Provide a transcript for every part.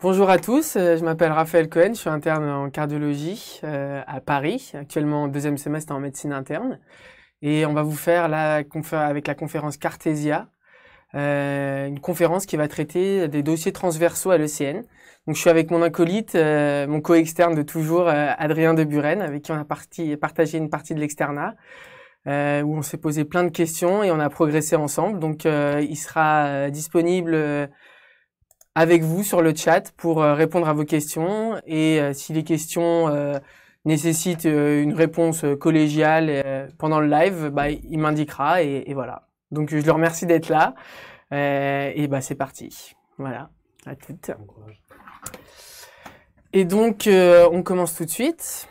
Bonjour à tous, euh, je m'appelle Raphaël Cohen, je suis interne en cardiologie euh, à Paris, actuellement en deuxième semestre en médecine interne. Et on va vous faire la avec la conférence Cartesia, euh, une conférence qui va traiter des dossiers transversaux à l'ECN. Donc je suis avec mon acolyte, mon co-externe de toujours, Adrien de Buren, avec qui on a partagé une partie de l'externat. Euh, où on s'est posé plein de questions et on a progressé ensemble. Donc, il sera disponible avec vous sur le chat pour euh, répondre à vos questions. Et euh, si les questions euh, nécessitent une réponse collégiale pendant le live, bah, il m'indiquera et, voilà. Donc je le remercie d'être là. et bah c'est parti. Voilà. À toutes. Et donc, on commence tout de suite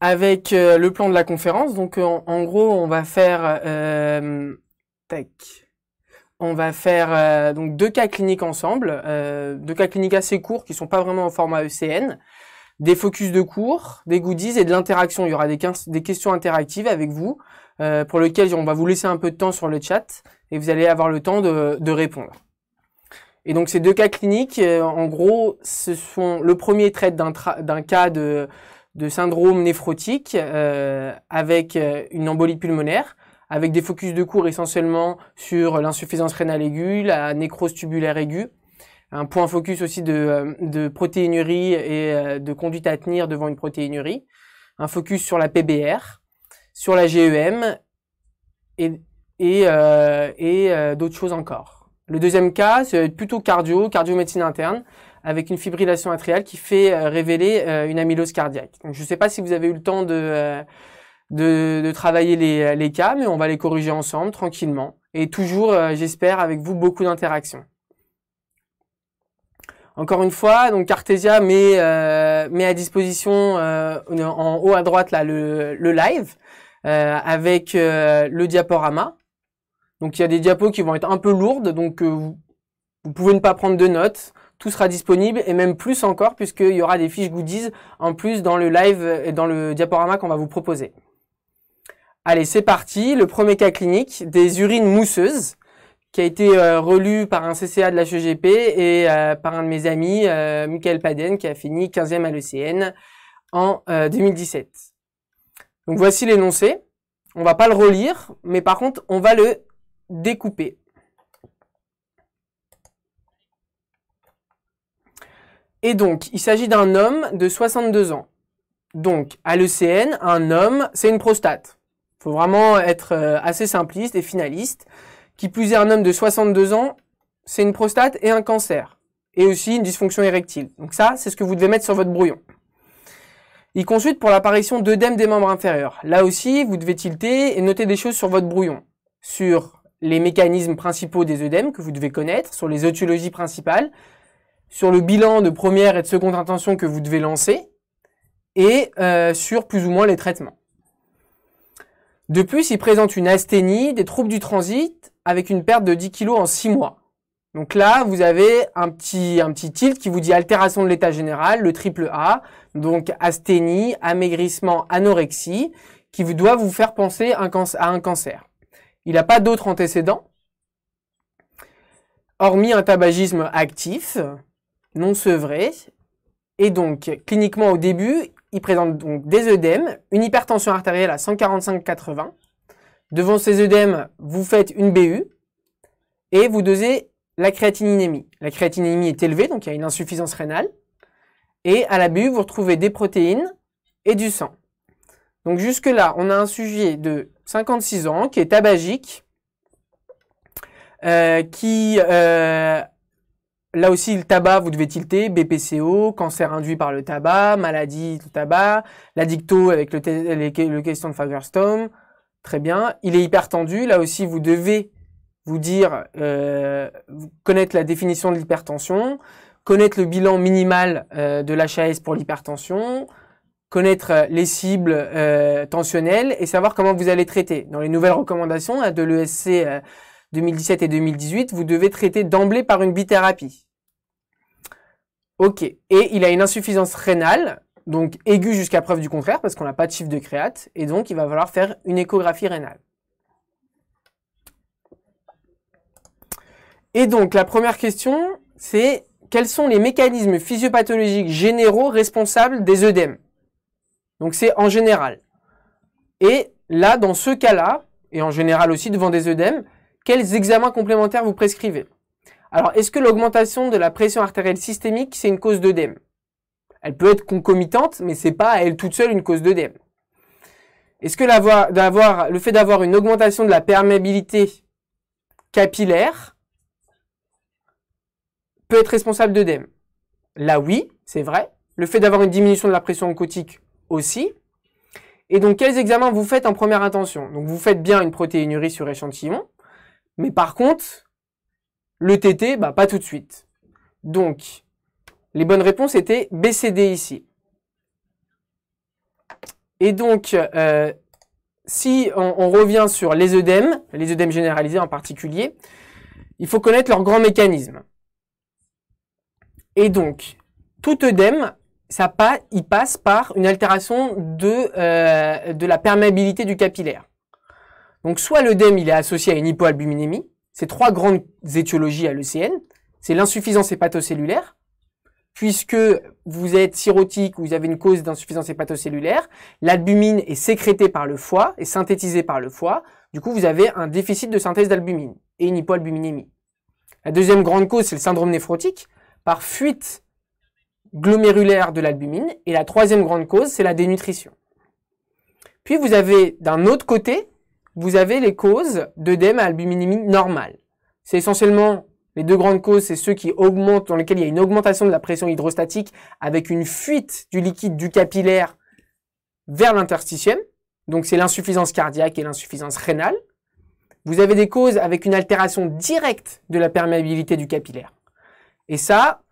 avec le plan de la conférence. Donc, en, gros, on va faire... tac. On va faire euh, donc deux cas cliniques ensemble, euh, deux cas cliniques assez courts qui sont pas vraiment en format ECN, des focus de cours, des goodies et de l'interaction. Il y aura des, questions interactives avec vous euh, pour lesquelles on va vous laisser un peu de temps sur le chat et vous allez avoir le temps de, répondre. Et donc ces deux cas cliniques, en gros, ce sont le premier traite d'un cas de, de syndrome néphrotique avec une embolie pulmonaire avec des focus de cours essentiellement sur l'insuffisance rénale aiguë, la nécrose tubulaire aiguë. Un point focus aussi de, euh, de protéinurie et euh, de conduite à tenir devant une protéinurie. Un focus sur la PBR, sur la GEM et, et, euh, et d'autres choses encore. Le deuxième cas, c'est plutôt cardio, cardiomédecine interne, avec une fibrillation atriale qui fait révéler une amylose cardiaque. Donc, je ne sais pas si vous avez eu le temps de de, travailler les, les cas, mais on va les corriger ensemble tranquillement. Et toujours, euh, j'espère, avec vous, beaucoup d'interactions. Encore une fois, donc Cartesia met, euh, met à disposition euh, en haut à droite là le, le live avec le diaporama. Donc il y a des diapos qui vont être un peu lourdes, donc vous, vous pouvez ne pas prendre de notes tout sera disponible et même plus encore puisqu'il y aura des fiches goodies en plus dans le live et dans le diaporama qu'on va vous proposer. Allez, c'est parti. Le premier cas clinique, des urines mousseuses, qui a été euh, relu par un CCA de la CGP et euh, par un de mes amis, euh, Michael Paden, qui a fini 15e à l'ECN en 2017. Donc voici l'énoncé. On va pas le relire, mais par contre, on va le découper. Et donc, il s'agit d'un homme de 62 ans. Donc, à l'ECN, un homme, c'est une prostate faut vraiment être euh, assez simpliste et finaliste. Qui plus est un homme de 62 ans, c'est une prostate et un cancer. Et aussi une dysfonction érectile. Donc ça, c'est ce que vous devez mettre sur votre brouillon. Il consulte pour l'apparition d'œdème des membres inférieurs. Là aussi, vous devez tilter et noter des choses sur votre brouillon. Sur les mécanismes principaux des œdèmes que vous devez connaître, sur les otiologies principales, sur le bilan de première et de seconde intention que vous devez lancer, et euh, sur plus ou moins les traitements. De plus, il présente une asthénie, des troubles du transit, avec une perte de 10 kg en 6 mois. Donc là, vous avez un petit, un petit tilt qui vous dit altération de l'état général, le triple A, donc asthénie, amaigrissement, anorexie, qui vous doit vous faire penser à un cancer. Il n'a pas d'autres antécédents, hormis un tabagisme actif, non sevré, et donc cliniquement au début, il présente donc des œdèmes, e une hypertension artérielle à 145-80. Devant ces œdèmes, e vous faites une BU et vous dosez la créatininémie. La créatininémie est élevée, donc il y a une insuffisance rénale. Et à la BU, vous retrouvez des protéines et du sang. Donc jusque-là, on a un sujet de 56 ans qui est tabagique, euh, qui euh, Là aussi, le tabac, vous devez tilter, BPCO, cancer induit par le tabac, maladie, du tabac, l'addicto avec le, le question de Fagerstone, très bien. Il est hypertendu, là aussi, vous devez vous dire, euh, connaître la définition de l'hypertension, connaître le bilan minimal euh, de l'HAS pour l'hypertension, connaître euh, les cibles euh, tensionnelles et savoir comment vous allez traiter. Dans les nouvelles recommandations de l'ESC 2017 et 2018, vous devez traiter d'emblée par une bithérapie. Ok. Et il a une insuffisance rénale, donc aiguë jusqu'à preuve du contraire, parce qu'on n'a pas de chiffre de créate, et donc il va falloir faire une échographie rénale. Et donc la première question, c'est quels sont les mécanismes physiopathologiques généraux responsables des œdèmes Donc c'est en général. Et là, dans ce cas-là, et en général aussi devant des œdèmes, quels examens complémentaires vous prescrivez Alors, est-ce que l'augmentation de la pression artérielle systémique, c'est une cause d'œdème Elle peut être concomitante, mais c'est pas à elle toute seule une cause d'œdème. Est-ce que d'avoir, le fait d'avoir une augmentation de la perméabilité capillaire peut être responsable d'œdème Là, oui, c'est vrai. Le fait d'avoir une diminution de la pression oncotique aussi. Et donc, quels examens vous faites en première intention Donc, vous faites bien une protéinurie sur échantillon. Mais par contre, le TT, bah, pas tout de suite. Donc, les bonnes réponses étaient BCD ici. Et donc, euh, si on, revient sur les œdèmes, les œdèmes généralisés en particulier, il faut connaître leur grand mécanisme. Et donc, tout œdème, ça pas, il passe par une altération de, euh, de la perméabilité du capillaire. Donc soit l'œdème, e il est associé à une hypoalbuminémie, c'est trois grandes étiologies à l'ECN, c'est l'insuffisance hépatocellulaire, puisque vous êtes cirrhotique ou vous avez une cause d'insuffisance hépatocellulaire, l'albumine est sécrétée par le foie et synthétisée par le foie, du coup vous avez un déficit de synthèse d'albumine et une hypoalbuminémie. La deuxième grande cause, c'est le syndrome néphrotique, par fuite glomérulaire de l'albumine, et la troisième grande cause, c'est la dénutrition. Puis vous avez d'un autre côté vous avez les causes d'œdème à albuminémie normale. C'est essentiellement les deux grandes causes, c'est ceux qui augmentent, dans lesquels il y a une augmentation de la pression hydrostatique avec une fuite du liquide du capillaire vers l'interstitium. Donc c'est l'insuffisance cardiaque et l'insuffisance rénale. Vous avez des causes avec une altération directe de la perméabilité du capillaire. Et ça,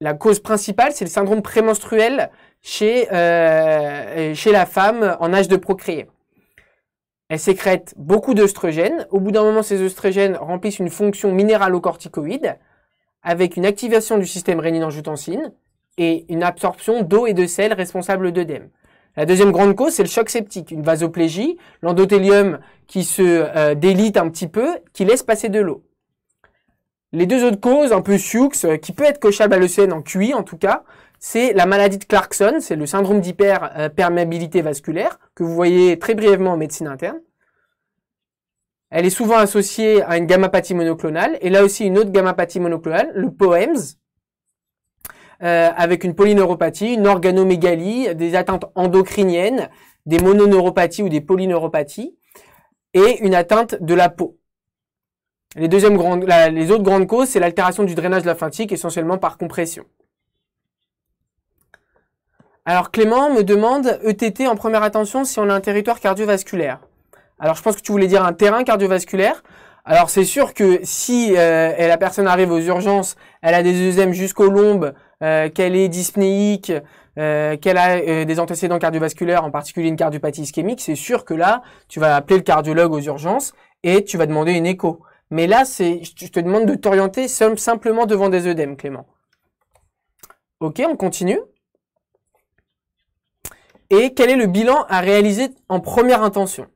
la cause principale, c'est le syndrome prémenstruel chez, euh, chez la femme en âge de procréer. Elle sécrète beaucoup d'œstrogènes. Au bout d'un moment, ces œstrogènes remplissent une fonction minéralocorticoïde avec une activation du système rénine-angiotensine et une absorption d'eau et de sel responsable d'œdème. La deuxième grande cause, c'est le choc septique, une vasoplégie, l'endothélium qui se euh, délite un petit peu, qui laisse passer de l'eau. Les deux autres causes, un peu sioux, euh, qui peut être cochable à l'ECN en QI en tout cas, c'est la maladie de Clarkson, c'est le syndrome d'hyperperméabilité euh, vasculaire que vous voyez très brièvement en médecine interne. Elle est souvent associée à une gammapathie monoclonale et là aussi une autre gammapathie monoclonale, le POEMS, euh, avec une polyneuropathie, une organomégalie, des atteintes endocriniennes, des mononeuropathies ou des polyneuropathies et une atteinte de la peau. Les, deuxièmes les autres grandes causes, c'est l'altération du drainage lymphatique essentiellement par compression. Alors Clément me demande ETT en première attention si on a un territoire cardiovasculaire. Alors je pense que tu voulais dire un terrain cardiovasculaire. Alors c'est sûr que si euh, la personne arrive aux urgences, elle a des œdèmes jusqu'aux lombes, euh, qu'elle est dyspnéique, euh, qu'elle a des antécédents cardiovasculaires, en particulier une cardiopathie ischémique, c'est sûr que là, tu vas appeler le cardiologue aux urgences et tu vas demander une écho. Mais là, c'est, je te demande de t'orienter simplement devant des œdèmes, Clément. Ok, on continue. Et quel est le bilan à réaliser en première intention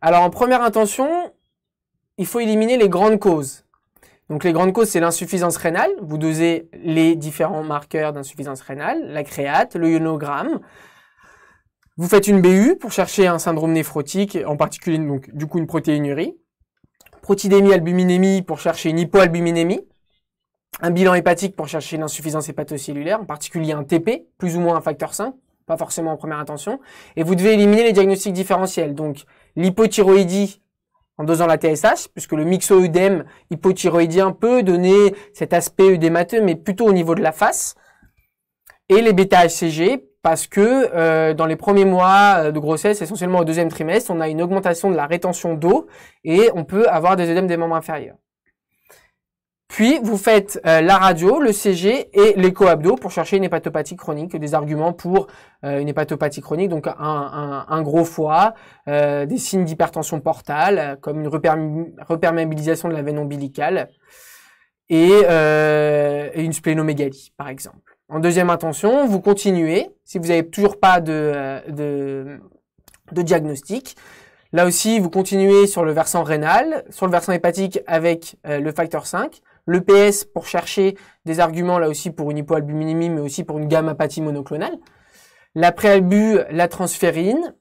Alors en première intention, il faut éliminer les grandes causes. Donc les grandes causes, c'est l'insuffisance rénale. Vous dosez les différents marqueurs d'insuffisance rénale, la créate, le ionogramme. Vous faites une BU pour chercher un syndrome néphrotique, en particulier donc du coup une protéinurie. Protidémie, albuminémie pour chercher une hypoalbuminémie un bilan hépatique pour chercher l'insuffisance hépatocellulaire, en particulier un TP, plus ou moins un facteur 5, pas forcément en première intention. Et vous devez éliminer les diagnostics différentiels, donc l'hypothyroïdie en dosant la TSH, puisque le mixo-œdème hypothyroïdien peut donner cet aspect œdémateux, mais plutôt au niveau de la face. Et les bêta-HCG, parce que euh, dans les premiers mois euh, de grossesse, essentiellement au deuxième trimestre, on a une augmentation de la rétention d'eau et on peut avoir des œdèmes des membres inférieurs. Puis, vous faites euh, la radio, le CG et lécho abdo pour chercher une hépatopathie chronique, des arguments pour euh, une hépatopathie chronique, donc un, gros foie, euh, des signes d'hypertension portale, comme une reperméabilisation de la veine ombilicale et, une splénomégalie, par exemple. En deuxième intention, vous continuez, si vous n'avez toujours pas de, de, diagnostic, Là aussi, vous continuez sur le versant rénal, sur le versant hépatique avec le facteur 5 le PS pour chercher des arguments là aussi pour une hypoalbuminémie, mais aussi pour une gamme apathie monoclonale, la préalbu, la transférine,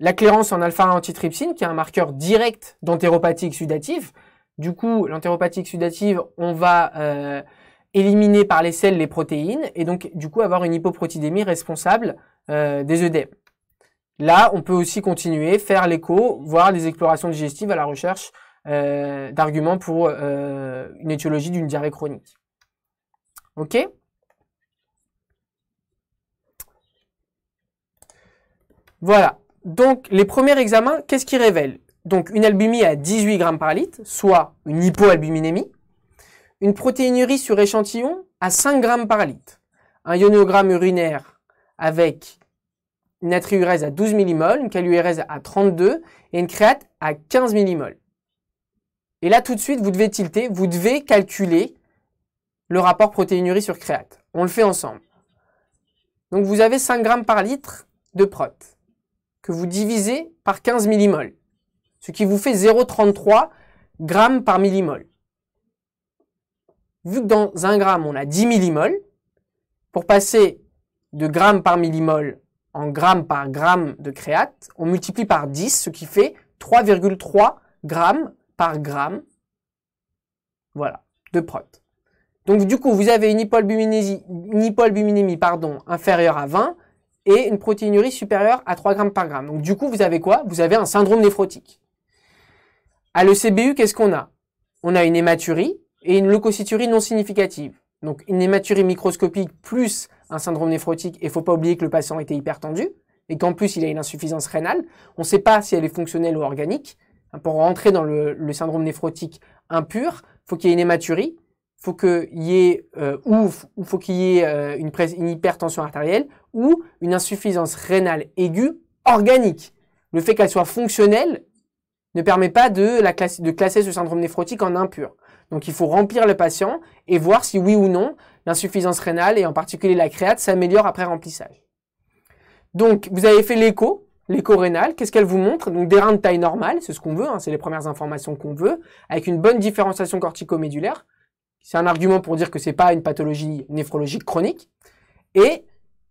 la clairance en alpha-antitrypsine, qui est un marqueur direct d'entéropathie exudative. Du coup, l'entéropathie sudative, on va euh, éliminer par les selles les protéines et donc du coup avoir une hypoprotidémie responsable euh, des œdèmes. Là, on peut aussi continuer, faire l'écho, voir des explorations digestives à la recherche euh, d'arguments pour euh, une étiologie d'une diarrhée chronique. Ok Voilà. Donc, les premiers examens, qu'est-ce qu'ils révèlent Donc, une albumie à 18 grammes par litre, soit une hypoalbuminémie. Une protéinurie sur échantillon à 5 grammes par litre. Un ionogramme urinaire avec une natriurèse à 12 millimoles, une calurèse à 32 et une créate à 15 millimoles. Et là, tout de suite, vous devez tilter, vous devez calculer le rapport protéinurie sur créate. On le fait ensemble. Donc, vous avez 5 g par litre de prot que vous divisez par 15 millimoles, ce qui vous fait 0,33 g par millimol. Vu que dans 1 gramme, on a 10 millimoles, pour passer de g par millimol en g par g de créate, on multiplie par 10, ce qui fait 3,3 grammes par gramme. Voilà, de prot. Donc du coup, vous avez une hypolbuminémie pardon, inférieure à 20 et une protéinurie supérieure à 3 grammes par gramme. Donc du coup, vous avez quoi Vous avez un syndrome néphrotique. À l'ECBU, qu'est-ce qu'on a On a une hématurie et une leucocyturie non significative. Donc une hématurie microscopique plus un syndrome néphrotique, et il ne faut pas oublier que le patient était hypertendu, et qu'en plus il a une insuffisance rénale, on ne sait pas si elle est fonctionnelle ou organique, pour rentrer dans le, syndrome néphrotique impur, faut qu'il y ait une hématurie, faut euh, ou, faut qu'il y ait euh, une, hypertension artérielle ou une insuffisance rénale aiguë organique. Le fait qu'elle soit fonctionnelle ne permet pas de, la de classer ce syndrome néphrotique en impur. Donc il faut remplir le patient et voir si oui ou non l'insuffisance rénale et en particulier la créate s'améliore après remplissage. Donc vous avez fait l'écho, L'écho-rénale, qu'est-ce qu'elle vous montre Donc des reins de taille normale, c'est ce qu'on veut, hein, c'est les premières informations qu'on veut, avec une bonne différenciation corticomédulaire. C'est un argument pour dire que ce n'est pas une pathologie néphrologique chronique. Et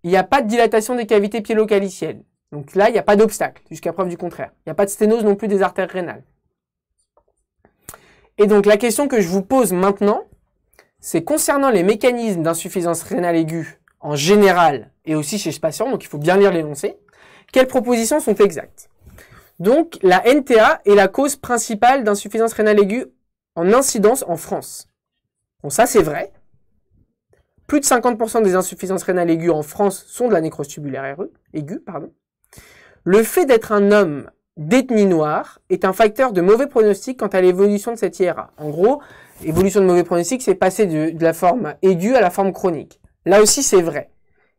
il n'y a pas de dilatation des cavités piélo-caliciennes. Donc là, il n'y a pas d'obstacle, jusqu'à preuve du contraire. Il n'y a pas de sténose non plus des artères rénales. Et donc la question que je vous pose maintenant, c'est concernant les mécanismes d'insuffisance rénale aiguë en général et aussi chez ce patient, donc il faut bien lire l'énoncé. Quelles propositions sont exactes Donc, la NTA est la cause principale d'insuffisance rénale aiguë en incidence en France. Bon, ça, c'est vrai. Plus de 50% des insuffisances rénales aiguës en France sont de la nécrose tubulaire aiguë. Pardon. Le fait d'être un homme d'ethnie noire est un facteur de mauvais pronostic quant à l'évolution de cette IRA. En gros, évolution de mauvais pronostic, c'est passer de, la forme aiguë à la forme chronique. Là aussi, c'est vrai.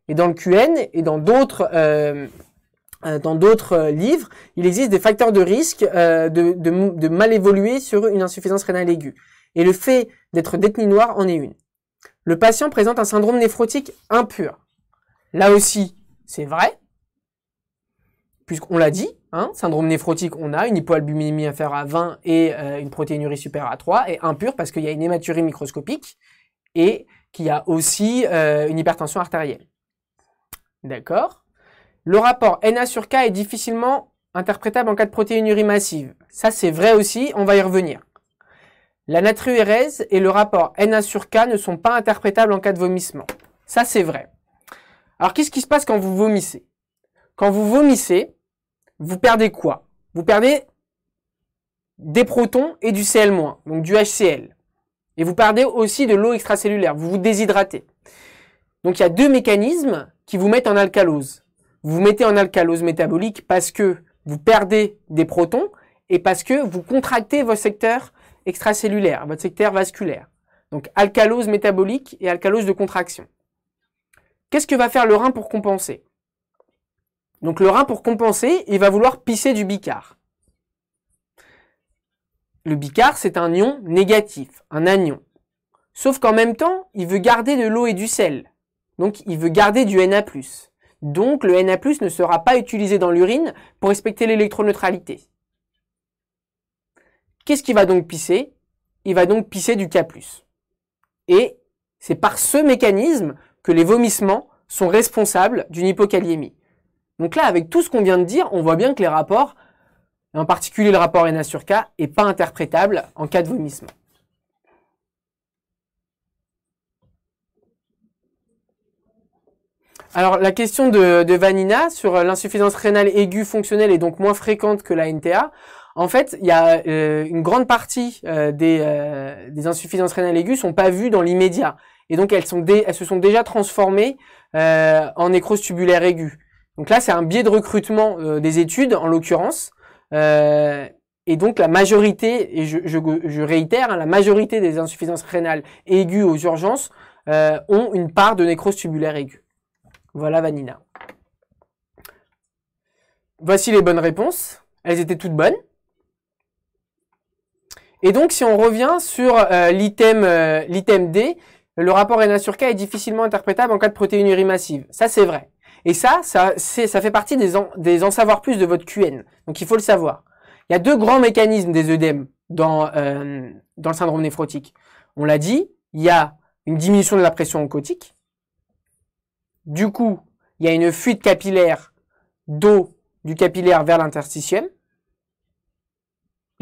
Et dans le QN et dans d'autres euh, euh, dans d'autres euh, livres, il existe des facteurs de risque euh, de, mal évoluer sur une insuffisance rénale aiguë. Et le fait d'être d'ethnie noir en est une. Le patient présente un syndrome néphrotique impur. Là aussi, c'est vrai, puisqu'on l'a dit, hein, syndrome néphrotique, on a une hypoalbuminémie inférieure à 20 et une protéinurie supérieure à 3, et impur parce qu'il y a une hématurie microscopique et qu'il y a aussi une hypertension artérielle. D'accord le rapport Na sur K est difficilement interprétable en cas de protéinurie massive. Ça, c'est vrai aussi, on va y revenir. La natriurèse et le rapport Na sur K ne sont pas interprétables en cas de vomissement. Ça, c'est vrai. Alors, qu'est-ce qui se passe quand vous vomissez Quand vous vomissez, vous perdez quoi Vous perdez des protons et du Cl-, donc du HCl. Et vous perdez aussi de l'eau extracellulaire, vous vous déshydratez. Donc, il y a deux mécanismes qui vous mettent en alcalose vous mettez en alcalose métabolique parce que vous perdez des protons et parce que vous contractez vos secteurs extracellulaire, votre secteur vasculaire. Donc alcalose métabolique et alcalose de contraction. Qu'est-ce que va faire le rein pour compenser Donc le rein pour compenser, il va vouloir pisser du bicar. Le bicar, c'est un ion négatif, un anion. Sauf qu'en même temps, il veut garder de l'eau et du sel. Donc il veut garder du Na+. Donc le Na+, ne sera pas utilisé dans l'urine pour respecter l'électroneutralité. Qu'est-ce qui va donc pisser Il va donc pisser du K+. Et c'est par ce mécanisme que les vomissements sont responsables d'une hypokaliémie. Donc là, avec tout ce qu'on vient de dire, on voit bien que les rapports, en particulier le rapport Na sur K, est pas interprétable en cas de vomissement. Alors la question de, Vanina sur euh, l'insuffisance rénale aiguë fonctionnelle est donc moins fréquente que la NTA. En fait, il y a euh, une grande partie euh, des, insuffisances rénales aiguës sont pas vues dans l'immédiat, et donc elles, sont se sont déjà transformées en nécrose tubulaire aiguë. Donc là, c'est un biais de recrutement des études, en l'occurrence. et donc la majorité, et je, je, réitère, hein, la majorité des insuffisances rénales aiguës aux urgences ont une part de nécrose tubulaire aiguë. Voilà Vanina. Voici les bonnes réponses. Elles étaient toutes bonnes. Et donc, si on revient sur euh, euh, l'item D, le rapport NA sur K est difficilement interprétable en cas de protéinurie massive. Ça, c'est vrai. Et ça, ça, ça fait partie des en, savoir plus de votre QN. Donc, il faut le savoir. Il y a deux grands mécanismes des œdèmes dans, euh, dans le syndrome néphrotique. On l'a dit, il y a une diminution de la pression oncotique du coup, il y a une fuite capillaire d'eau du capillaire vers l'interstitium,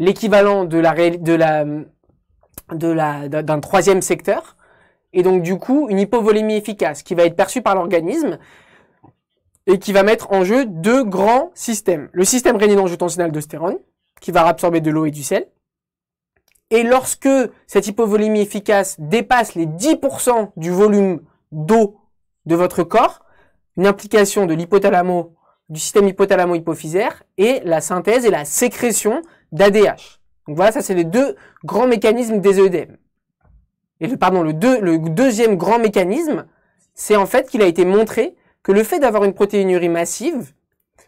L'équivalent de la, de la, de la, d'un troisième secteur. Et donc, du coup, une hypovolémie efficace qui va être perçue par l'organisme et qui va mettre en jeu deux grands systèmes. Le système de dostérone qui va absorber de l'eau et du sel. Et lorsque cette hypovolémie efficace dépasse les 10% du volume d'eau de votre corps, une implication de l'hypothalamo, du système hypothalamo-hypophysaire et la synthèse et la sécrétion d'ADH. Donc voilà, ça c'est les deux grands mécanismes des EDM. Et le, pardon, le, deux, le deuxième grand mécanisme, c'est en fait qu'il a été montré que le fait d'avoir une protéinurie massive,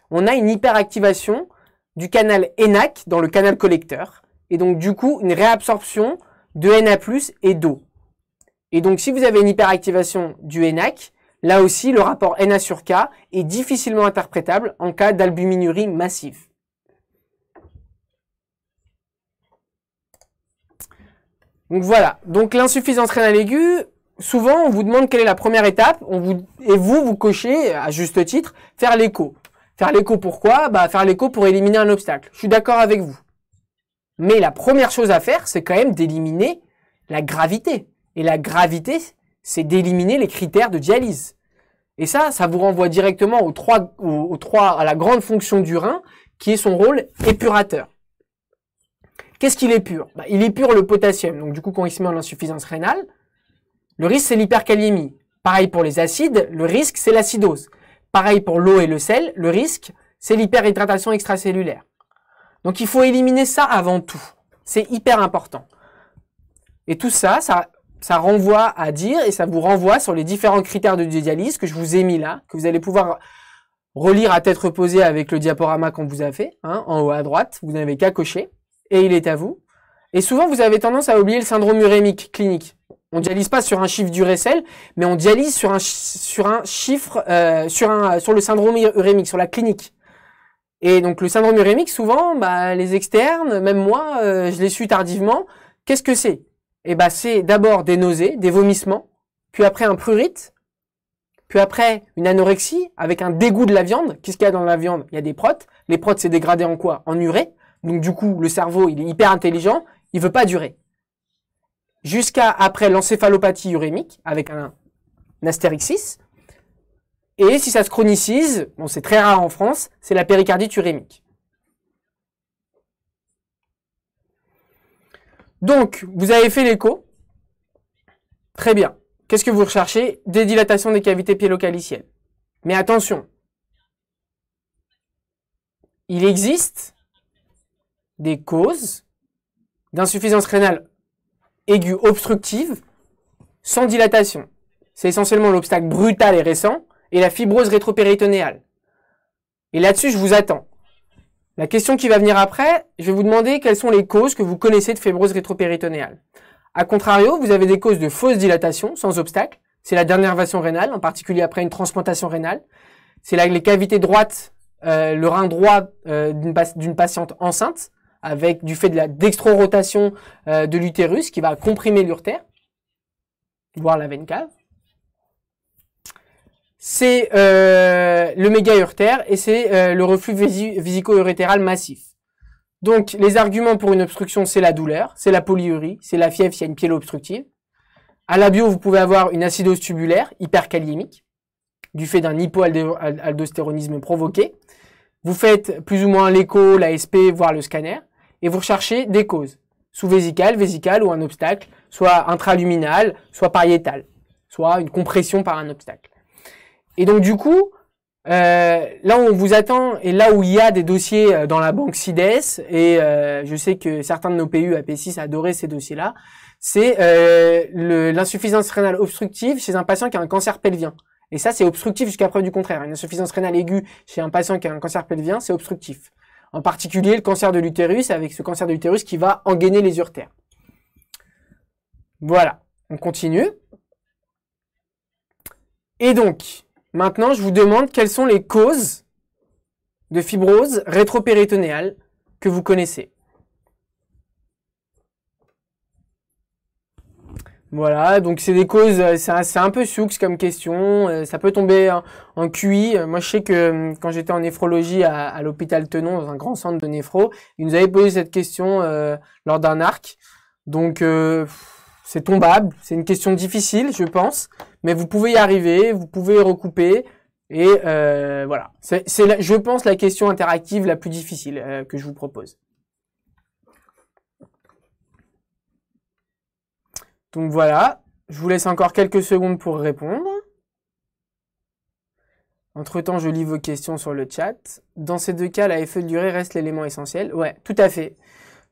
on a une hyperactivation du canal ENaC dans le canal collecteur, et donc du coup une réabsorption de Na+, et d'eau. Et donc si vous avez une hyperactivation du ENaC, Là aussi, le rapport Na sur K est difficilement interprétable en cas d'albuminurie massive. Donc voilà, donc l'insuffisance rénale aiguë, souvent on vous demande quelle est la première étape, et vous, vous cochez, à juste titre, faire l'écho. Faire l'écho pourquoi Bah faire l'écho pour éliminer un obstacle. Je suis d'accord avec vous. Mais la première chose à faire, c'est quand même d'éliminer la gravité. Et la gravité, c'est d'éliminer les critères de dialyse. Et ça, ça vous renvoie directement aux trois, trois, à la grande fonction du rein, qui est son rôle épurateur. Qu'est-ce qu'il épure bah, Il épure le potassium. Donc du coup, quand il se met en insuffisance rénale, le risque, c'est l'hypercalémie. Pareil pour les acides, le risque, c'est l'acidose. Pareil pour l'eau et le sel, le risque, c'est l'hyperhydratation extracellulaire. Donc il faut éliminer ça avant tout. C'est hyper important. Et tout ça, ça ça renvoie à dire et ça vous renvoie sur les différents critères de dialyse que je vous ai mis là, que vous allez pouvoir relire à tête reposée avec le diaporama qu'on vous a fait, hein, en haut à droite, vous n'avez qu'à cocher, et il est à vous. Et souvent, vous avez tendance à oublier le syndrome urémique clinique. On dialyse pas sur un chiffre du récel, mais on dialyse sur un, sur un chiffre, euh, sur, un, sur le syndrome urémique, sur la clinique. Et donc le syndrome urémique, souvent, bah, les externes, même moi, euh, je l'ai su tardivement. Qu'est-ce que c'est eh bah, c'est d'abord des nausées, des vomissements, puis après un prurite, puis après une anorexie avec un dégoût de la viande. Qu'est-ce qu'il y a dans la viande Il y a des protes. Les protes, c'est dégradé en quoi En urée. Donc du coup, le cerveau, il est hyper intelligent, il veut pas durer. Jusqu'à après l'encéphalopathie urémique avec un, astérixis. Et si ça se chronicise, bon, c'est très rare en France, c'est la péricardite urémique. Donc, vous avez fait l'écho. Très bien. Qu'est-ce que vous recherchez Des dilatations des cavités piélocaliciennes. Mais attention, il existe des causes d'insuffisance rénale aiguë obstructive sans dilatation. C'est essentiellement l'obstacle brutal et récent et la fibrose rétropéritonéale. Et là-dessus, je vous attends. La question qui va venir après, je vais vous demander quelles sont les causes que vous connaissez de fibrose rétropéritonéale. A contrario, vous avez des causes de fausse dilatation, sans obstacle. C'est la dernière version rénale, en particulier après une transplantation rénale. C'est les cavités droites, euh, le rein droit euh, d'une patiente enceinte, avec du fait de la dextrorotation euh, de l'utérus qui va comprimer l'urtère, voire la veine cave c'est euh, le méga urtère et c'est euh, le reflux vésico-urétéral massif. Donc les arguments pour une obstruction, c'est la douleur, c'est la polyurie, c'est la fièvre s'il y a une pièce obstructive. À la bio, vous pouvez avoir une acidose tubulaire hyperkaliémique du fait d'un hypoaldostéronisme provoqué. Vous faites plus ou moins l'écho, l'ASP, voire le scanner, et vous recherchez des causes sous-vésicales, vésicales ou un obstacle, soit intraluminal, soit pariétal, soit une compression par un obstacle. Et donc du coup, euh, là où on vous attend et là où il y a des dossiers euh, dans la banque CIDES, et euh, je sais que certains de nos PU ap 6 adoraient ces dossiers-là, c'est l'insuffisance rénale obstructive chez un patient qui a un cancer pelvien. Et ça, c'est obstructif jusqu'à preuve du contraire. Une insuffisance rénale aiguë chez un patient qui a un cancer pelvien, c'est obstructif. En particulier, le cancer de l'utérus, avec ce cancer de l'utérus qui va engainer les urtères. Voilà, on continue. Et donc, Maintenant, je vous demande quelles sont les causes de fibrose rétropéritonéale que vous connaissez. Voilà, donc c'est des causes, euh, c'est un peu soux comme question, euh, ça peut tomber en QI. Euh, moi je sais que quand j'étais en néphrologie à, l'hôpital Tenon, dans un grand centre de néphro, ils nous avaient posé cette question lors d'un arc. Donc c'est tombable, c'est une question difficile je pense, mais vous pouvez y arriver, vous pouvez recouper. Et euh, voilà, c'est, je pense, la question interactive la plus difficile euh, que je vous propose. Donc voilà, je vous laisse encore quelques secondes pour répondre. Entre-temps, je lis vos questions sur le chat. Dans ces deux cas, la FE de durée reste l'élément essentiel. Ouais, tout à fait.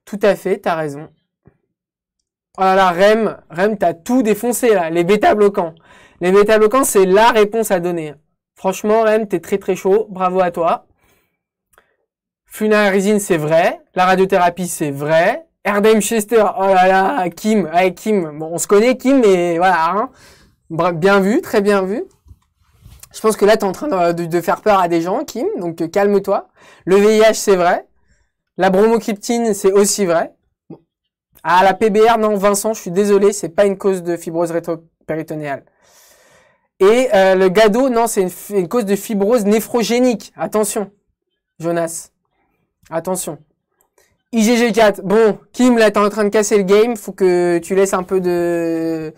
Tout à fait, tu as raison. Voilà, oh là là, Rem, Rem, t'as tout défoncé là, les bêta bloquants. Les métabloquants, c'est la réponse à donner. Franchement, Rem, t'es très très chaud. Bravo à toi. Funarizine, c'est vrai. La radiothérapie, c'est vrai. Erdem Chester, oh là là, Kim, Kim. Bon, on se connaît, Kim, mais voilà. Hein. Bien vu, très bien vu. Je pense que là, tu es en train de, faire peur à des gens, Kim, donc euh, calme-toi. Le VIH, c'est vrai. La bromocryptine, c'est aussi vrai. Ah, la PBR, non, Vincent, je suis désolé, c'est pas une cause de fibrose rétropéritonéale. Et euh, le gado, non, c'est une, cause de fibrose néphrogénique. Attention, Jonas. Attention. IgG4, bon, Kim, là, t'es en train de casser le game. Faut que tu laisses un peu de,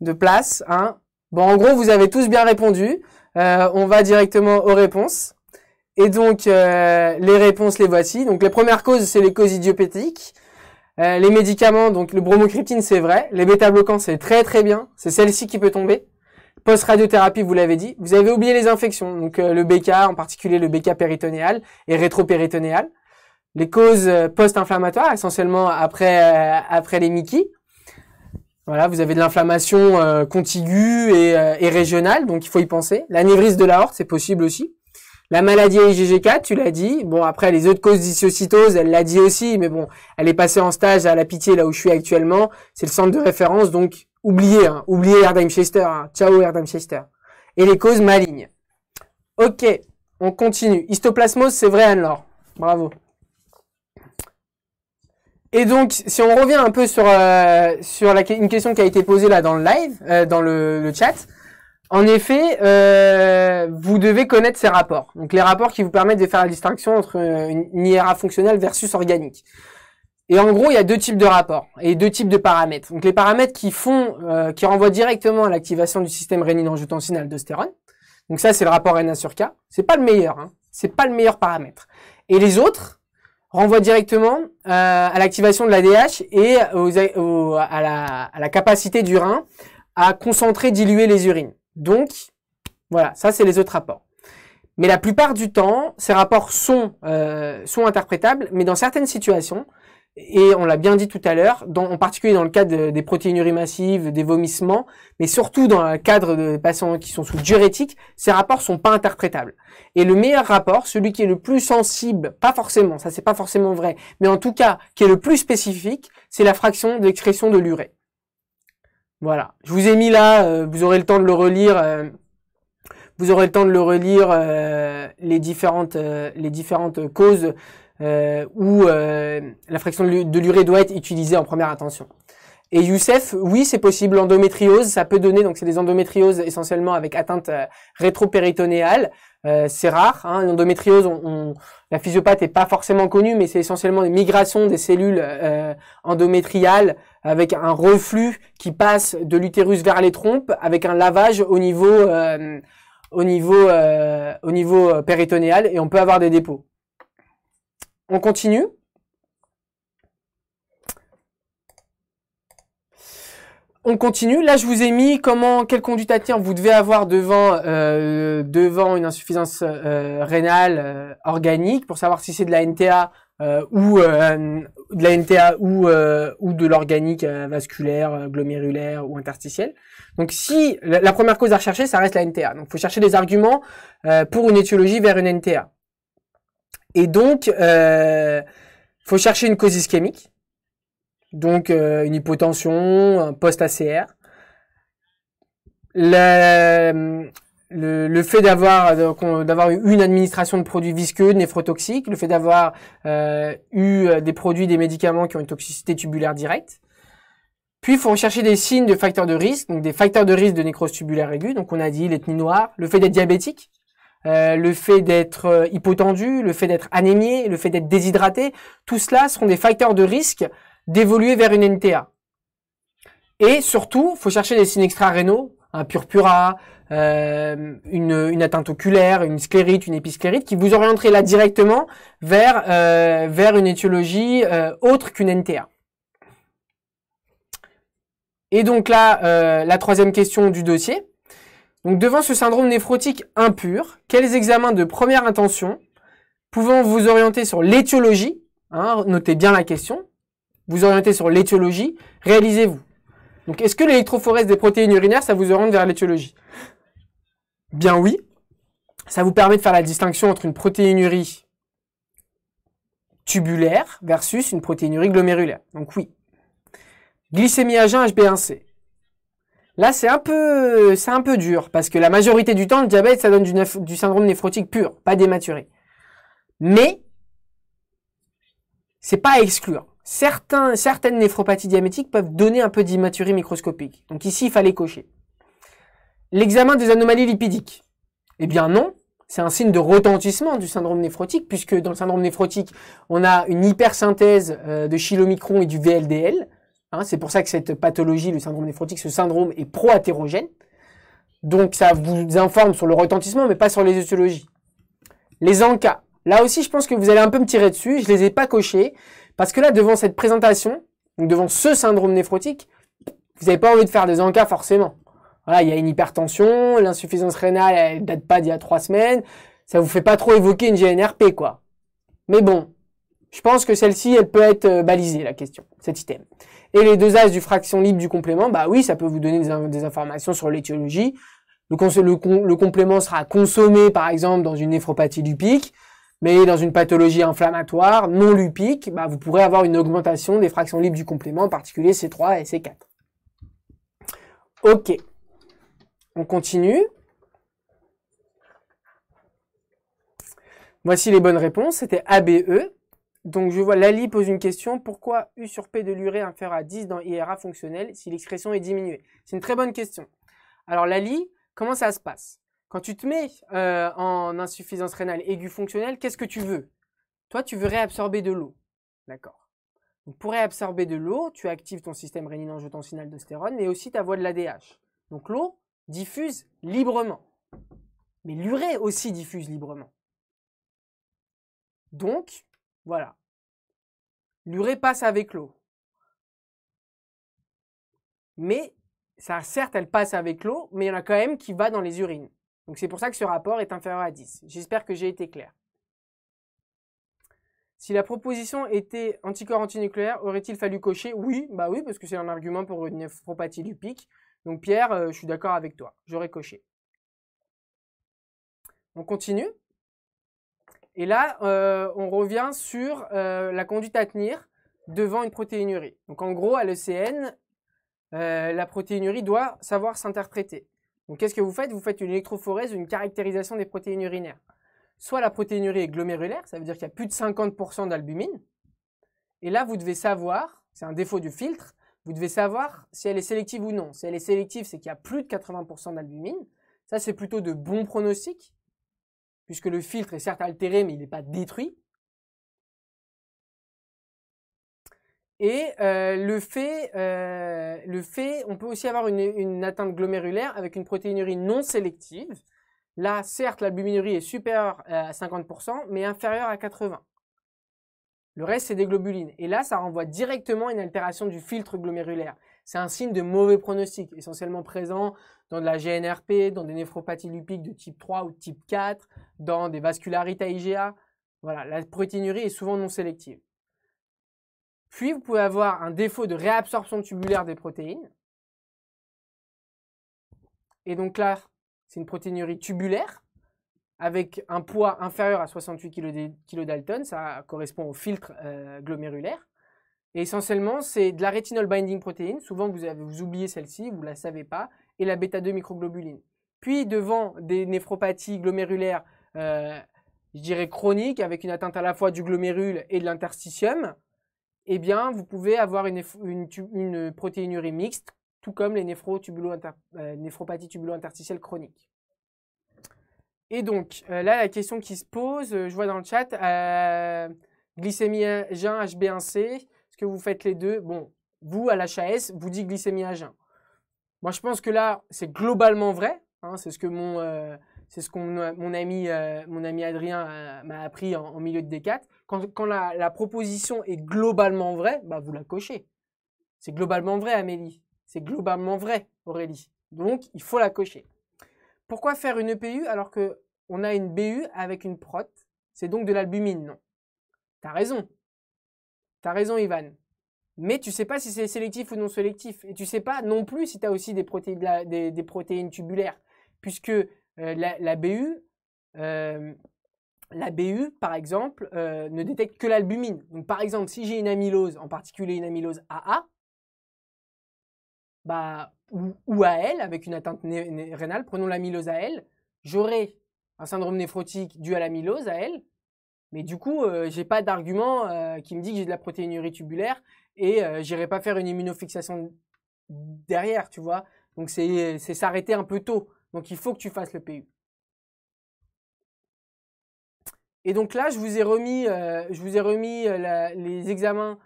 de place. Hein. Bon, en gros, vous avez tous bien répondu. Euh, on va directement aux réponses. Et donc, euh, les réponses, les voici. Donc, les premières causes, c'est les causes idiopathiques. les médicaments, donc le bromocryptine, c'est vrai. Les bêta-bloquants, c'est très très bien. C'est celle-ci qui peut tomber. Post-radiothérapie, vous l'avez dit. Vous avez oublié les infections, donc euh, le BK, en particulier le BK péritonéal et rétro-péritonéal. Les causes euh, post-inflammatoires, essentiellement après, euh, après les Mickey. Voilà, vous avez de l'inflammation contiguë et, régionale, donc il faut y penser. La névrise de horte, c'est possible aussi. La maladie IgG4, tu l'as dit. Bon, après, les autres causes d'iciocytose, elle l'a dit aussi, mais bon, elle est passée en stage à la pitié, là où je suis actuellement. C'est le centre de référence, donc Oubliez, hein, oubliez Erdheim Chester. Hein. Ciao Erdheim Chester. Et les causes malignes. Ok, on continue. Histoplasmose, c'est vrai Anne-Laure. Bravo. Et donc, si on revient un peu sur, euh, une question qui a été posée là dans le live, euh, dans le, chat, en effet, euh, vous devez connaître ces rapports. Donc les rapports qui vous permettent de faire la distinction entre une, une IRA fonctionnelle versus organique. Et en gros, il y a deux types de rapports et deux types de paramètres. Donc les paramètres qui font, euh, qui renvoient directement à l'activation du système rénine-angiotensine-aldostérone. Donc ça, c'est le rapport N1 sur K. C'est pas le meilleur, hein. c'est pas le meilleur paramètre. Et les autres renvoient directement euh, à l'activation de l'ADH et à, la, capacité du rein à concentrer, diluer les urines. Donc voilà, ça c'est les autres rapports. Mais la plupart du temps, ces rapports sont, euh, sont interprétables, mais dans certaines situations, et on l'a bien dit tout à l'heure, en particulier dans le cadre des protéines massives, des vomissements, mais surtout dans le cadre de patients qui sont sous diurétique, ces rapports sont pas interprétables. Et le meilleur rapport, celui qui est le plus sensible, pas forcément, ça c'est pas forcément vrai, mais en tout cas qui est le plus spécifique, c'est la fraction d'excrétion de l'urée. Voilà. Je vous ai mis là, euh, vous aurez le temps de le relire. Euh, vous aurez le temps de le relire euh, les différentes les différentes causes euh, où euh, la fraction de l'urée doit être utilisée en première attention. Et Youssef, oui, c'est possible, l'endométriose, ça peut donner, donc c'est des endométrioses essentiellement avec atteinte euh, rétro euh, c'est rare. Hein, L'endométriose, on, la physiopathe n'est pas forcément connue, mais c'est essentiellement des migrations des cellules euh, endométriales avec un reflux qui passe de l'utérus vers les trompes, avec un lavage au niveau, euh, au niveau, au niveau péritonéal, et on peut avoir des dépôts. On continue. On continue. Là, je vous ai mis comment, quelle conduite à tenir vous devez avoir devant, euh, devant une insuffisance euh, rénale euh, organique pour savoir si c'est de la NTA ou de la NTA ou, ou de l'organique vasculaire, glomérulaire ou interstitielle. Donc si la, première cause à rechercher, ça reste la NTA. Donc il faut chercher des arguments pour une étiologie vers une NTA. Et donc, euh, faut chercher une cause ischémique, donc euh, une hypotension, un post-ACR. Le, fait d'avoir d'avoir eu une administration de produits visqueux, néphrotoxiques, le fait d'avoir euh, eu euh, des produits, des médicaments qui ont une toxicité tubulaire directe. Puis, il faut rechercher des signes de facteurs de risque, donc des facteurs de risque de nécrose tubulaire aiguë. Donc, on a dit l'ethnie noire, le fait d'être diabétique, euh, le fait d'être euh, hypotendu, le fait d'être anémié, le fait d'être déshydraté, tout cela seront des facteurs de risque d'évoluer vers une NTA. Et surtout, faut chercher des signes extra-rénaux, un purpura, euh, une, une, atteinte oculaire, une sclérite, une épisclérite, qui vous orienterait là directement vers, vers une étiologie autre qu'une NTA. Et donc là, la troisième question du dossier, donc devant ce syndrome néphrotique impur, quels examens de première intention pouvant vous orienter sur l'étiologie, hein, notez bien la question, vous orienter sur l'étiologie, réalisez-vous. Donc est-ce que l'électrophorèse des protéines urinaires, ça vous oriente vers l'étiologie Bien oui. Ça vous permet de faire la distinction entre une protéinurie tubulaire versus une protéinurie glomérulaire. Donc oui. Glycémie à jeun HB1C. Là, c'est un peu, un peu dur parce que la majorité du temps, le diabète, ça donne du, syndrome néphrotique pur, pas dématuré. Mais c'est pas à exclure. certaines néphropathies diabétiques peuvent donner un peu d'immaturité microscopique. Donc ici, il fallait cocher. L'examen des anomalies lipidiques. Eh bien non, c'est un signe de retentissement du syndrome néphrotique, puisque dans le syndrome néphrotique, on a une hypersynthèse euh, de chylomicron et du VLDL. Hein, c'est pour ça que cette pathologie, le syndrome néphrotique, ce syndrome est pro-hétérogène. Donc ça vous informe sur le retentissement, mais pas sur les étiologies. Les encas. Là aussi, je pense que vous allez un peu me tirer dessus. Je les ai pas cochés. Parce que là, devant cette présentation, devant ce syndrome néphrotique, vous n'avez pas envie de faire des encas forcément. Voilà, il y a une hypertension, l'insuffisance rénale, elle date pas d'il y a trois semaines. Ça vous fait pas trop évoquer une GNRP, quoi. Mais bon, je pense que celle-ci, elle peut être euh, balisée, la question, cet item. Et les deux dosages du fraction libre du complément, bah oui, ça peut vous donner des, informations sur l'étiologie. Le, complément sera consommé, par exemple, dans une néphropathie lupique, mais dans une pathologie inflammatoire non lupique, bah, vous pourrez avoir une augmentation des fractions libres du complément, en particulier C3 et C4. Ok. On continue. Voici les bonnes réponses. C'était ABE. Donc je vois Lali pose une question, pourquoi U sur P de l'urée inférieur à 10 dans IRA fonctionnel si l'expression est diminuée C'est une très bonne question. Alors Lali, comment ça se passe Quand tu te mets euh, en insuffisance rénale aiguë fonctionnelle, qu'est-ce que tu veux Toi, tu veux réabsorber de l'eau. D'accord. pour réabsorber de l'eau, tu actives ton système rénine de d'ostérone, mais aussi ta voie de l'ADH. Donc l'eau diffuse librement. Mais l'urée aussi diffuse librement. Donc, voilà. L'urée passe avec l'eau. Mais, ça, certes, elle passe avec l'eau, mais il y en a quand même qui va dans les urines. Donc c'est pour ça que ce rapport est inférieur à 10. J'espère que j'ai été clair. Si la proposition était anticorps antinucléaire, aurait-il fallu cocher Oui, bah oui, parce que c'est un argument pour une nephropathie du pic. Donc Pierre, euh, je suis d'accord avec toi, j'aurais coché. On continue. Et là, euh, on revient sur euh, la conduite à tenir devant une protéinurie. Donc en gros, à l'ECN, euh, la protéinurie doit savoir s'interpréter. Donc qu'est-ce que vous faites Vous faites une électrophorèse, une caractérisation des protéines urinaires. Soit la protéinurie est glomérulaire, ça veut dire qu'il y a plus de 50% d'albumine. Et là, vous devez savoir, c'est un défaut du filtre, vous devez savoir si elle est sélective ou non. Si elle est sélective, c'est qu'il y a plus de 80% d'albumine. Ça, c'est plutôt de bons pronostics puisque le filtre est certes altéré, mais il n'est pas détruit. Et euh, le, fait, euh, le fait, on peut aussi avoir une, atteinte glomérulaire avec une protéinurie non sélective. Là, certes, l'albuminurie est supérieure euh, à 50%, mais inférieure à 80%. Le reste, c'est des globulines. Et là, ça renvoie directement à une altération du filtre glomérulaire c'est un signe de mauvais pronostic, essentiellement présent dans de la GNRP, dans des néphropathies lupiques de type 3 ou type 4, dans des vascularites à IgA. la protéinurie est souvent non sélective. Puis, vous pouvez avoir un défaut de réabsorption tubulaire des protéines. Et donc là, c'est une protéinurie tubulaire avec un poids inférieur à 68 kg, ça correspond au filtre euh, glomérulaire essentiellement, c'est de la rétinol binding protéine. Souvent, vous, avez, vous oubliez celle-ci, vous ne la savez pas, et la bêta-2 microglobuline. Puis, devant des néphropathies glomérulaires, euh, je dirais chroniques, avec une atteinte à la fois du glomérule et de l'interstitium, eh bien, vous pouvez avoir une, protéinurie mixte, tout comme les euh, néphropathies tubulo-interstitielles chroniques. Et donc, euh, là, la question qui se pose, je vois dans le chat, glycémie g 1 hb HB1C, que vous faites les deux, bon, vous, à l'HAS, vous dites glycémie à jeun. Moi, je pense que là, c'est globalement vrai. Hein, c'est ce que mon, euh, c'est ce qu'on, mon, ami, euh, mon ami Adrien euh, m'a appris en, milieu de D4. Quand, la, proposition est globalement vraie, bah, vous la cochez. C'est globalement vrai, Amélie. C'est globalement vrai, Aurélie. Donc, il faut la cocher. Pourquoi faire une EPU alors qu'on a une BU avec une prot C'est donc de l'albumine, non T'as raison, T'as raison, Ivan. Mais tu sais pas si c'est sélectif ou non sélectif. Et tu sais pas non plus si tu as aussi des protéines, tubulaires. Puisque euh, la, BU, la BU, euh, par exemple, euh, ne détecte que l'albumine. Donc, par exemple, si j'ai une amylose, en particulier une amylose AA, bah, ou, ou AL, avec une atteinte rénale, prenons l'amylose AL, j'aurai un syndrome néphrotique dû à l'amylose AL, mais du coup, je euh, j'ai pas d'argument euh, qui me dit que j'ai de la protéinurie tubulaire et je euh, j'irai pas faire une immunofixation derrière, tu vois. Donc c'est s'arrêter un peu tôt. Donc il faut que tu fasses le PU. Et donc là, je vous ai remis, les examens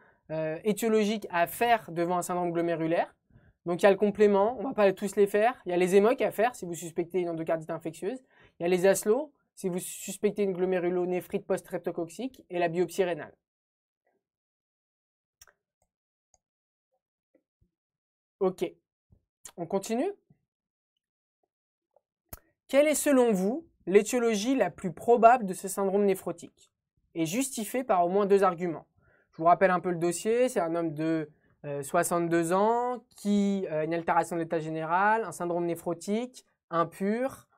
étiologiques à faire devant un syndrome glomérulaire. Donc il y a le complément, on ne va pas tous les faire. Il y a les émoques à faire si vous suspectez une endocardite infectieuse. Il y a les ASLO, si vous suspectez une glomérulonephrite post-streptococcique et la biopsie rénale. Ok, on continue. Quelle est selon vous l'étiologie la plus probable de ce syndrome néphrotique et justifiée par au moins deux arguments Je vous rappelle un peu le dossier, c'est un homme de 62 euh, ans qui euh, a une altération de l'état général, un syndrome néphrotique impur.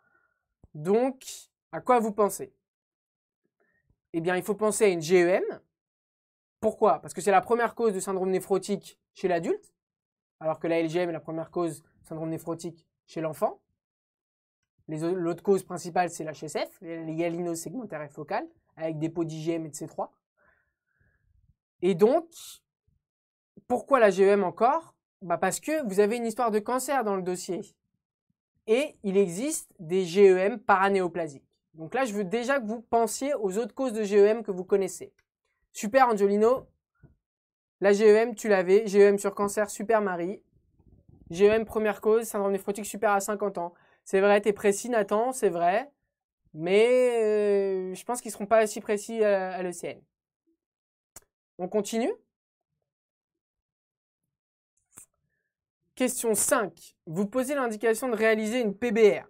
Donc, à quoi vous pensez Eh bien, il faut penser à une GEM. Pourquoi Parce que c'est la première cause de syndrome néphrotique chez l'adulte, alors que la LGM est la première cause de syndrome néphrotique chez l'enfant. L'autre cause principale, c'est l'HSF, les segmentaire segmentaires et focales, avec des pots d'IgM et de C3. Et donc, pourquoi la GEM encore bah, Parce que vous avez une histoire de cancer dans le dossier. Et il existe des GEM paranéoplasiques. Donc là, je veux déjà que vous pensiez aux autres causes de GEM que vous connaissez. Super Angelino, la GEM, tu l'avais, GEM sur cancer, super Marie. GEM première cause, syndrome néphrotique super à 50 ans. C'est vrai, t'es précis Nathan, c'est vrai, mais euh, je pense qu'ils ne seront pas aussi précis à, à l'ECN. On continue Question 5. Vous posez l'indication de réaliser une PBR.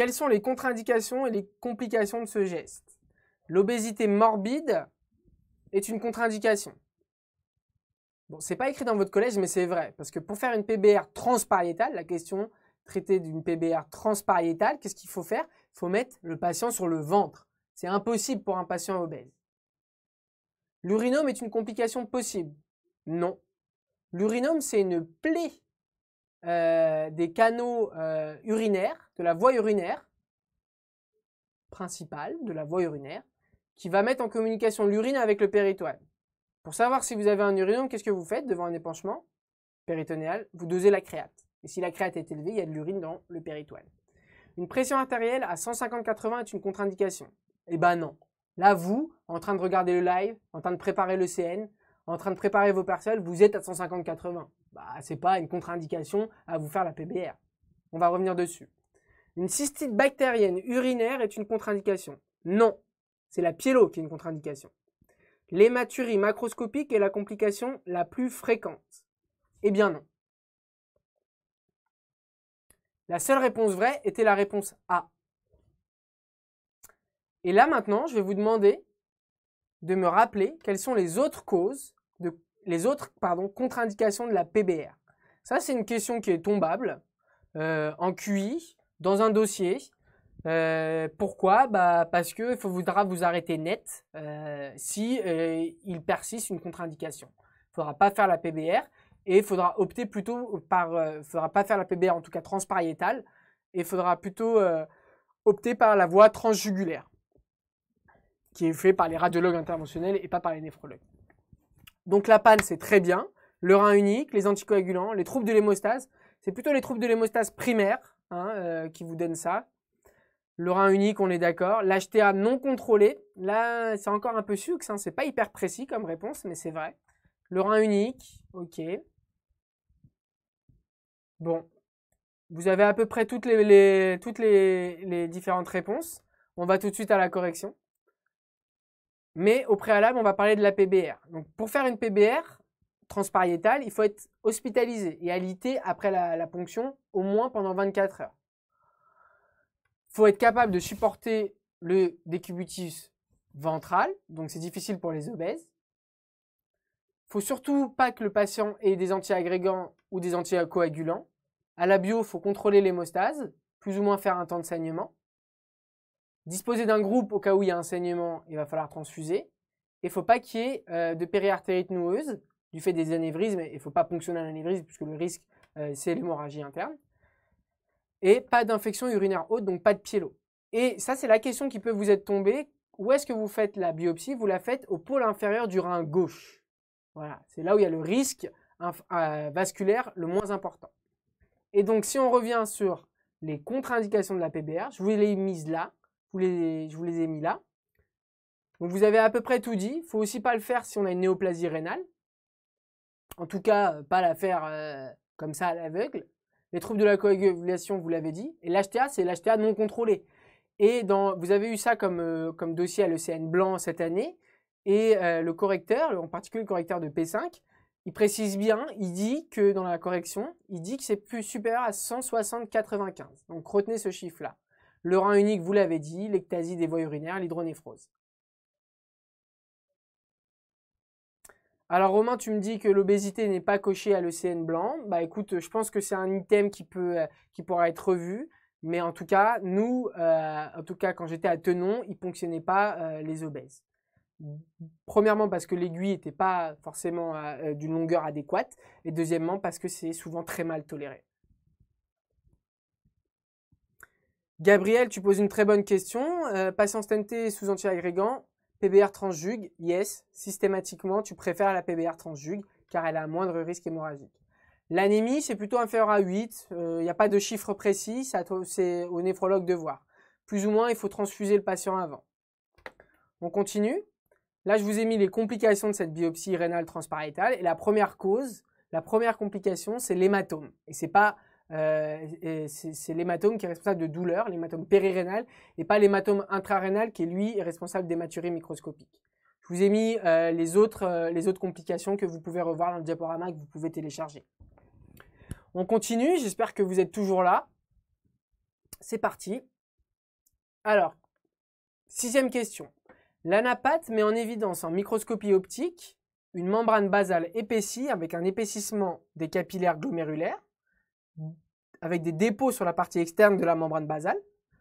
Quelles sont les contre-indications et les complications de ce geste L'obésité morbide est une contre-indication. Bon, n'est pas écrit dans votre collège, mais c'est vrai. Parce que pour faire une PBR transpariétale, la question traitée d'une PBR transpariétale, qu'est-ce qu'il faut faire Il faut mettre le patient sur le ventre. C'est impossible pour un patient obèse. L'urinome est une complication possible Non. L'urinome, c'est une plaie euh, des canaux euh, urinaires, de la voie urinaire principale, de la voie urinaire, qui va mettre en communication l'urine avec le péritoine. Pour savoir si vous avez un urinome, qu'est-ce que vous faites devant un épanchement péritonéal Vous dosez la créate. Et si la créate est élevée, il y a de l'urine dans le péritoine. Une pression artérielle à 150-80 est une contre-indication. Eh ben non. Là, vous, en train de regarder le live, en train de préparer le CN, en train de préparer vos parcelles, vous êtes à 150-80. Bah, Ce n'est pas une contre-indication à vous faire la PBR. On va revenir dessus. Une cystite bactérienne urinaire est une contre-indication. Non, c'est la piélo qui est une contre-indication. L'hématurie macroscopique est la complication la plus fréquente. Eh bien non. La seule réponse vraie était la réponse A. Et là maintenant, je vais vous demander de me rappeler quelles sont les autres causes les autres pardon, contre-indications de la PBR. Ça, c'est une question qui est tombable euh, en QI, dans un dossier. Euh, pourquoi bah, Parce qu'il faudra vous arrêter net euh, si il persiste une contre-indication. Il ne faudra pas faire la PBR et il faudra opter plutôt par... Il faudra pas faire la PBR, en tout cas transpariétale, et il faudra plutôt opter par la voie transjugulaire, qui est faite par les radiologues interventionnels et pas par les néphrologues. Donc la panne, c'est très bien. Le rein unique, les anticoagulants, les troubles de l'hémostase. C'est plutôt les troubles de l'hémostase primaire hein, euh, qui vous donnent ça. Le rein unique, on est d'accord. L'HTA non contrôlé. Là, c'est encore un peu succès. Hein. C'est pas hyper précis comme réponse, mais c'est vrai. Le rein unique, ok. Bon, vous avez à peu près toutes les différentes réponses. On va tout de suite à la correction. Mais au préalable, on va parler de la PBR. Donc, pour faire une PBR transpariétale, il faut être hospitalisé et alité après la, ponction au moins pendant 24 heures. Il faut être capable de supporter le décubitus ventral, donc c'est difficile pour les obèses. Il faut surtout pas que le patient ait des antiagrégants ou des anticoagulants. À la bio, il faut contrôler l'hémostase, plus ou moins faire un temps de saignement. Disposer d'un groupe au cas où il y a un saignement, il va falloir transfuser. Il ne faut pas qu'il y ait euh, de périartérite noueuse du fait des anévrismes. Il ne faut pas ponctionner l'anévrisme puisque le risque, euh, c'est l'hémorragie interne. Et pas d'infection urinaire haute, donc pas de piélo. Et ça, c'est la question qui peut vous être tombée. Où est-ce que vous faites la biopsie Vous la faites au pôle inférieur du rein gauche. Voilà, c'est là où il y a le risque euh, vasculaire le moins important. Et donc, si on revient sur les contre-indications de la PBR, je vous les mise là je vous les ai mis là. Donc vous avez à peu près tout dit. Il faut aussi pas le faire si on a une néoplasie rénale. En tout cas, euh, pas la faire euh, comme ça à l'aveugle. Les troubles de la coagulation, vous l'avez dit. Et l'HTA, c'est l'HTA non contrôlé. Et vous avez eu ça comme, euh, dossier à l'ECN blanc cette année. Et le correcteur, en particulier le correcteur de P5, il précise bien, il dit que dans la correction, il dit que c'est plus supérieur à 170,95. Donc retenez ce chiffre-là. Le rein unique, vous l'avez dit, l'ectasie des voies urinaires, l'hydronéphrose. Alors Romain, tu me dis que l'obésité n'est pas cochée à l'ECN blanc. Bah écoute, je pense que c'est un item qui, peut, euh, qui pourra être revu. Mais en tout cas, nous, euh, en tout cas quand j'étais à Tenon, ils ponctionnait pas euh, les obèses. Premièrement parce que l'aiguille n'était pas forcément d'une longueur adéquate. Et deuxièmement parce que c'est souvent très mal toléré. Gabriel, tu poses une très bonne question. Euh, patient stenté sous anti-agrégant, PBR transjugue, yes. Systématiquement, tu préfères la PBR transjugue car elle a un moindre risque hémorragique. L'anémie, c'est plutôt inférieur à 8. Il n'y a pas de chiffre précis, c'est au néphrologue de voir. Plus ou moins, il faut transfuser le patient avant. On continue. Là, je vous ai mis les complications de cette biopsie rénale transparétale. Et la première cause, la première complication, c'est l'hématome. Et c'est pas euh, c'est l'hématome qui est responsable de douleur, l'hématome périrénal, et pas l'hématome intrarénal qui, lui, est responsable d'hématurie microscopiques. Je vous ai mis euh, les, autres, euh, les autres complications que vous pouvez revoir dans le diaporama que vous pouvez télécharger. On continue, j'espère que vous êtes toujours là. C'est parti. Alors, sixième question. L'anapathe met en évidence en microscopie optique une membrane basale épaissie avec un épaississement des capillaires glomérulaires Mmh. avec des dépôts sur la partie externe de la membrane basale,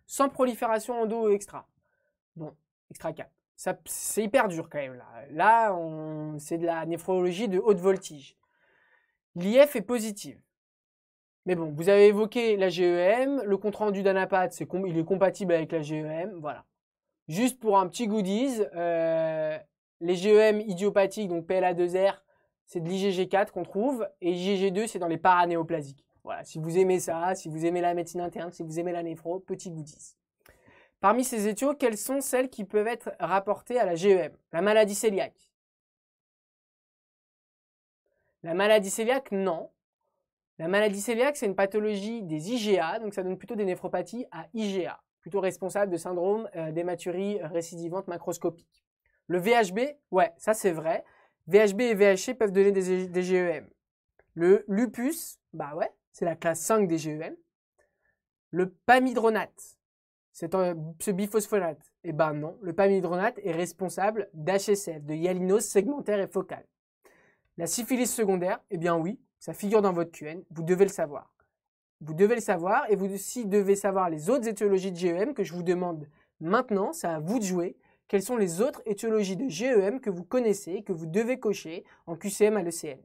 sans prolifération endo extra. Bon, extra Ça, C'est hyper dur quand même là. Là, c'est de la néphrologie de haute voltige. L'IF est positive. Mais bon, vous avez évoqué la GEM, le compte rendu d'anapath, il est compatible avec la GEM, voilà. Juste pour un petit goodies, euh, les GEM idiopathiques, donc PLA2R, c'est de l'IgG4 qu'on trouve, et IgG2, c'est dans les paranéoplasiques. Voilà, si vous aimez ça, si vous aimez la médecine interne, si vous aimez la néphro, petit goodies. Parmi ces étios, quelles sont celles qui peuvent être rapportées à la GEM La maladie cœliaque. La maladie cœliaque, non. La maladie cœliaque, c'est une pathologie des IgA, donc ça donne plutôt des néphropathies à IgA, plutôt responsable de syndrome euh, d'hématurie récidivante macroscopique. Le VHB, ouais, ça c'est vrai. VHB et VHC peuvent donner des, e des GEM. Le lupus, bah ouais, c'est la classe 5 des GEM. Le pamidronate, c'est ce biphosphonate, eh ben non, le pamidronate est responsable d'HSF, de hyalinose segmentaire et focale. La syphilis secondaire, eh bien oui, ça figure dans votre QN, vous devez le savoir. Vous devez le savoir et vous aussi devez savoir les autres étiologies de GEM que je vous demande maintenant, c'est à vous de jouer. Quelles sont les autres étiologies de GEM que vous connaissez et que vous devez cocher en QCM à l'ECN?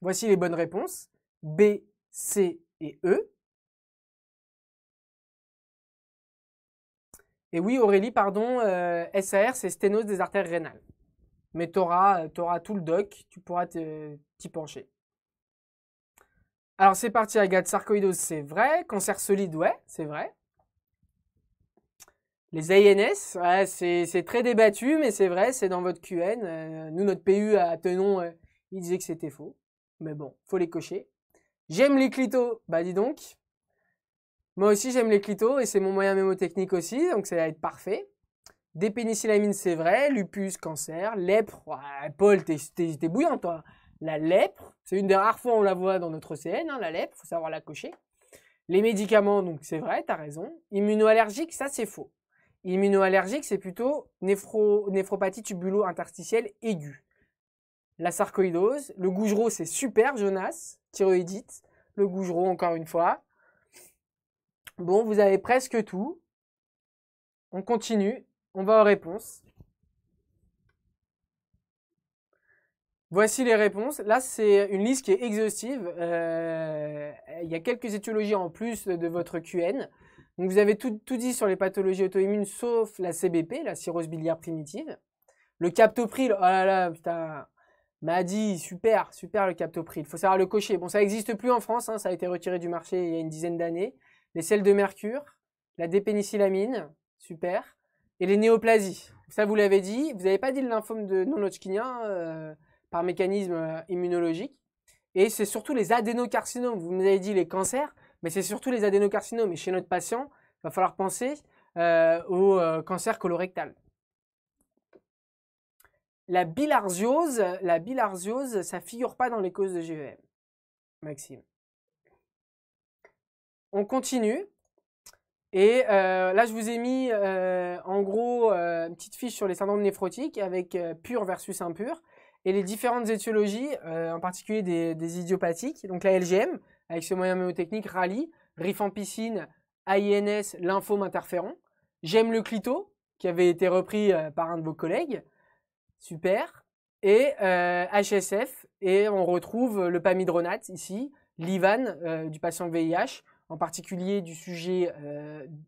Voici les bonnes réponses. B, C et E. Et oui, Aurélie, pardon, euh, SAR, c'est sténose des artères rénales. Mais tu auras, euh, tout le doc, tu pourras t'y pencher. Alors c'est parti, Agathe, sarcoïdose, c'est vrai. Cancer solide, ouais, c'est vrai. Les ANS, c'est très débattu, mais c'est vrai, c'est dans votre QN. Euh, nous, notre PU à Tenon, il disait que c'était faux mais bon, faut les cocher. J'aime les clitos, bah dis donc. Moi aussi j'aime les clitos et c'est mon moyen mémotechnique aussi, donc ça va être parfait. Des pénicillamines, c'est vrai, lupus, cancer, lèpre. Paul, t'es bouillant toi. La lèpre, c'est une des rares fois qu'on on la voit dans notre CN, hein, la lèpre, faut savoir la cocher. Les médicaments, donc c'est vrai, t'as raison. Immunoallergique, ça c'est faux. Immunoallergique, c'est plutôt néphro, néphropathie tubulo-interstitielle aiguë la sarcoïdose. Le gougerot, c'est super, Jonas, thyroïdite. Le gougerot encore une fois. Bon, vous avez presque tout. On continue, on va aux réponses. Voici les réponses. Là, c'est une liste qui est exhaustive. Euh, il y a quelques étiologies en plus de votre QN. Donc, vous avez tout, dit sur les pathologies auto-immunes, sauf la CBP, la cirrhose biliaire primitive. Le captopril, oh là là, putain, m'a dit super, super le captopril. Il faut savoir le cocher. Bon, ça n'existe plus en France, hein, ça a été retiré du marché il y a une dizaine d'années. Les sels de mercure, la dépénicillamine, super, et les néoplasies. Ça, vous l'avez dit. Vous n'avez pas dit le lymphome de non-Hodgkinien euh, par mécanisme euh, immunologique. Et c'est surtout les adénocarcinomes. Vous nous avez dit les cancers, mais c'est surtout les adénocarcinomes. Et chez notre patient, il va falloir penser euh, au cancer colorectal. La bilharziose, la ne ça figure pas dans les causes de GEM. Maxime. On continue. Et euh, là, je vous ai mis euh, en gros euh, une petite fiche sur les syndromes néphrotiques avec pur versus impur et les différentes étiologies, en particulier des, idiopathiques. Donc la LGM, avec ce moyen mémotechnique, rallye, rifampicine, AINS, lymphome interféron. J'aime le clito, qui avait été repris par un de vos collègues super, et HSF, euh, et on retrouve euh, le pamidronate ici, l'IVAN euh, du patient VIH, en particulier du sujet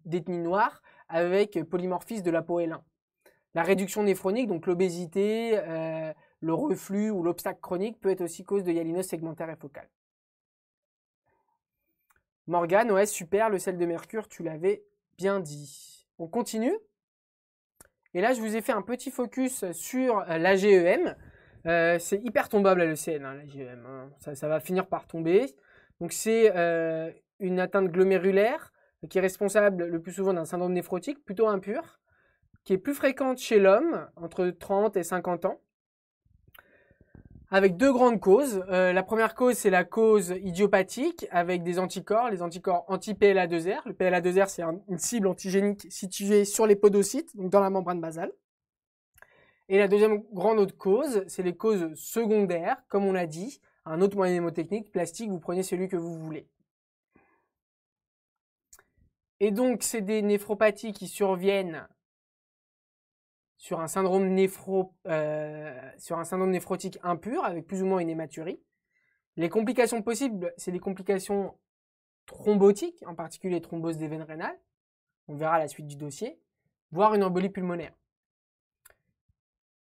d'ethnie noire, avec polymorphisme de la peau l 1 La réduction néphronique, donc l'obésité, le reflux ou l'obstacle chronique peut être aussi cause de hyalinose segmentaire et focale. Morgane, OS, super, le sel de mercure, tu l'avais bien dit. On continue et là, je vous ai fait un petit focus sur euh, la GEM. Euh, c'est hyper tombable à l'ECN, hein, la GEM. Hein. Ça, va finir par tomber. Donc, c'est euh, une atteinte glomérulaire qui est responsable le plus souvent d'un syndrome néphrotique plutôt impur, qui est plus fréquente chez l'homme, entre 30 et 50 ans, avec deux grandes causes. Euh, la première cause, c'est la cause idiopathique avec des anticorps, les anticorps anti-PLA2R. Le PLA2R, c'est une cible antigénique située sur les podocytes, donc dans la membrane basale. Et la deuxième grande autre cause, c'est les causes secondaires, comme on l'a dit, un autre moyen mnémotechnique, plastique, vous prenez celui que vous voulez. Et donc, c'est des néphropathies qui surviennent sur un syndrome, néphro, euh, néphrotique impur avec plus ou moins une hématurie. Les complications possibles, c'est les complications thrombotiques, en particulier les thrombose des veines rénales, on verra la suite du dossier, voire une embolie pulmonaire.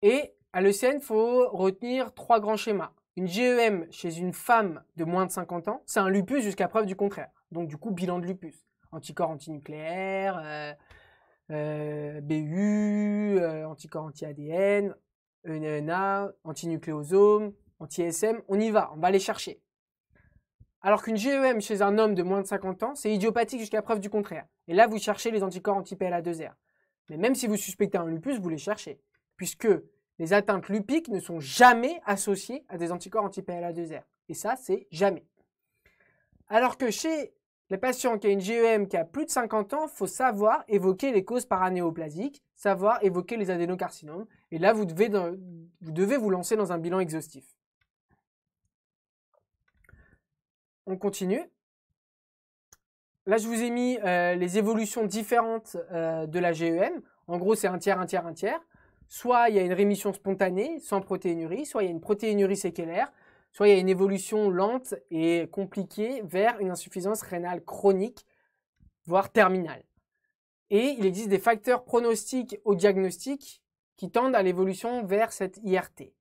Et à l'ECN, il faut retenir trois grands schémas. Une GEM chez une femme de moins de 50 ans, c'est un lupus jusqu'à preuve du contraire. Donc du coup, bilan de lupus. Anticorps antinucléaires, euh, euh, BU, euh, anticorps anti-ADN, ENA, antinucléosome, anti-SM, on y va, on va les chercher. Alors qu'une GEM chez un homme de moins de 50 ans, c'est idiopathique jusqu'à preuve du contraire. Et là, vous cherchez les anticorps anti-PLA2R. Mais même si vous suspectez un lupus, vous les cherchez, puisque les atteintes lupiques ne sont jamais associées à des anticorps anti-PLA2R. Et ça, c'est jamais. Alors que chez les patients qui ont une GEM qui a plus de 50 ans, faut savoir évoquer les causes paranéoplasiques, savoir évoquer les adénocarcinomes. Et là, vous devez, vous, lancer dans un bilan exhaustif. On continue. Là, je vous ai mis euh, les évolutions différentes euh, de la GEM. En gros, c'est un tiers, un tiers, un tiers. Soit il y a une rémission spontanée, sans protéinurie, soit il y a une protéinurie séquellaire. Soit il y a une évolution lente et compliquée vers une insuffisance rénale chronique, voire terminale. Et il existe des facteurs pronostiques au diagnostic qui tendent à l'évolution vers cette IRT.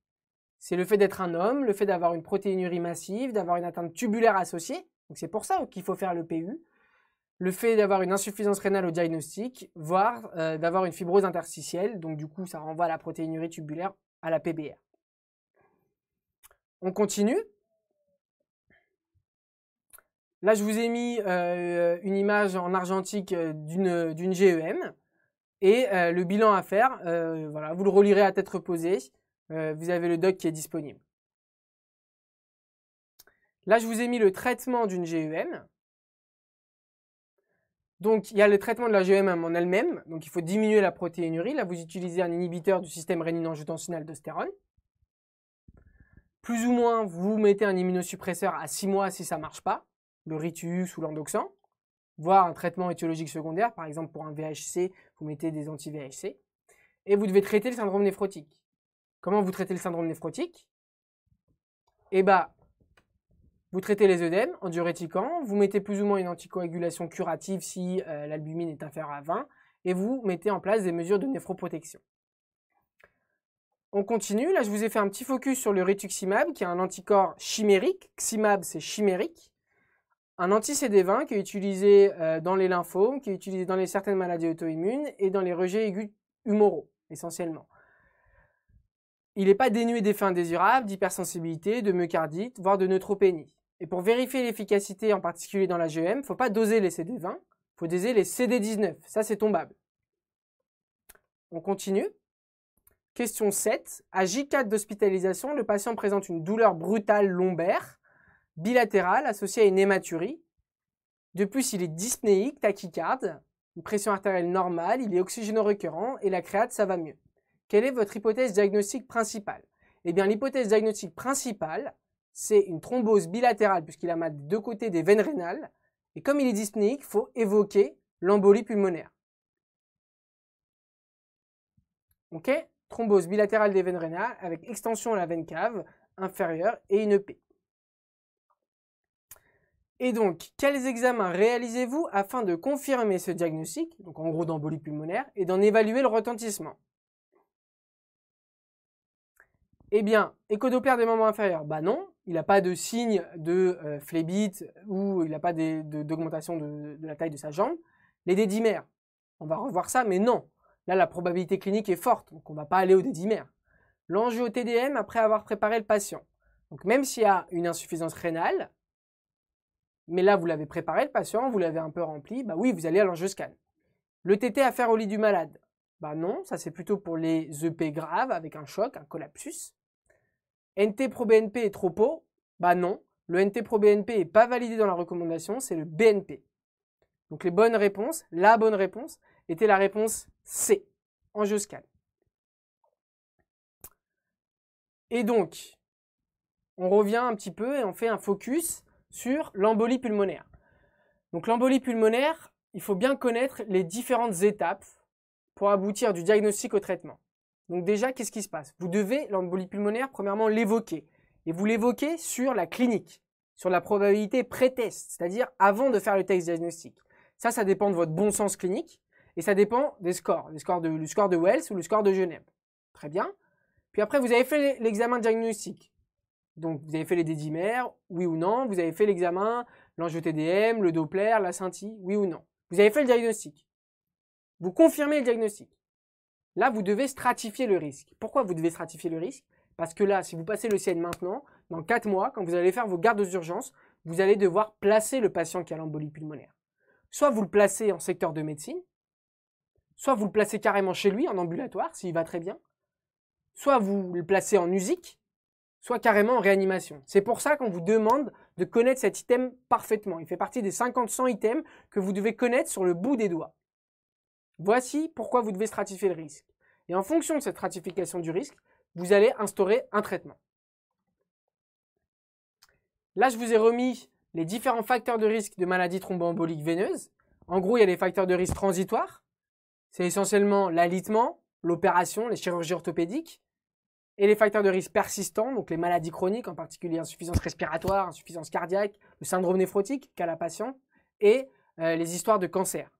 C'est le fait d'être un homme, le fait d'avoir une protéinurie massive, d'avoir une atteinte tubulaire associée, donc c'est pour ça qu'il faut faire le PU, le fait d'avoir une insuffisance rénale au diagnostic, voire euh, d'avoir une fibrose interstitielle, donc du coup ça renvoie à la protéinurie tubulaire, à la PBR. On continue. Là, je vous ai mis une image en argentique d'une GEM et le bilan à faire. voilà, vous le relirez à tête reposée. vous avez le doc qui est disponible. Là, je vous ai mis le traitement d'une GEM. Donc, il y a le traitement de la GEM en elle-même. Donc, il faut diminuer la protéinurie. Là, vous utilisez un inhibiteur du système de d'ostérone plus ou moins, vous mettez un immunosuppresseur à 6 mois si ça marche pas, le Ritus ou l'Endoxan, voire un traitement étiologique secondaire, par exemple pour un VHC, vous mettez des anti-VHC, et vous devez traiter le syndrome néphrotique. Comment vous traitez le syndrome néphrotique Eh bah, vous traitez les œdèmes en diurétiquant, vous mettez plus ou moins une anticoagulation curative si euh, l'albumine est inférieure à 20, et vous mettez en place des mesures de néphroprotection. On continue, là je vous ai fait un petit focus sur le rituximab qui est un anticorps chimérique, ximab c'est chimérique, un anti-CD20 qui est utilisé euh, dans les lymphomes, qui est utilisé dans les certaines maladies auto-immunes et dans les rejets aigus humoraux essentiellement. Il n'est pas dénué d'effets indésirables, d'hypersensibilité, de myocardite, voire de neutropénie. Et pour vérifier l'efficacité, en particulier dans la GM, il ne faut pas doser les CD20, il faut doser les CD19. Ça, c'est tombable. On continue. Question 7. À J4 d'hospitalisation, le patient présente une douleur brutale lombaire, bilatérale, associée à une hématurie. De plus, il est dysnéique, tachycarde, une pression artérielle normale, il est oxygéno et la créate, ça va mieux. Quelle est votre hypothèse diagnostique principale Eh bien, l'hypothèse diagnostique principale, c'est une thrombose bilatérale puisqu'il a mal des deux côtés des veines rénales. Et comme il est dyspnéique, il faut évoquer l'embolie pulmonaire. OK thrombose bilatérale des veines rénales avec extension à la veine cave inférieure et une P. Et donc, quels examens réalisez-vous afin de confirmer ce diagnostic, donc en gros d'embolie pulmonaire, et d'en évaluer le retentissement Eh bien, échodopère des membres inférieurs, bah non, il n'a pas de signe de euh, phlébite ou il n'a pas d'augmentation de, la taille de sa jambe. Les dédimères, on va revoir ça, mais non, Là, la probabilité clinique est forte, donc on ne va pas aller au dédimère. au tdm après avoir préparé le patient. Donc même s'il y a une insuffisance rénale, mais là, vous l'avez préparé le patient, vous l'avez un peu rempli, bah oui, vous allez à l'enjeu scan. Le TT à faire au lit du malade, bah non, ça c'est plutôt pour les EP graves avec un choc, un collapsus. nt pro BNP est trop haut, bah non, le nt pro BNP n'est pas validé dans la recommandation, c'est le BNP. Donc les bonnes réponses, la bonne réponse, était la réponse C, angioscale. Et donc, on revient un petit peu et on fait un focus sur l'embolie pulmonaire. Donc l'embolie pulmonaire, il faut bien connaître les différentes étapes pour aboutir du diagnostic au traitement. Donc déjà, qu'est-ce qui se passe Vous devez, l'embolie pulmonaire, premièrement l'évoquer. Et vous l'évoquez sur la clinique, sur la probabilité pré-test, c'est-à-dire avant de faire le test diagnostique. Ça, ça dépend de votre bon sens clinique. Et ça dépend des scores, les scores le score de Wells ou le score de Genève. Très bien. Puis après, vous avez fait l'examen diagnostique. Donc, vous avez fait les dédimères, oui ou non. Vous avez fait l'examen, l'enjeu TDM, le Doppler, la scintille, oui ou non. Vous avez fait le diagnostic. Vous confirmez le diagnostic. Là, vous devez stratifier le risque. Pourquoi vous devez stratifier le risque Parce que là, si vous passez le CN maintenant, dans 4 mois, quand vous allez faire vos gardes aux urgences, vous allez devoir placer le patient qui a l'embolie pulmonaire. Soit vous le placez en secteur de médecine, Soit vous le placez carrément chez lui, en ambulatoire, s'il va très bien. Soit vous le placez en musique, soit carrément en réanimation. C'est pour ça qu'on vous demande de connaître cet item parfaitement. Il fait partie des 50-100 items que vous devez connaître sur le bout des doigts. Voici pourquoi vous devez stratifier le risque. Et en fonction de cette stratification du risque, vous allez instaurer un traitement. Là, je vous ai remis les différents facteurs de risque de maladie thromboembolique veineuse. En gros, il y a les facteurs de risque transitoires, c'est essentiellement l'alitement, l'opération, les chirurgies orthopédiques et les facteurs de risque persistants, donc les maladies chroniques, en particulier insuffisance respiratoire, insuffisance cardiaque, le syndrome néphrotique qu'a la patiente et euh, les histoires de cancer.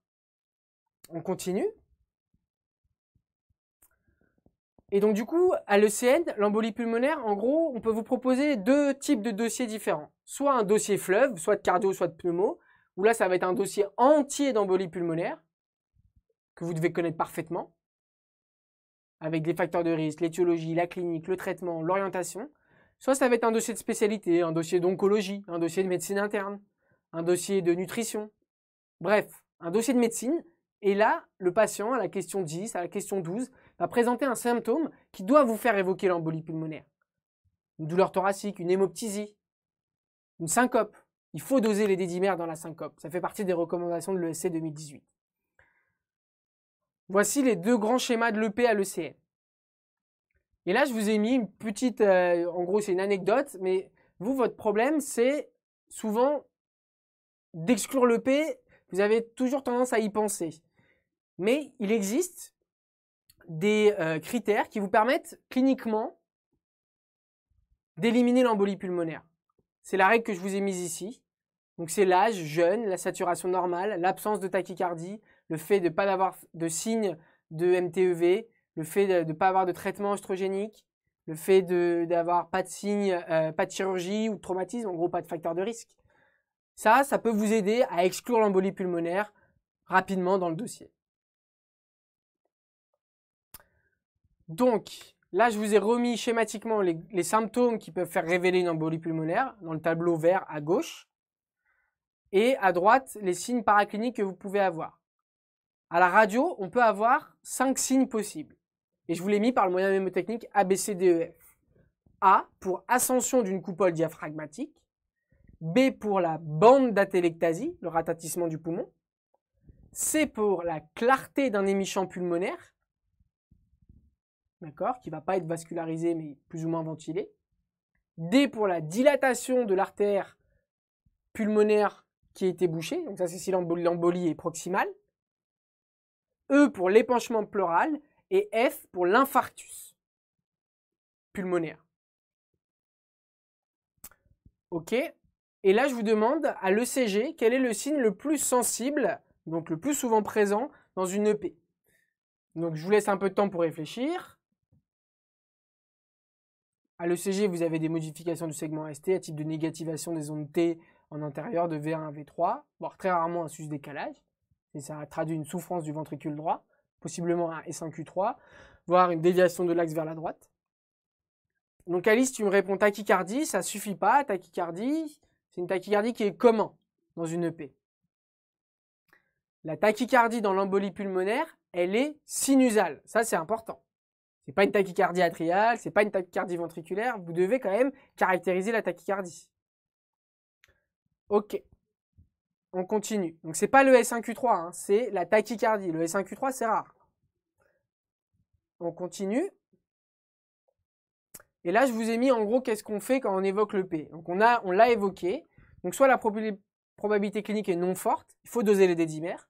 On continue. Et donc du coup, à l'ECN, l'embolie pulmonaire, en gros, on peut vous proposer deux types de dossiers différents. Soit un dossier fleuve, soit de cardio, soit de pneumo, où là, ça va être un dossier entier d'embolie pulmonaire, que vous devez connaître parfaitement, avec des facteurs de risque, l'étiologie, la clinique, le traitement, l'orientation. Soit ça va être un dossier de spécialité, un dossier d'oncologie, un dossier de médecine interne, un dossier de nutrition. Bref, un dossier de médecine. Et là, le patient, à la question 10, à la question 12, va présenter un symptôme qui doit vous faire évoquer l'embolie pulmonaire. Une douleur thoracique, une hémoptysie, une syncope. Il faut doser les dédimères dans la syncope. Ça fait partie des recommandations de l'ESC 2018. Voici les deux grands schémas de l'EP à l'ECN. Et là, je vous ai mis une petite, euh, en gros, c'est une anecdote, mais vous, votre problème, c'est souvent d'exclure l'EP, vous avez toujours tendance à y penser. Mais il existe des euh, critères qui vous permettent cliniquement d'éliminer l'embolie pulmonaire. C'est la règle que je vous ai mise ici. Donc c'est l'âge, jeune, la saturation normale, l'absence de tachycardie, le fait de ne pas avoir de signes de MTEV, le fait de ne pas avoir de traitement oestrogénique, le fait d'avoir pas de signes, euh, pas de chirurgie ou de traumatisme, en gros pas de facteur de risque. Ça, ça peut vous aider à exclure l'embolie pulmonaire rapidement dans le dossier. Donc, là, je vous ai remis schématiquement les symptômes qui peuvent faire révéler une embolie pulmonaire dans le tableau vert à gauche et à droite les signes paracliniques que vous pouvez avoir. À la radio, on peut avoir cinq signes possibles. Et je vous l'ai mis par le moyen mnémotechnique ABCDEF. A pour ascension d'une coupole diaphragmatique. B pour la bande d'atélectasie, le ratatissement du poumon. C pour la clarté d'un émichant pulmonaire, d'accord, qui ne va pas être vascularisé mais plus ou moins ventilé. D pour la dilatation de l'artère pulmonaire qui a été bouchée, donc ça c'est si l'embolie est proximale. E pour l'épanchement pleural et F pour l'infarctus pulmonaire. OK Et là, je vous demande à l'ECG quel est le signe le plus sensible, donc le plus souvent présent dans une EP. Donc, je vous laisse un peu de temps pour réfléchir. À l'ECG, vous avez des modifications du segment ST à type de négativation des ondes T en intérieur de V1 à V3, voire très rarement un sus décalage mais ça traduit une souffrance du ventricule droit, possiblement un s 5 q 3 voire une déviation de l'axe vers la droite. Donc Alice, tu me réponds tachycardie, ça suffit pas, tachycardie, c'est une tachycardie qui est comment dans une EP La tachycardie dans l'embolie pulmonaire, elle est sinusale, ça c'est important. C'est pas une tachycardie atriale, c'est pas une tachycardie ventriculaire, vous devez quand même caractériser la tachycardie. OK on continue. Donc c'est pas le S1Q3, hein, c'est la tachycardie. Le S1Q3, c'est rare. On continue. Et là, je vous ai mis en gros qu'est-ce qu'on fait quand on évoque le P. Donc on l'a on évoqué. Donc soit la probabilité clinique est non forte, il faut doser les dédimères,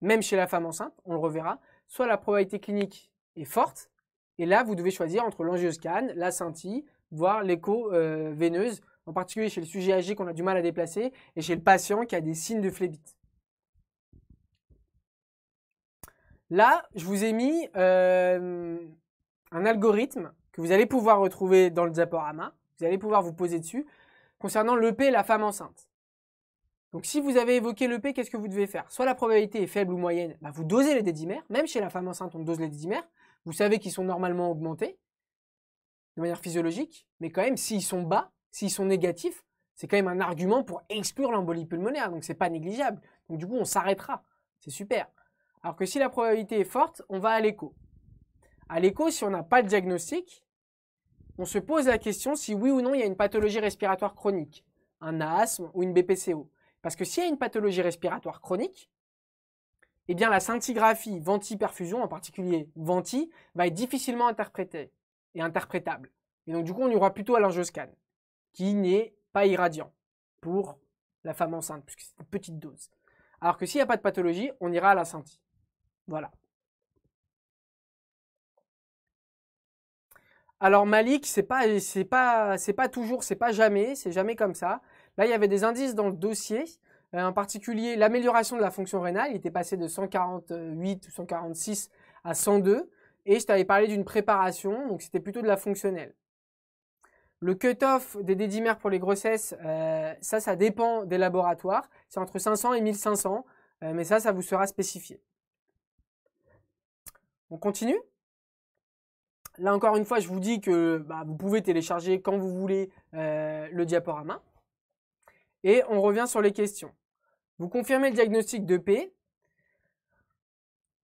même chez la femme enceinte, on le reverra. Soit la probabilité clinique est forte, et là, vous devez choisir entre l'angioscan, la scintille, voire l'écho euh, veineuse en particulier chez le sujet âgé qu'on a du mal à déplacer, et chez le patient qui a des signes de phlébite. Là, je vous ai mis euh, un algorithme que vous allez pouvoir retrouver dans le diaporama. Vous allez pouvoir vous poser dessus concernant l'EP et la femme enceinte. Donc si vous avez évoqué l'EP, qu'est-ce que vous devez faire Soit la probabilité est faible ou moyenne, bah, vous dosez les dédimères. Même chez la femme enceinte, on dose les dédimères. Vous savez qu'ils sont normalement augmentés de manière physiologique, mais quand même, s'ils sont bas, s'ils sont négatifs, c'est quand même un argument pour exclure l'embolie pulmonaire, donc ce n'est pas négligeable. Donc du coup, on s'arrêtera. C'est super. Alors que si la probabilité est forte, on va à l'écho. À l'écho, si on n'a pas le diagnostic, on se pose la question si oui ou non il y a une pathologie respiratoire chronique, un asthme ou une BPCO. Parce que s'il y a une pathologie respiratoire chronique, eh bien la scintigraphie venti-perfusion, en particulier venti, va être difficilement interprétée et interprétable. Et donc du coup, on y aura plutôt à scan qui n'est pas irradiant pour la femme enceinte, puisque c'est une petite dose. Alors que s'il n'y a pas de pathologie, on ira à la scintille. Voilà. Alors Malik, c'est pas, c'est pas, c'est pas toujours, c'est pas jamais, c'est jamais comme ça. Là, il y avait des indices dans le dossier. Euh, en particulier, l'amélioration de la fonction rénale, il était passé de 148 ou 146 à 102. Et je t'avais parlé d'une préparation, donc c'était plutôt de la fonctionnelle. Le cut-off des dédimères pour les grossesses, euh, ça, ça dépend des laboratoires. C'est entre 500 et 1500, euh, mais ça, ça vous sera spécifié. On continue. Là encore une fois, je vous dis que bah, vous pouvez télécharger quand vous voulez euh, le diaporama. Et on revient sur les questions. Vous confirmez le diagnostic de P,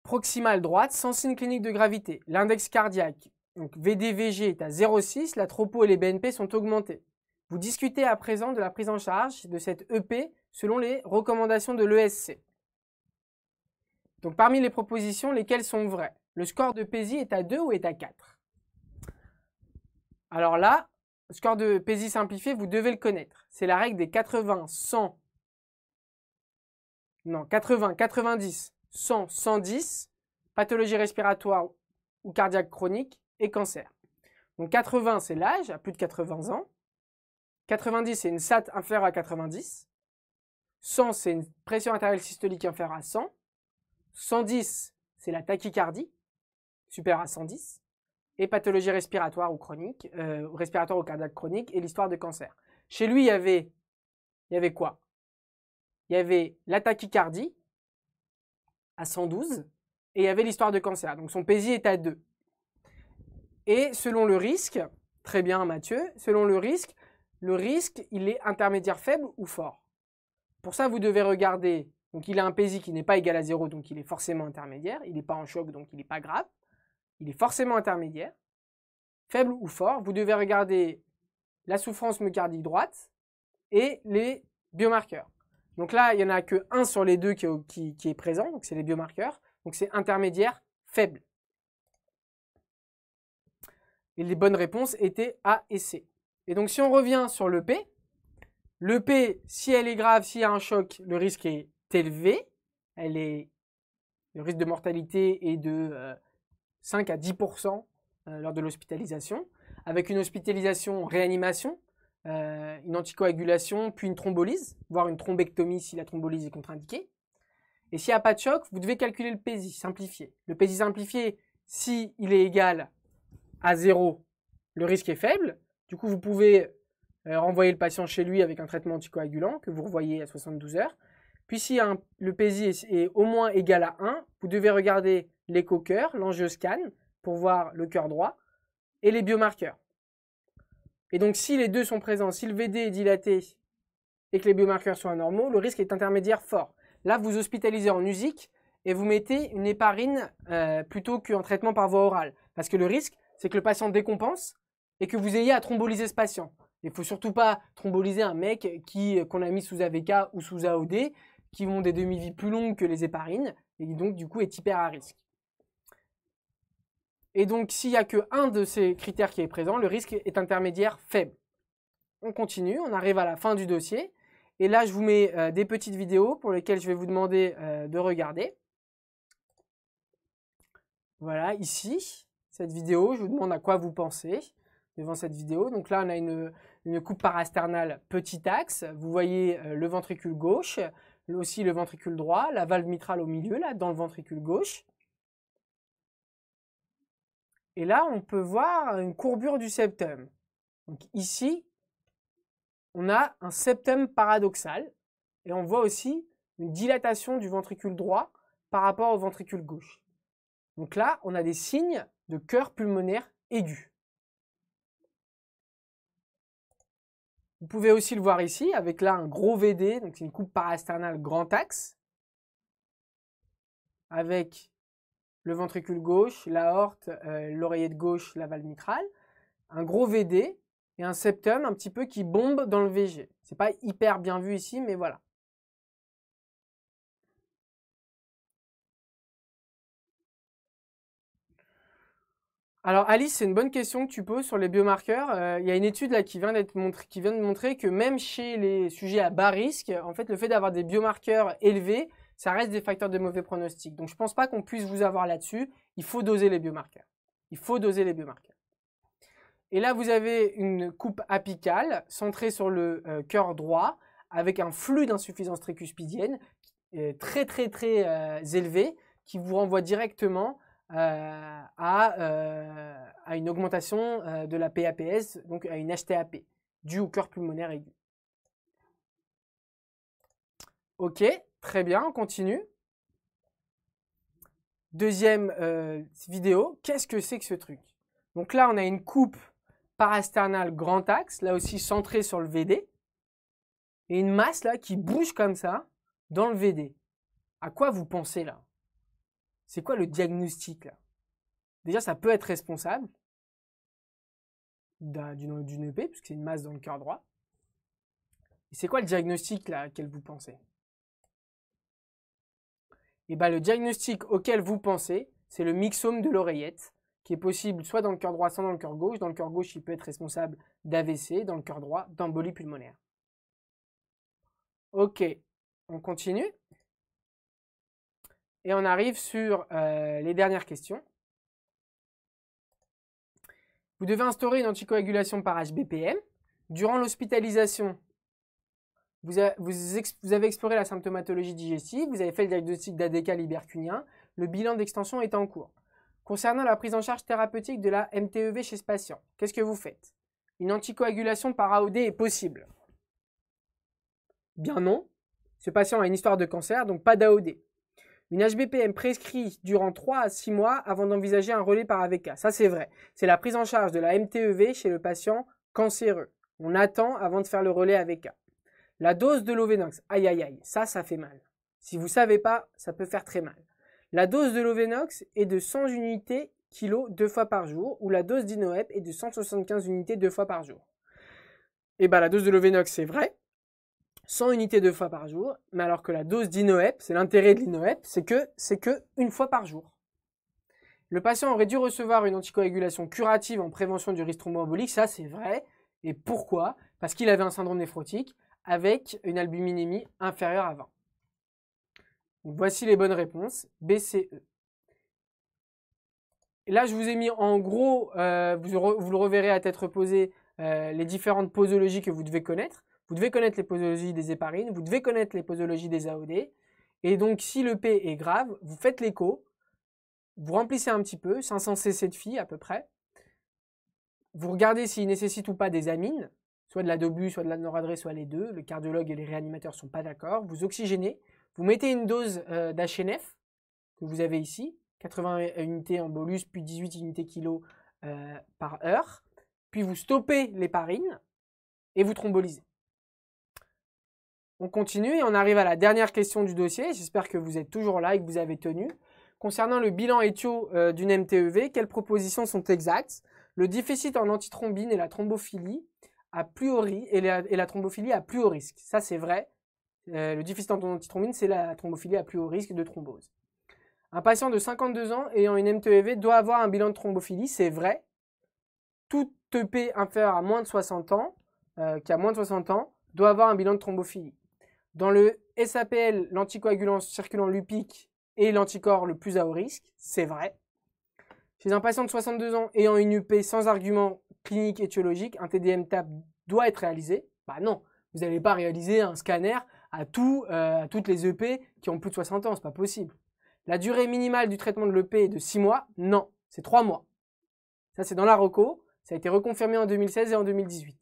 proximale droite, sans signe clinique de gravité, l'index cardiaque, donc VDVG est à 0,6, la tropo et les BNP sont augmentés. Vous discutez à présent de la prise en charge de cette EP selon les recommandations de l'ESC. Donc parmi les propositions, lesquelles sont vraies Le score de PESI est à 2 ou est à 4 Alors là, le score de PESI simplifié, vous devez le connaître. C'est la règle des 80, 100, non, 80, 90, 100, 110, pathologie respiratoire ou cardiaque chronique, et cancer. Donc 80, c'est l'âge, à plus de 80 ans. 90, c'est une SAT inférieure à 90. 100, c'est une pression artérielle systolique inférieure à 100. 110, c'est la tachycardie, supérieure à 110. Et pathologie respiratoire ou chronique, euh, respiratoire ou cardiaque chronique, et l'histoire de cancer. Chez lui, il y avait, il y avait quoi Il y avait la tachycardie à 112, et il y avait l'histoire de cancer. Donc son PSI est à 2. Et selon le risque, très bien Mathieu, selon le risque, le risque, il est intermédiaire faible ou fort. Pour ça, vous devez regarder, donc il a un PSI qui n'est pas égal à zéro, donc il est forcément intermédiaire, il n'est pas en choc, donc il n'est pas grave, il est forcément intermédiaire, faible ou fort, vous devez regarder la souffrance myocardique droite et les biomarqueurs. Donc là, il n'y en a que un sur les deux qui, qui est présent, donc c'est les biomarqueurs, donc c'est intermédiaire faible. Et les bonnes réponses étaient A et C. Et donc si on revient sur le P, le P, si elle est grave, s'il y a un choc, le risque est élevé. Elle est, le risque de mortalité est de 5 euh, à 10 euh, lors de l'hospitalisation, avec une hospitalisation réanimation, euh, une anticoagulation, puis une thrombolyse, voire une thrombectomie si la thrombolyse est contre-indiquée. Et s'il n'y a pas de choc, vous devez calculer le PESI simplifié. Le PESI simplifié, s'il est égal à zéro, le risque est faible. Du coup, vous pouvez euh, renvoyer le patient chez lui avec un traitement anticoagulant que vous revoyez à 72 heures. Puis si le PSI est, au moins égal à 1, vous devez regarder l'écho-cœur, l'angioscan, pour voir le cœur droit, et les biomarqueurs. Et donc si les deux sont présents, si le VD est dilaté et que les biomarqueurs sont anormaux, le risque est intermédiaire fort. Là, vous hospitalisez en usique et vous mettez une éparine euh, plutôt qu'un traitement par voie orale. Parce que le risque, c'est que le patient décompense et que vous ayez à thromboliser ce patient. Il ne faut surtout pas thromboliser un mec euh, qu'on a mis sous AVK ou sous AOD, qui ont des demi-vies plus longues que les héparines, et donc du coup est hyper à risque. Et donc s'il n'y a qu'un de ces critères qui est présent, le risque est intermédiaire faible. On continue, on arrive à la fin du dossier, et là je vous mets euh, des petites vidéos pour lesquelles je vais vous demander euh, de regarder. Voilà, ici vidéo. Je vous demande à quoi vous pensez devant cette vidéo. Donc là, on a une, coupe parasternale petit axe. Vous voyez euh, le ventricule gauche, aussi le ventricule droit, la valve mitrale au milieu, là, dans le ventricule gauche. Et là, on peut voir une courbure du septum. Donc ici, on a un septum paradoxal et on voit aussi une dilatation du ventricule droit par rapport au ventricule gauche. Donc là, on a des signes de cœur pulmonaire aigu. Vous pouvez aussi le voir ici avec là un gros VD, donc c'est une coupe parasternale grand axe, avec le ventricule gauche, l'aorte, l'oreiller euh, l'oreillette gauche, la valve mitrale, un gros VD et un septum un petit peu qui bombe dans le VG. n'est pas hyper bien vu ici, mais voilà. Alors Alice, c'est une bonne question que tu poses sur les biomarqueurs. Euh, il y a une étude là qui vient de montrer que même chez les sujets à bas risque, en fait, le fait d'avoir des biomarqueurs élevés, ça reste des facteurs de mauvais pronostic. Donc je ne pense pas qu'on puisse vous avoir là-dessus. Il faut doser les biomarqueurs. Il faut doser les biomarqueurs. Et là, vous avez une coupe apicale centrée sur le euh, cœur droit avec un flux d'insuffisance tricuspidienne euh, très très très élevé qui vous renvoie directement euh, euh, à, une augmentation euh, de la PAPS, donc à une HTAP, due au cœur pulmonaire aigu. Ok, très bien, on continue. Deuxième vidéo, qu'est-ce que c'est que ce truc Donc là, on a une coupe parasternale grand axe, là aussi centrée sur le VD, et une masse là qui bouge comme ça dans le VD. À quoi vous pensez là c'est quoi le diagnostic là Déjà, ça peut être responsable d'une EP, e puisque c'est une masse dans le cœur droit. Et c'est quoi le diagnostic là, auquel vous pensez Et eh bien, le diagnostic auquel vous pensez, c'est le mixome de l'oreillette, qui est possible soit dans le cœur droit, soit dans le cœur gauche. Dans le cœur gauche, il peut être responsable d'AVC, dans le cœur droit, d'embolie pulmonaire. Ok, on continue. Et on arrive sur euh, les dernières questions. Vous devez instaurer une anticoagulation par HBPM. Durant l'hospitalisation, vous, avez exploré la symptomatologie digestive, vous avez fait le diagnostic d'ADK libercunien, le bilan d'extension est en cours. Concernant la prise en charge thérapeutique de la MTEV chez ce patient, qu'est-ce que vous faites Une anticoagulation par AOD est possible Bien non. Ce patient a une histoire de cancer, donc pas d'AOD. Une HBPM prescrit durant 3 à 6 mois avant d'envisager un relais par AVK. Ça, c'est vrai. C'est la prise en charge de la MTEV chez le patient cancéreux. On attend avant de faire le relais AVK. La dose de l'Ovenox, aïe aïe aïe, ça, ça fait mal. Si vous ne savez pas, ça peut faire très mal. La dose de l'Ovenox est de 100 unités kg deux fois par jour, ou la dose d'Inoep est de 175 unités deux fois par jour. Et eh bien la dose de l'Ovenox, c'est vrai, 100 unités deux fois par jour, mais alors que la dose d'inoep, c'est l'intérêt de l'inoep, c'est que c'est que une fois par jour. Le patient aurait dû recevoir une anticoagulation curative en prévention du risque thromboembolique, ça c'est vrai. Et pourquoi Parce qu'il avait un syndrome néphrotique avec une albuminémie inférieure à 20. voici les bonnes réponses. BCE. là, je vous ai mis en gros, euh, vous, le reverrez à tête reposée, euh, les différentes posologies que vous devez connaître. Vous devez connaître les posologies des éparines, vous devez connaître les posologies des AOD. Et donc, si le P est grave, vous faites l'écho, vous remplissez un petit peu, 500 cc de phi à peu près. Vous regardez s'il nécessite ou pas des amines, soit de la soit de la noradré, soit les deux. Le cardiologue et les réanimateurs ne sont pas d'accord. Vous oxygénez, vous mettez une dose euh, d'HNF que vous avez ici, 80 unités en bolus, puis 18 unités kilo euh, par heure. Puis vous stoppez l'éparine et vous thrombolisez. On continue et on arrive à la dernière question du dossier. J'espère que vous êtes toujours là et que vous avez tenu. Concernant le bilan étio euh, d'une MTEV, quelles propositions sont exactes Le déficit en antithrombine et la thrombophilie à plus haut risque et, la thrombophilie à plus haut risque. Ça, c'est vrai. Euh, le déficit en antithrombine, c'est la thrombophilie à plus haut risque de thrombose. Un patient de 52 ans ayant une MTEV doit avoir un bilan de thrombophilie, c'est vrai. Tout EP inférieur à moins de 60 ans, euh, qui a moins de 60 ans, doit avoir un bilan de thrombophilie. Dans le SAPL, l'anticoagulant circulant lupique est l'anticorps le plus à haut risque, c'est vrai. Chez un patient de 62 ans ayant une UP sans argument clinique étiologique, un TDM TAP doit être réalisé. Bah non, vous n'allez pas réaliser un scanner à, euh, à toutes les EP qui ont plus de 60 ans, c'est pas possible. La durée minimale du traitement de l'EP est de 6 mois Non, c'est 3 mois. Ça, c'est dans la ROCO. Ça a été reconfirmé en 2016 et en 2018.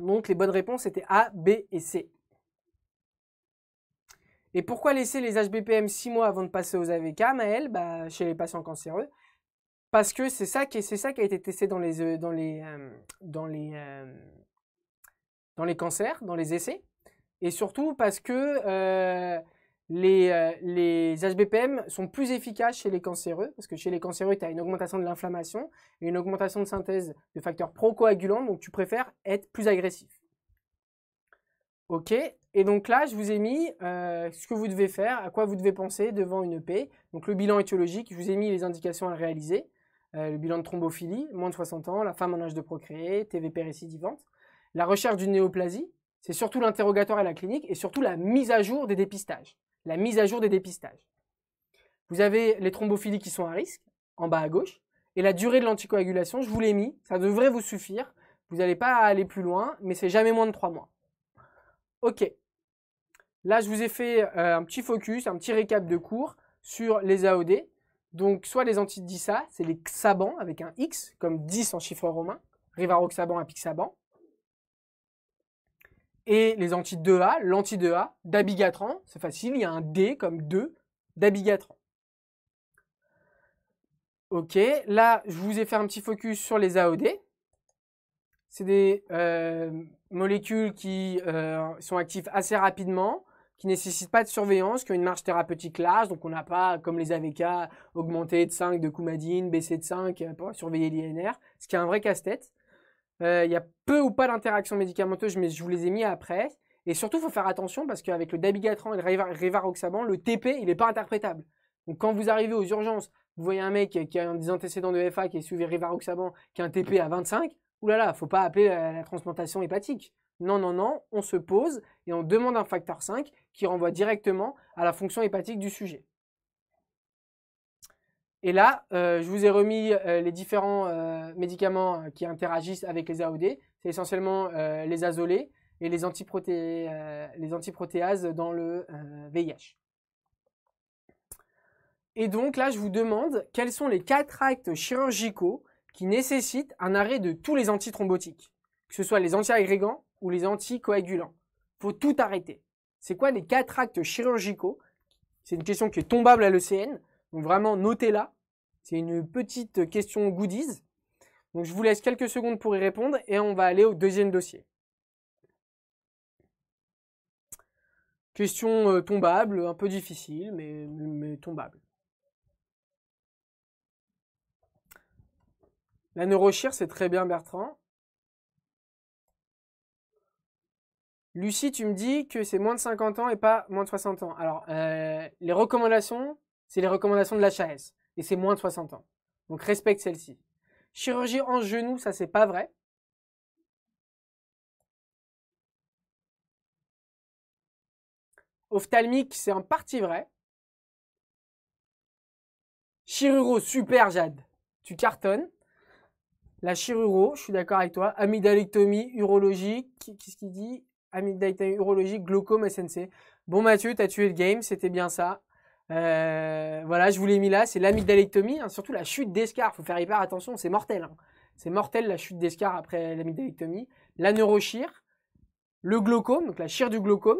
Donc, les bonnes réponses étaient A, B et C. Et pourquoi laisser les HBPM 6 mois avant de passer aux AVK, Maël, bah, chez les patients cancéreux Parce que c'est ça, qui, a été testé dans les, euh, dans les, euh, dans, les, euh, dans les cancers, dans les essais. Et surtout parce que les, les HBPM sont plus efficaces chez les cancéreux, parce que chez les cancéreux, tu as une augmentation de l'inflammation et une augmentation de synthèse de facteurs procoagulants, donc tu préfères être plus agressif. OK Et donc là, je vous ai mis euh, ce que vous devez faire, à quoi vous devez penser devant une EP. Donc le bilan étiologique, je vous ai mis les indications à réaliser. Euh, le bilan de thrombophilie, moins de 60 ans, la femme en âge de procréer, TVP récidivante. La recherche d'une néoplasie, c'est surtout l'interrogatoire à la clinique et surtout la mise à jour des dépistages. La mise à jour des dépistages. Vous avez les thrombophilies qui sont à risque, en bas à gauche, et la durée de l'anticoagulation, je vous l'ai mis, ça devrait vous suffire. Vous n'allez pas aller plus loin, mais c'est jamais moins de 3 mois. Ok. Là, je vous ai fait euh, un petit focus, un petit récap de cours sur les AOD. Donc, soit les ça c'est les xabans avec un X, comme 10 en chiffre romain, à Pixaban. Et les anti-2A, l'anti-2A, dabigatran, c'est facile, il y a un D comme 2, dabigatran. Ok, là, je vous ai fait un petit focus sur les AOD. C'est des euh, molécules qui euh, sont actives assez rapidement, qui nécessitent pas de surveillance, qui ont une marge thérapeutique large, donc on n'a pas, comme les AVK, augmenté de 5 de coumadine, baissé de 5 euh, pour surveiller l'INR, ce qui est un vrai casse-tête. Euh, il y a peu ou pas d'interactions médicamenteuses, mais je vous les ai mis après. Et surtout, il faut faire attention parce qu'avec le dabigatran et le rivaroxaban, le TP, il n'est pas interprétable. Donc quand vous arrivez aux urgences, vous voyez un mec qui a des antécédents de FA, qui est suivi rivaroxaban, qui a un TP à 25, Ouh là là, faut pas appeler la, transplantation hépatique. Non, non, non, on se pose et on demande un facteur 5 qui renvoie directement à la fonction hépatique du sujet. Et là, euh, je vous ai remis euh, les différents euh, médicaments qui interagissent avec les AOD. C'est essentiellement les azolés et les, les antiprotéases dans le VIH. Et donc là, je vous demande quels sont les quatre actes chirurgicaux qui nécessite un arrêt de tous les antithrombotiques, que ce soit les antiagrégants ou les anticoagulants. faut tout arrêter. C'est quoi les quatre actes chirurgicaux C'est une question qui est tombable à l'ECN, donc vraiment notez-la. C'est une petite question goodies. Donc je vous laisse quelques secondes pour y répondre et on va aller au deuxième dossier. Question euh, tombable, un peu difficile, mais tombable. La neurochir, c'est très bien, Bertrand. Lucie, tu me dis que c'est moins de 50 ans et pas moins de 60 ans. Alors, euh, les recommandations, c'est les recommandations de la l'HAS. Et c'est moins de 60 ans. Donc, respecte celle-ci. Chirurgie en genou, ça, c'est pas vrai. Ophtalmique, c'est en partie vrai. Chiruro, super, Jade. Tu cartonnes. La chiruro, je suis d'accord avec toi. Amygdalectomie, urologique, qu'est-ce qu'il dit Amygdalectomie, urologique, glaucome, SNC. Bon Mathieu, tu as tué le game, c'était bien ça. Euh, voilà, je vous l'ai mis là, c'est l'amygdalectomie, hein, surtout la chute d'escar, faut faire hyper attention, c'est mortel. Hein. C'est mortel la chute d'escar après l'amygdalectomie. La neurochire, le glaucome, donc la chire du glaucome,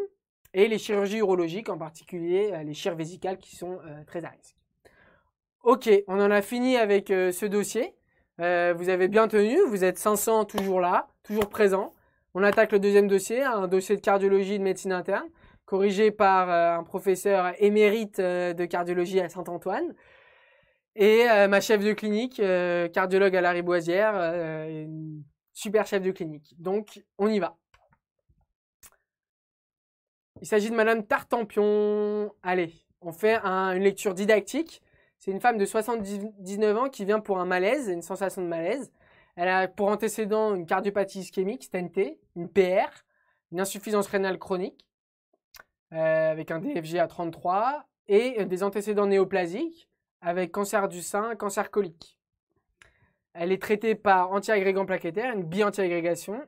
et les chirurgies urologiques, en particulier euh, les chires vésicales qui sont euh, très à risque. Ok, on en a fini avec ce dossier. Euh, vous avez bien tenu, vous êtes 500 toujours là, toujours présent. On attaque le deuxième dossier, hein, un dossier de cardiologie et de médecine interne, corrigé par euh, un professeur émérite euh, de cardiologie à Saint-Antoine. Et ma chef de clinique, cardiologue à la Riboisière, super chef de clinique. Donc, on y va. Il s'agit de Madame Tartampion. Allez, on fait une lecture didactique c'est une femme de 79 ans qui vient pour un malaise, une sensation de malaise. Elle a pour antécédent une cardiopathie ischémique, stentée, une PR, une insuffisance rénale chronique, euh, avec un DFG à 33, et des antécédents néoplasiques, avec cancer du sein, cancer colique. Elle est traitée par antiagrégant agrégant plaquettaire, une bi-anti-agrégation,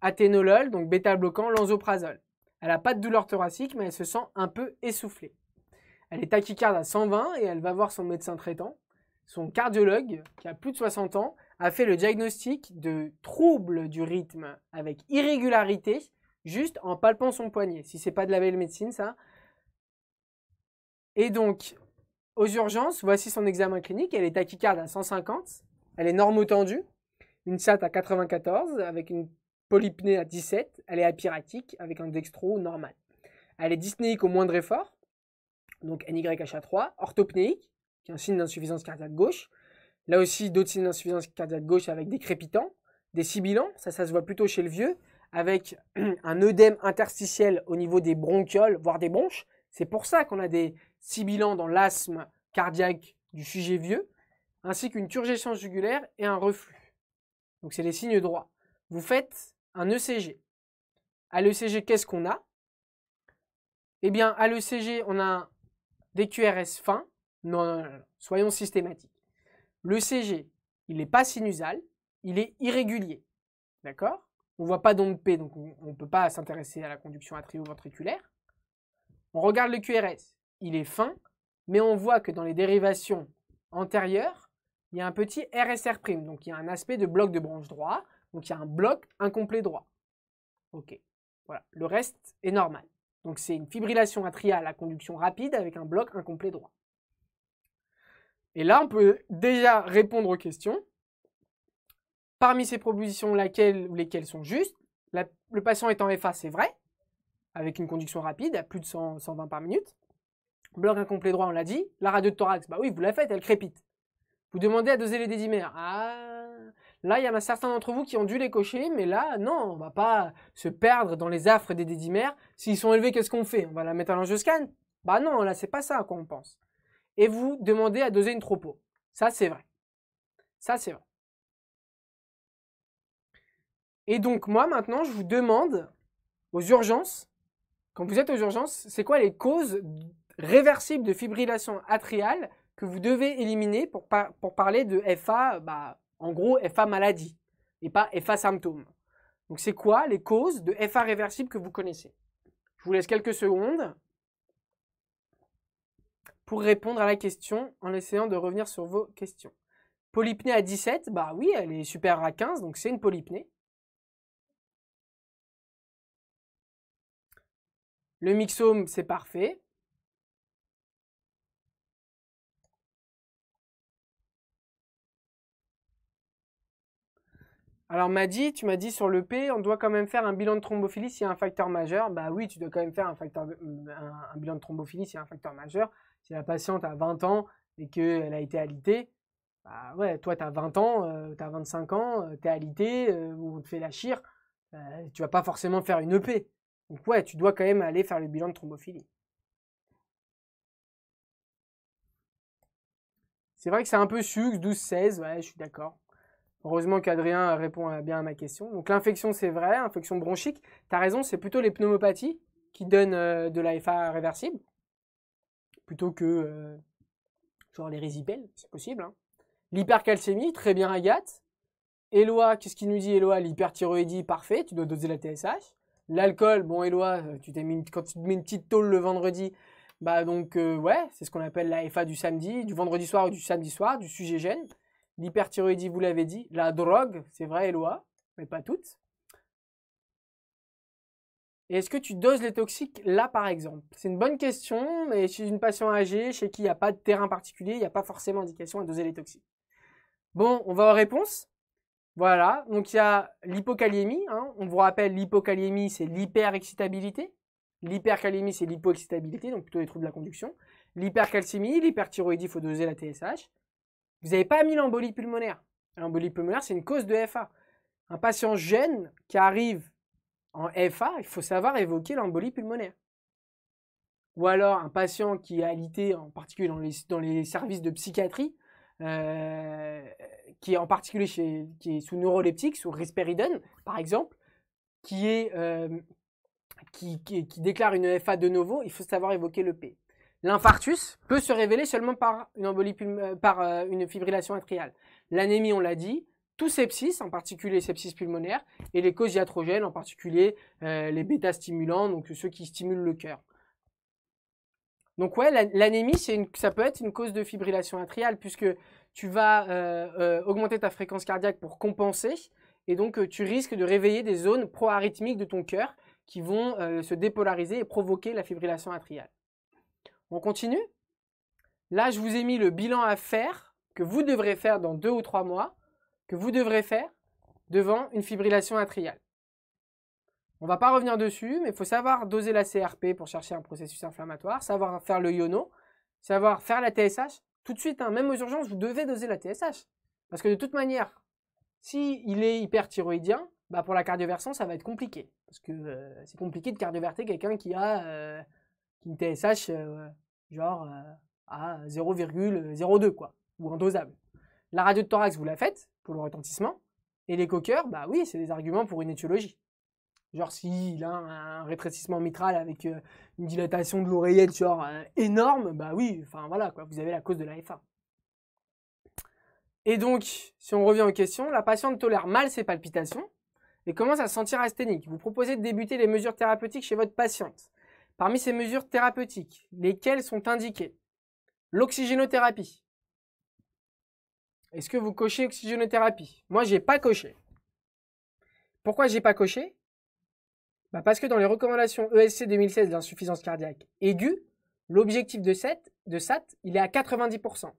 athénolol, donc bêta-bloquant, lanzoprazole. Elle n'a pas de douleur thoracique, mais elle se sent un peu essoufflée. Elle est tachycarde à 120 et elle va voir son médecin traitant. Son cardiologue, qui a plus de 60 ans, a fait le diagnostic de trouble du rythme avec irrégularité juste en palpant son poignet. Si c'est pas de la belle médecine, ça. Et donc, aux urgences, voici son examen clinique. Elle est tachycarde à 150. Elle est tendue. Une SAT à 94 avec une polypnée à 17. Elle est apiratique avec un dextro normal. Elle est dyspnéique au moindre effort donc NYHA3, orthopnéique, qui est un signe d'insuffisance cardiaque gauche. Là aussi, d'autres signes d'insuffisance cardiaque gauche avec des crépitants, des sibilants, ça, ça se voit plutôt chez le vieux, avec un œdème interstitiel au niveau des bronchioles, voire des bronches. C'est pour ça qu'on a des sibilants dans l'asthme cardiaque du sujet vieux, ainsi qu'une turgescence jugulaire et un reflux. Donc, c'est les signes droits. Vous faites un ECG. À l'ECG, qu'est-ce qu'on a Eh bien, à l'ECG, on a des QRS fins. Non, soyons systématiques. Le CG, il n'est pas sinusal, il est irrégulier. D'accord On ne voit pas d'onde P, donc on ne peut pas s'intéresser à la conduction atrioventriculaire. On regarde le QRS, il est fin, mais on voit que dans les dérivations antérieures, il y a un petit RSR', donc il y a un aspect de bloc de branche droit, donc il y a un bloc incomplet droit. Ok, voilà, le reste est normal. Donc c'est une fibrillation atriale à conduction rapide avec un bloc incomplet droit. Et là, on peut déjà répondre aux questions. Parmi ces propositions, laquelle ou lesquelles sont justes Le patient est en FA, c'est vrai, avec une conduction rapide à plus de 120 par minute. Bloc incomplet droit, on l'a dit. La radio de thorax, bah oui, vous la faites, elle crépite. Vous demandez à doser les dédimères. Ah, Là, il y en a certains d'entre vous qui ont dû les cocher, mais là, non, on va pas se perdre dans les affres des dédimères. S'ils sont élevés, qu'est-ce qu'on fait On va la mettre à l'ange scan Bah non, là, c'est pas ça à quoi on pense. Et vous demandez à doser une tropo. Ça, c'est vrai. Ça, c'est vrai. Et donc, moi, maintenant, je vous demande aux urgences, quand vous êtes aux urgences, c'est quoi les causes réversibles de fibrillation atriale que vous devez éliminer pour, pour parler de FA bah, en gros, FA maladie et pas FA symptôme. Donc c'est quoi les causes de FA réversible que vous connaissez Je vous laisse quelques secondes pour répondre à la question en essayant de revenir sur vos questions. Polypnée à 17, bah oui, elle est supérieure à 15, donc c'est une polypnée. Le mixome, c'est parfait. Alors m'a dit, tu m'as dit sur le P, on doit quand même faire un bilan de thrombophilie s'il y a un facteur majeur. Bah oui, tu dois quand même faire un, facteur, un, bilan de thrombophilie s'il y a un facteur majeur. Si la patiente a 20 ans et qu'elle a été alitée, bah ouais, toi tu as 20 ans, tu as 25 ans, euh, tu es alité euh, on te fait la chire, bah, tu vas pas forcément faire une EP. Donc ouais, tu dois quand même aller faire le bilan de thrombophilie. C'est vrai que c'est un peu sucre, 12-16, ouais, je suis d'accord. Heureusement qu'Adrien répond bien à ma question. Donc l'infection, c'est vrai, infection bronchique. Tu as raison, c'est plutôt les pneumopathies qui donnent euh, de la réversible, plutôt que euh, genre les résipelles, c'est possible. Hein. L'hypercalcémie, très bien Agathe. Eloi, qu'est-ce qu'il nous dit Eloi L'hyperthyroïdie, parfait, tu dois doser la TSH. L'alcool, bon Eloi, euh, tu t'es mis quand tu te mets une petite tôle le vendredi, bah donc ouais, c'est ce qu'on appelle l'AFA du samedi, du vendredi soir ou du samedi soir, du sujet gène l'hyperthyroïdie, vous l'avez dit, la drogue, c'est vrai, Eloi, mais pas toutes. est-ce que tu doses les toxiques là, par exemple C'est une bonne question, mais chez une patiente âgée, chez qui il n'y a pas de terrain particulier, il n'y a pas forcément indication à doser les toxiques. Bon, on va aux réponses. Voilà, donc il y a l'hypocalémie. Hein. On vous rappelle, l'hypokaliémie, c'est l'hyperexcitabilité. L'hypercalémie, c'est l'hypoexcitabilité, donc plutôt les troubles de la conduction. L'hypercalcémie, l'hyperthyroïdie, il faut doser la TSH. Vous n'avez pas mis l'embolie pulmonaire. L'embolie pulmonaire, c'est une cause de FA. Un patient jeune qui arrive en FA, il faut savoir évoquer l'embolie pulmonaire. Ou alors un patient qui est alité, en particulier dans les, services de psychiatrie, euh, qui est en particulier chez, qui est sous neuroleptique, sous risperidone par exemple, qui, est, euh, qui, déclare une FA de nouveau, il faut savoir évoquer le P. L'infarctus peut se révéler seulement par une, euh, euh, fibrillation atriale. L'anémie, on l'a dit, tout sepsis, en particulier sepsis pulmonaire, et les causes iatrogènes, en particulier euh, les bêta-stimulants, donc ceux qui stimulent le cœur. Donc ouais, l'anémie, ça peut être une cause de fibrillation atriale, puisque tu vas augmenter ta fréquence cardiaque pour compenser, et donc tu risques de réveiller des zones pro-arythmiques de ton cœur qui vont se dépolariser et provoquer la fibrillation atriale. On continue Là, je vous ai mis le bilan à faire, que vous devrez faire dans deux ou trois mois, que vous devrez faire devant une fibrillation atriale. On ne va pas revenir dessus, mais il faut savoir doser la CRP pour chercher un processus inflammatoire, savoir faire le iono, savoir faire la TSH. Tout de suite, hein, même aux urgences, vous devez doser la TSH. Parce que de toute manière, s'il il est hyperthyroïdien, bah pour la cardioversion, ça va être compliqué. Parce que euh, c'est compliqué de cardioverter quelqu'un qui a euh, une TSH euh, genre euh, à 0,02 euh, quoi, ou en La radio de thorax, vous la faites pour le retentissement, et les coqueurs, bah oui, c'est des arguments pour une étiologie. Genre s'il a un rétrécissement mitral avec euh, une dilatation de l'oreillette genre énorme, bah oui, enfin voilà quoi, vous avez la cause de la Et donc, si on revient aux questions, la patiente tolère mal ses palpitations et commence à se sentir asthénique. Vous proposez de débuter les mesures thérapeutiques chez votre patiente. Parmi ces mesures thérapeutiques, lesquelles sont indiquées L'oxygénothérapie. Est-ce que vous cochez oxygénothérapie Moi, je j'ai pas coché. Pourquoi j'ai pas coché bah, Parce que dans les recommandations ESC 2016 d'insuffisance cardiaque aiguë, l'objectif de, de, SAT, il est à 90%.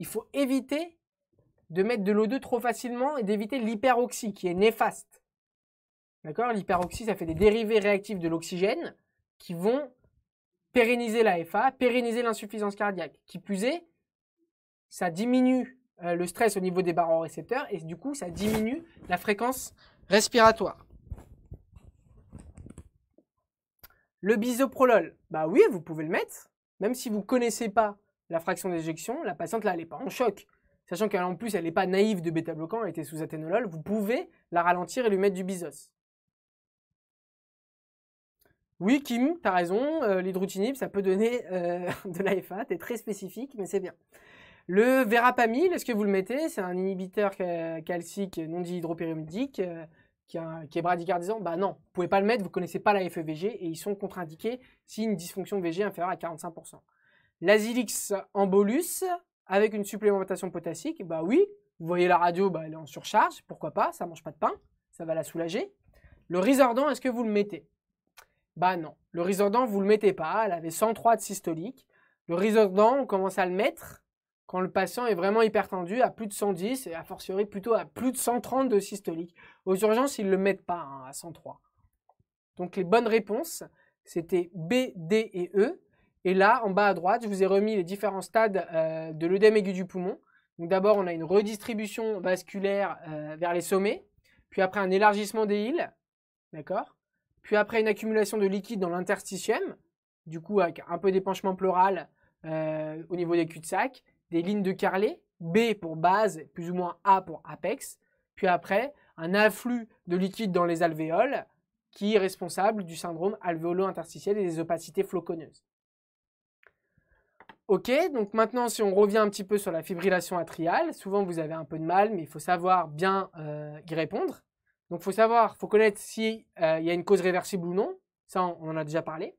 Il faut éviter de mettre de l'O2 trop facilement et d'éviter l'hyperoxy qui est néfaste. D'accord L'hyperoxy, ça fait des dérivés réactifs de l'oxygène qui vont pérenniser l'AFA, pérenniser l'insuffisance cardiaque. Qui plus est, ça diminue euh, le stress au niveau des barorécepteurs et du coup, ça diminue la fréquence respiratoire. Le bisoprolol, bah oui, vous pouvez le mettre, même si vous ne connaissez pas la fraction d'éjection, la patiente là, elle n'est pas en choc. Sachant qu'en plus, elle n'est pas naïve de bêta-bloquant, elle était sous athénolol, vous pouvez la ralentir et lui mettre du bisos. Oui, Kim, as raison, euh, ça peut donner euh, de l'AFA, es très spécifique, mais c'est bien. Le verapamil, est-ce que vous le mettez C'est un inhibiteur calcique non dihydropyrémidique euh, qui, est bradycardisant Bah non, vous pouvez pas le mettre, vous connaissez pas la FEVG et ils sont contre-indiqués si une dysfonction VG inférieure à 45%. L'azilix bolus avec une supplémentation potassique, bah oui, vous voyez la radio, bah elle est en surcharge, pourquoi pas, ça mange pas de pain, ça va la soulager. Le risordant, est-ce que vous le mettez bah non, le résordant, vous le mettez pas, elle avait 103 de systolique. Le résordant, on commence à le mettre quand le patient est vraiment hypertendu, à plus de 110 et a fortiori plutôt à plus de 130 de systolique. Aux urgences, ils ne le mettent pas hein, à 103. Donc les bonnes réponses, c'était B, D et E. Et là, en bas à droite, je vous ai remis les différents stades euh, de l'œdème aigu du poumon. d'abord, on a une redistribution vasculaire euh, vers les sommets, puis après un élargissement des îles, d'accord puis après une accumulation de liquide dans l'interstitium, du coup avec un peu d'épanchement pleural euh, au niveau des cul-de-sac, des lignes de carrelé, B pour base, plus ou moins A pour apex. Puis après, un afflux de liquide dans les alvéoles qui est responsable du syndrome alvéolo-interstitiel et des opacités floconneuses. Ok, donc maintenant si on revient un petit peu sur la fibrillation atriale, souvent vous avez un peu de mal, mais il faut savoir bien euh, y répondre. Donc faut savoir, faut connaître si euh, il y a une cause réversible ou non. Ça, on, en a déjà parlé.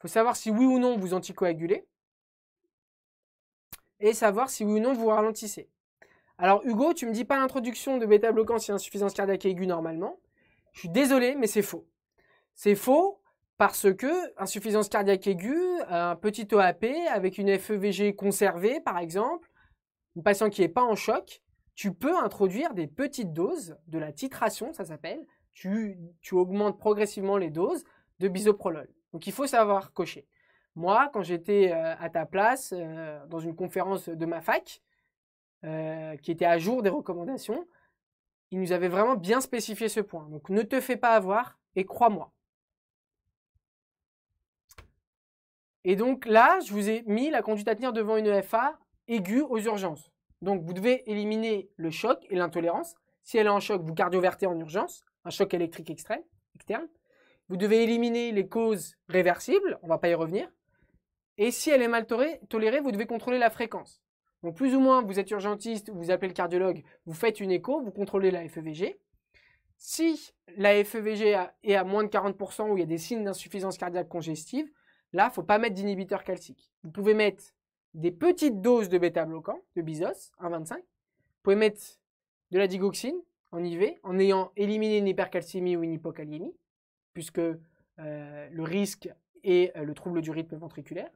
Faut savoir si oui ou non vous anticoagulez et savoir si oui ou non vous ralentissez. Alors Hugo, tu me dis pas l'introduction de bêta bloquant si insuffisance cardiaque aiguë normalement. Je suis désolé, mais c'est faux. C'est faux parce que insuffisance cardiaque aiguë, un petit OAP avec une FEVG conservée par exemple, un patient qui n'est pas en choc, tu peux introduire des petites doses de la titration, ça s'appelle. Tu, augmentes progressivement les doses de bisoprolol. Donc il faut savoir cocher. Moi, quand j'étais euh, à ta place, euh, dans une conférence de ma fac, euh, qui était à jour des recommandations, il nous avait vraiment bien spécifié ce point. Donc ne te fais pas avoir et crois-moi. Et donc là, je vous ai mis la conduite à tenir devant une FA aiguë aux urgences. Donc vous devez éliminer le choc et l'intolérance. Si elle est en choc, vous cardiovertez en urgence, un choc électrique externe. Vous devez éliminer les causes réversibles, on ne va pas y revenir. Et si elle est mal tolérée, vous devez contrôler la fréquence. Donc plus ou moins, vous êtes urgentiste, vous appelez le cardiologue, vous faites une écho, vous contrôlez la FEVG. Si la FEVG est à moins de 40% ou il y a des signes d'insuffisance cardiaque congestive, là, il ne faut pas mettre d'inhibiteur calcique. Vous pouvez mettre des petites doses de bêta-bloquants, de bisos, 1,25. Vous pouvez mettre de la digoxine en IV, en ayant éliminé une hypercalcémie ou une hypocalémie, puisque euh, le risque est euh, le trouble du rythme ventriculaire.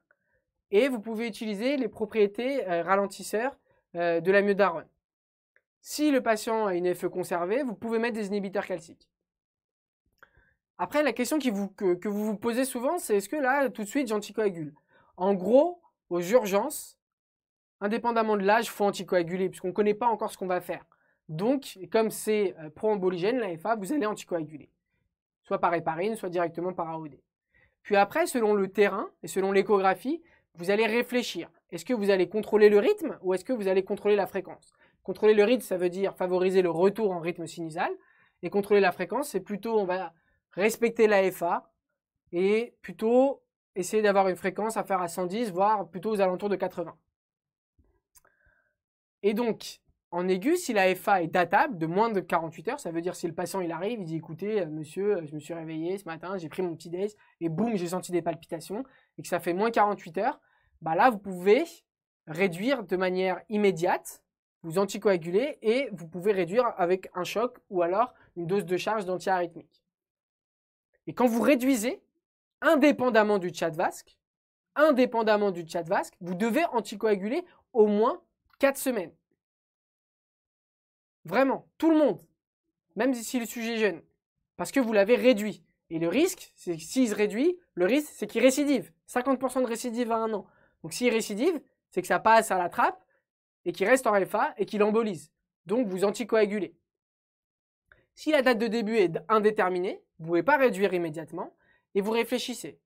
Et vous pouvez utiliser les propriétés euh, ralentisseurs de la myodarone. Si le patient a une FE conservée, vous pouvez mettre des inhibiteurs calciques. Après, la question que, que, vous vous posez souvent, c'est est-ce que là, tout de suite, j'anticoagule En gros, aux urgences, indépendamment de l'âge, faut anticoaguler, puisqu'on ne connaît pas encore ce qu'on va faire. Donc, comme c'est euh, pro-emboligène, l'AFA, vous allez anticoaguler, soit par héparine, soit directement par AOD. Puis après, selon le terrain et selon l'échographie, vous allez réfléchir. Est-ce que vous allez contrôler le rythme ou est-ce que vous allez contrôler la fréquence Contrôler le rythme, ça veut dire favoriser le retour en rythme sinusal. Et contrôler la fréquence, c'est plutôt on va respecter l'AFA et plutôt essayer d'avoir une fréquence à faire à 110, voire plutôt aux alentours de 80. Et donc, en aigu, si la FA est datable de moins de 48 heures, ça veut dire si le patient il arrive, il dit écoutez, euh, monsieur, euh, je me suis réveillé ce matin, j'ai pris mon petit déj et boum, j'ai senti des palpitations et que ça fait moins 48 heures, bah là vous pouvez réduire de manière immédiate, vous anticoaguler et vous pouvez réduire avec un choc ou alors une dose de charge d'antiarythmique. Et quand vous réduisez, indépendamment du chat vasque, indépendamment du chat vasque, vous devez anticoaguler au moins 4 semaines. Vraiment, tout le monde, même si le sujet est jeune, parce que vous l'avez réduit. Et le risque, c'est que s'il se réduit, le risque, c'est qu'il récidive. 50% de récidive à un an. Donc s'il récidive, c'est que ça passe à la trappe et qu'il reste en alpha et qu'il embolise. Donc vous anticoagulez. Si la date de début est indéterminée, vous ne pouvez pas réduire immédiatement et vous réfléchissez.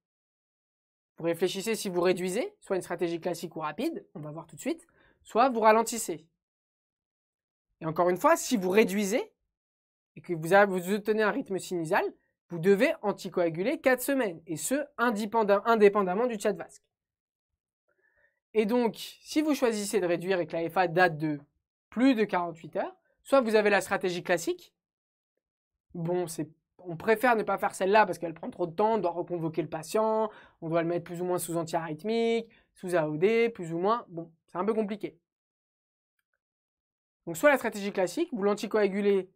Vous réfléchissez si vous réduisez, soit une stratégie classique ou rapide, on va voir tout de suite, soit vous ralentissez. Et encore une fois, si vous réduisez et que vous, obtenez un rythme sinusal, vous devez anticoaguler 4 semaines, et ce, indépendamment du chat vasque. Et donc, si vous choisissez de réduire et que la FA date de plus de 48 heures, soit vous avez la stratégie classique, bon, c'est on préfère ne pas faire celle-là parce qu'elle prend trop de temps, on doit reconvoquer le patient, on doit le mettre plus ou moins sous antiarrhythmique, sous AOD, plus ou moins. Bon, c'est un peu compliqué. Donc soit la stratégie classique, vous l'anticoagulez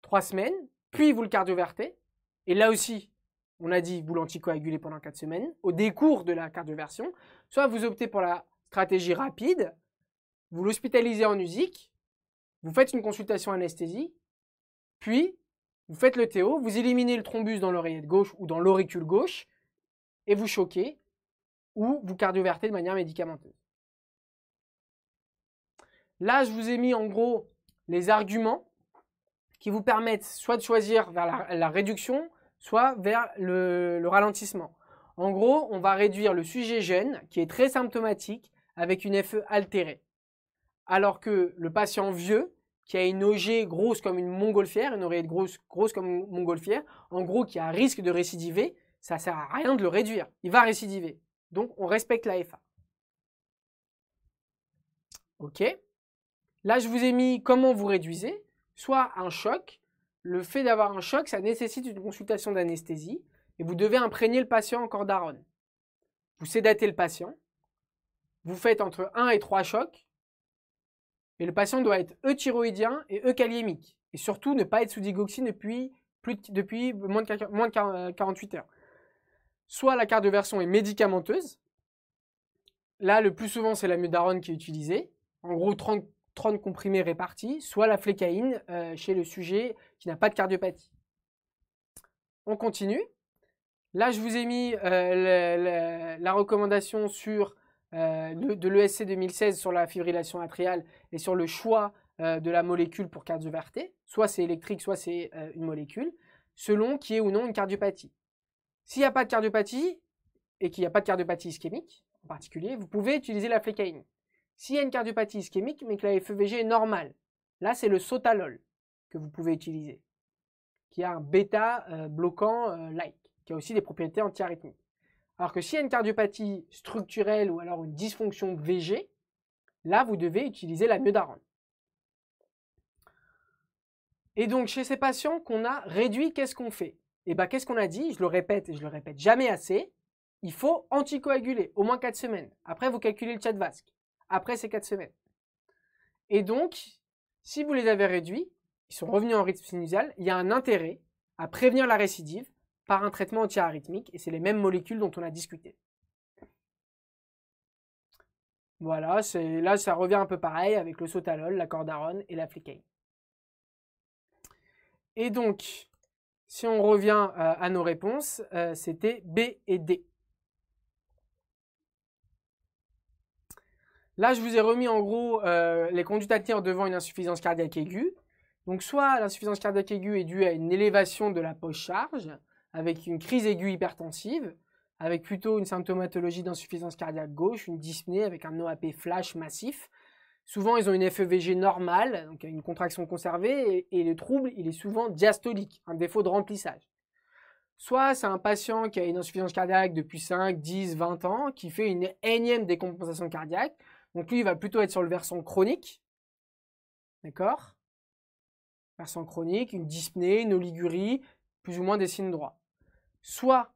trois semaines, puis vous le cardiovertez. Et là aussi, on a dit, vous l'anticoagulez pendant quatre semaines, au décours de la cardioversion. Soit vous optez pour la stratégie rapide, vous l'hospitalisez en USIC, vous faites une consultation anesthésie, puis vous faites le Théo, vous éliminez le thrombus dans l'oreillette gauche ou dans l'auricule gauche, et vous choquez, ou vous cardiovertez de manière médicamenteuse. Là, je vous ai mis en gros les arguments qui vous permettent soit de choisir vers la, réduction, soit vers le, ralentissement. En gros, on va réduire le sujet gène qui est très symptomatique, avec une FE altérée. Alors que le patient vieux, qui a une OG grosse comme une montgolfière, une oreille grosse, grosse comme une montgolfière, en gros qui a un risque de récidiver, ça ne sert à rien de le réduire. Il va récidiver. Donc on respecte la FA. OK Là, je vous ai mis comment vous réduisez. Soit un choc. Le fait d'avoir un choc, ça nécessite une consultation d'anesthésie et vous devez imprégner le patient en cordarone. Vous sédatez le patient. Vous faites entre 1 et 3 chocs et le patient doit être euthyroïdien et eucalémique. Et surtout, ne pas être sous digoxine depuis, plus depuis moins, de, moins 48 euh, heures. Soit la cardioversion est médicamenteuse. Là, le plus souvent, c'est la mudaronne qui est utilisée. En gros, 30, 30 comprimés répartis. Soit la flécaïne euh, chez le sujet qui n'a pas de cardiopathie. On continue. Là, je vous ai mis euh, la, recommandation sur euh, de, l'ESC 2016 sur la fibrillation atriale et sur le choix euh, de la molécule pour cardioverté, soit c'est électrique, soit c'est euh, une molécule, selon qu'il y ait ou non une cardiopathie. S'il n'y a pas de cardiopathie, et qu'il n'y a pas de cardiopathie ischémique en particulier, vous pouvez utiliser la flécaïne. S'il y a une cardiopathie ischémique, mais que la FEVG est normale, là c'est le sotalol que vous pouvez utiliser, qui a un bêta bloquant like, qui a aussi des propriétés antiarythmiques. Alors que s'il y a une cardiopathie structurelle ou alors une dysfonction VG, là, vous devez utiliser la myodarone. Et donc, chez ces patients qu'on a réduit, qu'est-ce qu'on fait Eh bien, qu'est-ce qu'on a dit Je le répète et je le répète jamais assez. Il faut anticoaguler au moins 4 semaines. Après, vous calculez le chat vasque. Après ces 4 semaines. Et donc, si vous les avez réduits, ils sont revenus en rythme sinusal. il y a un intérêt à prévenir la récidive par un traitement antiarythmique, et c'est les mêmes molécules dont on a discuté. Voilà, là ça revient un peu pareil avec le sotalol, la cordarone et la Et donc, si on revient euh, à nos réponses, euh, c'était B et D. Là, je vous ai remis en gros euh, les conduites à devant une insuffisance cardiaque aiguë. Donc, soit l'insuffisance cardiaque aiguë est due à une élévation de la poche charge, avec une crise aiguë hypertensive, avec plutôt une symptomatologie d'insuffisance cardiaque gauche, une dyspnée avec un OAP flash massif. Souvent, ils ont une FEVG normale, donc une contraction conservée, et, le trouble, il est souvent diastolique, un défaut de remplissage. Soit c'est un patient qui a une insuffisance cardiaque depuis 5, 10, 20 ans, qui fait une énième décompensation cardiaque. Donc lui, il va plutôt être sur le versant chronique. D'accord Versant chronique, une dyspnée, une oligurie, plus ou moins des signes droits soit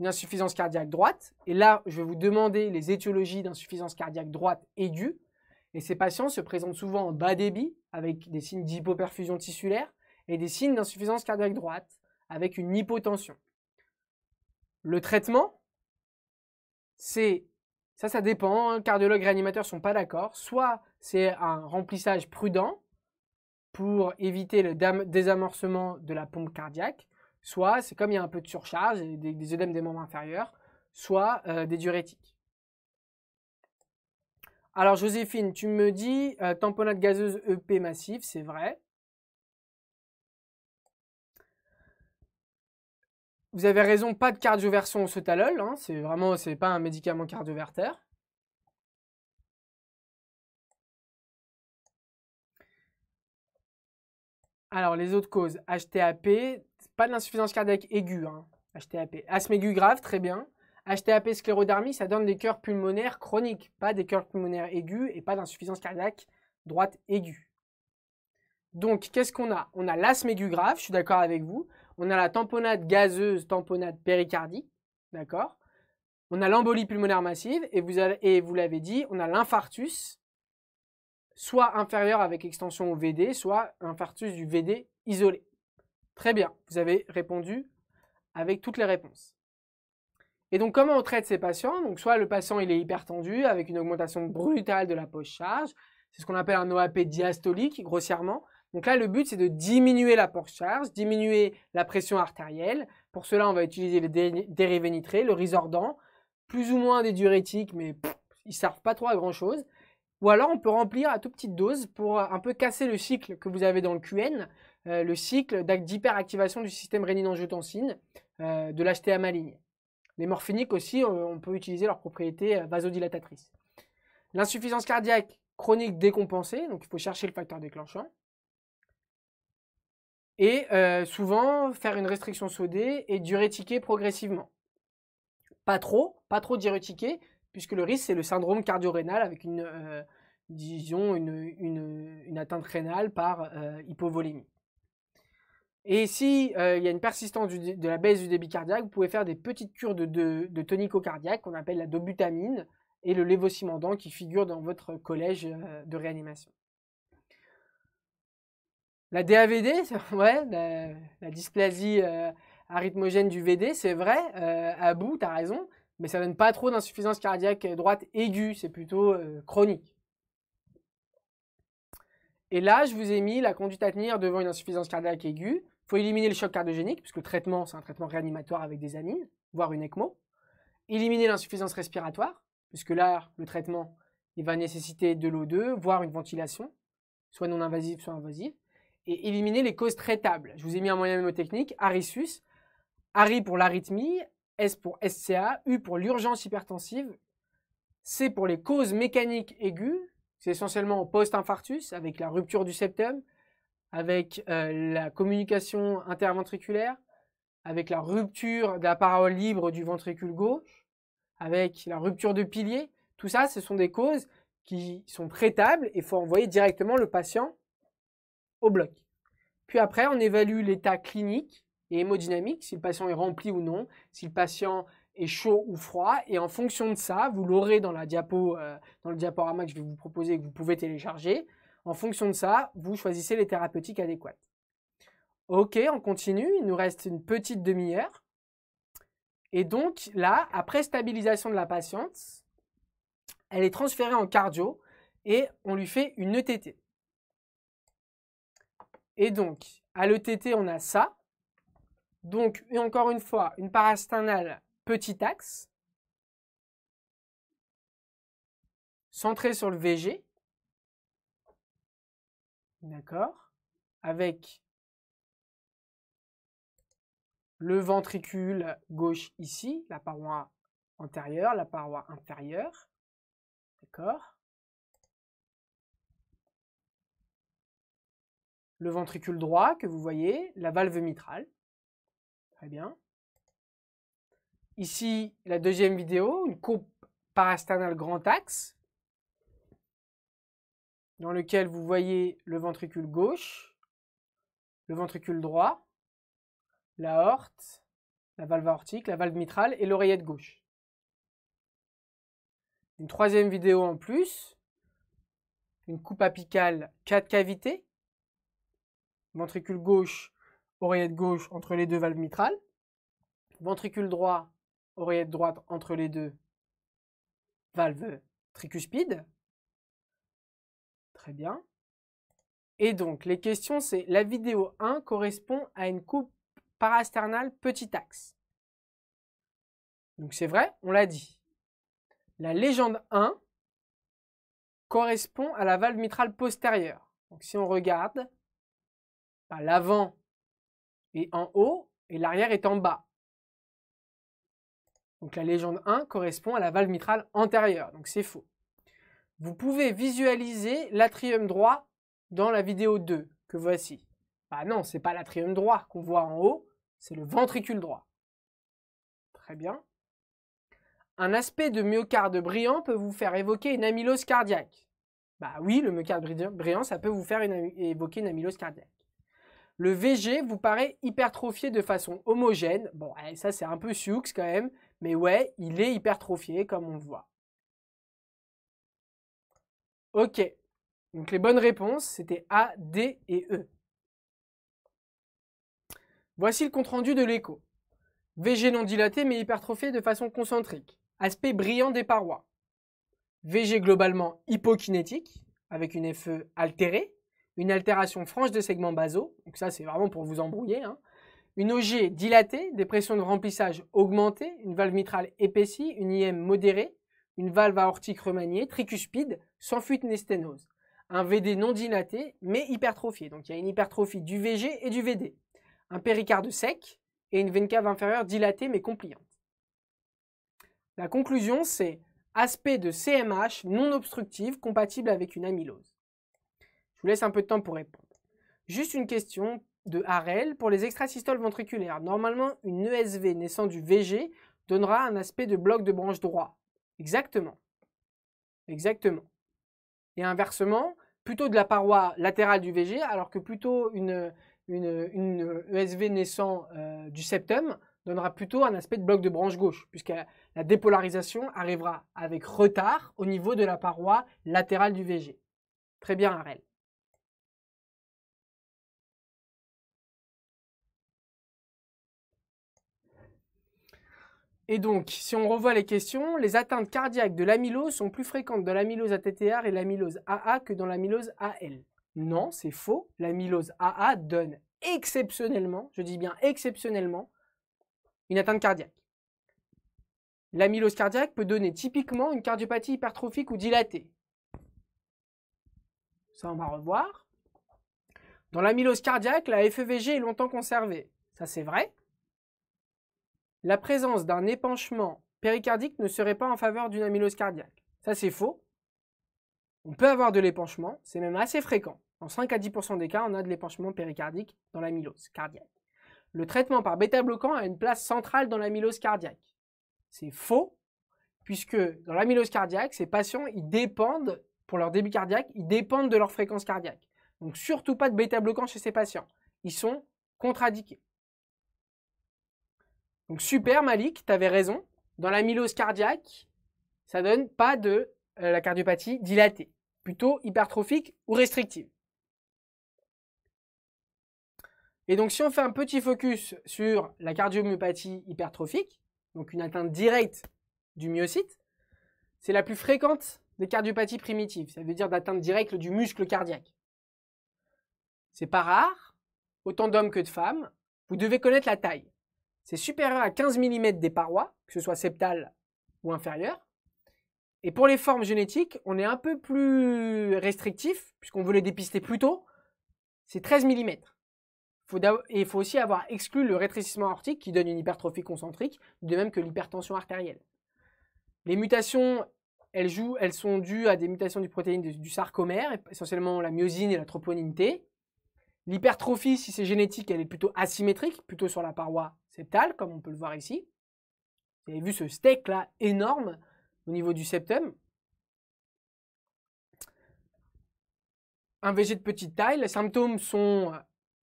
une insuffisance cardiaque droite, et là, je vais vous demander les étiologies d'insuffisance cardiaque droite aiguë, et ces patients se présentent souvent en bas débit, avec des signes d'hypoperfusion tissulaire, et des signes d'insuffisance cardiaque droite, avec une hypotension. Le traitement, c'est ça, ça dépend. Hein. Cardiologues réanimateurs ne sont pas d'accord. Soit c'est un remplissage prudent pour éviter le désamorcement de la pompe cardiaque, soit c'est comme il y a un peu de surcharge, des, œdèmes des membres inférieurs, soit euh, des diurétiques. Alors Joséphine, tu me dis euh, tamponade gazeuse EP massif, c'est vrai. Vous avez raison, pas de cardioversion au sotalol, hein, c'est vraiment, c'est pas un médicament cardioverter. Alors les autres causes, HTAP, pas de l'insuffisance cardiaque aiguë, hein, HTAP. Asthme aigu grave, très bien. HTAP sclérodermie, ça donne des cœurs pulmonaires chroniques, pas des cœurs pulmonaires aigus et pas d'insuffisance cardiaque droite aiguë. Donc, qu'est-ce qu'on a On a, l'asthme grave, je suis d'accord avec vous. On a la tamponade gazeuse, tamponade péricardique, d'accord On a l'embolie pulmonaire massive, et vous, et vous l'avez dit, on a l'infarctus, soit inférieur avec extension au VD, soit infarctus du VD isolé. Très bien, vous avez répondu avec toutes les réponses. Et donc, comment on traite ces patients Donc, soit le patient il est hypertendu avec une augmentation brutale de la poche charge, c'est ce qu'on appelle un OAP diastolique, grossièrement. Donc là, le but, c'est de diminuer la poche charge, diminuer la pression artérielle. Pour cela, on va utiliser les dérivés nitrés, le risordant. plus ou moins des diurétiques, mais ils ne servent pas trop à grand-chose. Ou alors, on peut remplir à toute petite dose pour euh, un peu casser le cycle que vous avez dans le QN euh, le cycle d'hyperactivation du système rénine-angiotensine euh, de l'HTA maligne. Les morphiniques aussi, euh, on peut utiliser leurs propriétés vasodilatatrices. L'insuffisance cardiaque chronique décompensée, donc il faut chercher le facteur déclenchant. Et souvent, faire une restriction sodée et diurétiquer progressivement. Pas trop, pas trop diurétiquer, puisque le risque, c'est le syndrome cardio-rénal avec une, disons, une, atteinte rénale par hypovolémie. Et s'il euh, y a une persistance de la baisse du débit cardiaque, vous pouvez faire des petites cures de, de, tonico-cardiaque qu'on appelle la dobutamine et le lévocimandant qui figure dans votre collège euh, de réanimation. La DAVD, ouais, la, dysplasie euh, arythmogène du VD, c'est vrai, à bout, tu as raison, mais ça ne donne pas trop d'insuffisance cardiaque droite aiguë, c'est plutôt chronique. Et là, je vous ai mis la conduite à tenir devant une insuffisance cardiaque aiguë. Il faut éliminer le choc cardiogénique, puisque le traitement, c'est un traitement réanimatoire avec des amines, voire une ECMO. Éliminer l'insuffisance respiratoire, puisque là, le traitement, il va nécessiter de l'O2, voire une ventilation, soit non invasive, soit invasive. Et éliminer les causes traitables. Je vous ai mis un moyen mnémotechnique, ARISUS. ARI pour l'arythmie, S pour SCA, U pour l'urgence hypertensive, C pour les causes mécaniques aiguës, c'est essentiellement post-infarctus avec la rupture du septum, avec la communication interventriculaire, avec la rupture de la parole libre du ventricule gauche, avec la rupture de pilier. Tout ça, ce sont des causes qui sont prétables et il faut envoyer directement le patient au bloc. Puis après, on évalue l'état clinique et hémodynamique, si le patient est rempli ou non, si le patient est chaud ou froid. Et en fonction de ça, vous l'aurez dans dans le diaporama que je vais vous proposer et que vous pouvez télécharger, en fonction de ça, vous choisissez les thérapeutiques adéquates. Ok, on continue, il nous reste une petite demi-heure. Et donc là, après stabilisation de la patiente, elle est transférée en cardio et on lui fait une ETT. Et donc, à l'ETT, on a ça. Donc, encore une fois, une parasternale petit axe, centrée sur le VG, d'accord, avec le ventricule gauche ici, la paroi antérieure, la paroi intérieure, d'accord, le ventricule droit que vous voyez, la valve mitrale, très bien. Ici, la deuxième vidéo, une coupe parasternale grand axe, dans lequel vous voyez le ventricule gauche, le ventricule droit, l'aorte, la valve aortique, la valve mitrale et l'oreillette gauche. Une troisième vidéo en plus, une coupe apicale quatre cavités, ventricule gauche, oreillette gauche entre les deux valves mitrales, ventricule droit, oreillette droite entre les deux valves tricuspides, Très bien. Et donc, les questions, c'est la vidéo 1 correspond à une coupe parasternale petit axe. Donc, c'est vrai, on l'a dit. La légende 1 correspond à la valve mitrale postérieure. Donc, si on regarde, bah, l'avant est en haut et l'arrière est en bas. Donc, la légende 1 correspond à la valve mitrale antérieure. Donc, c'est faux. Vous pouvez visualiser l'atrium droit dans la vidéo 2 que voici. Ah non, c'est pas l'atrium droit qu'on voit en haut, c'est le ventricule droit. Très bien. Un aspect de myocarde brillant peut vous faire évoquer une amylose cardiaque. Bah oui, le myocarde brillant, ça peut vous faire évoquer une amylose cardiaque. Le VG vous paraît hypertrophié de façon homogène. Bon, eh, ça c'est un peu Sioux quand même, mais ouais, il est hypertrophié comme on le voit. Ok. Donc les bonnes réponses, c'était A, D et E. Voici le compte-rendu de l'écho. VG non dilaté mais hypertrophié de façon concentrique. Aspect brillant des parois. VG globalement hypokinétique, avec une FE altérée, une altération franche des segments basaux, donc ça c'est vraiment pour vous embrouiller, hein. une OG dilatée, des pressions de remplissage augmentées, une valve mitrale épaissie, une IM modérée, une valve aortique remaniée, tricuspide, sans fuite ni Un VD non dilaté, mais hypertrophié. Donc il y a une hypertrophie du VG et du VD. Un péricarde sec et une veine cave inférieure dilatée mais compliante. La conclusion, c'est aspect de CMH non obstructive compatible avec une amylose. Je vous laisse un peu de temps pour répondre. Juste une question de Harel pour les extrasystoles ventriculaires. Normalement, une ESV naissant du VG donnera un aspect de bloc de branche droit. Exactement. Exactement et inversement, plutôt de la paroi latérale du VG, alors que plutôt une, ESV e naissant euh, du septum donnera plutôt un aspect de bloc de branche gauche, puisque la dépolarisation arrivera avec retard au niveau de la paroi latérale du VG. Très bien, Arel. Et donc, si on revoit les questions, les atteintes cardiaques de l'amylose sont plus fréquentes dans l'amylose ATTR et l'amylose AA que dans l'amylose AL. Non, c'est faux. L'amylose AA donne exceptionnellement, je dis bien exceptionnellement, une atteinte cardiaque. L'amylose cardiaque peut donner typiquement une cardiopathie hypertrophique ou dilatée. Ça, on va revoir. Dans l'amylose cardiaque, la FEVG est longtemps conservée. Ça, c'est vrai la présence d'un épanchement péricardique ne serait pas en faveur d'une amylose cardiaque. Ça, c'est faux. On peut avoir de l'épanchement, c'est même assez fréquent. Dans 5 à 10% des cas, on a de l'épanchement péricardique dans l'amylose cardiaque. Le traitement par bêta-bloquant a une place centrale dans l'amylose cardiaque. C'est faux, puisque dans l'amylose cardiaque, ces patients, ils dépendent, pour leur débit cardiaque, ils dépendent de leur fréquence cardiaque. Donc surtout pas de bêta-bloquant chez ces patients. Ils sont contradiqués. Donc super Malik, tu avais raison. Dans la mylose cardiaque, ça donne pas de euh, la cardiopathie dilatée, plutôt hypertrophique ou restrictive. Et donc si on fait un petit focus sur la cardiomyopathie hypertrophique, donc une atteinte directe du myocyte, c'est la plus fréquente des cardiopathies primitives, ça veut dire d'atteinte directe du muscle cardiaque. C'est pas rare, autant d'hommes que de femmes, vous devez connaître la taille c'est supérieur à 15 mm des parois, que ce soit septale ou inférieure. Et pour les formes génétiques, on est un peu plus restrictif, puisqu'on veut les dépister plus tôt, c'est 13 mm. et il faut aussi avoir exclu le rétrécissement aortique qui donne une hypertrophie concentrique, de même que l'hypertension artérielle. Les mutations, elles, jouent, elles sont dues à des mutations du protéine du sarcomère, essentiellement la myosine et la troponine T. L'hypertrophie, si c'est génétique, elle est plutôt asymétrique, plutôt sur la paroi comme on peut le voir ici. Vous avez vu ce steak là énorme au niveau du septum. Un végé de petite taille, les symptômes sont euh,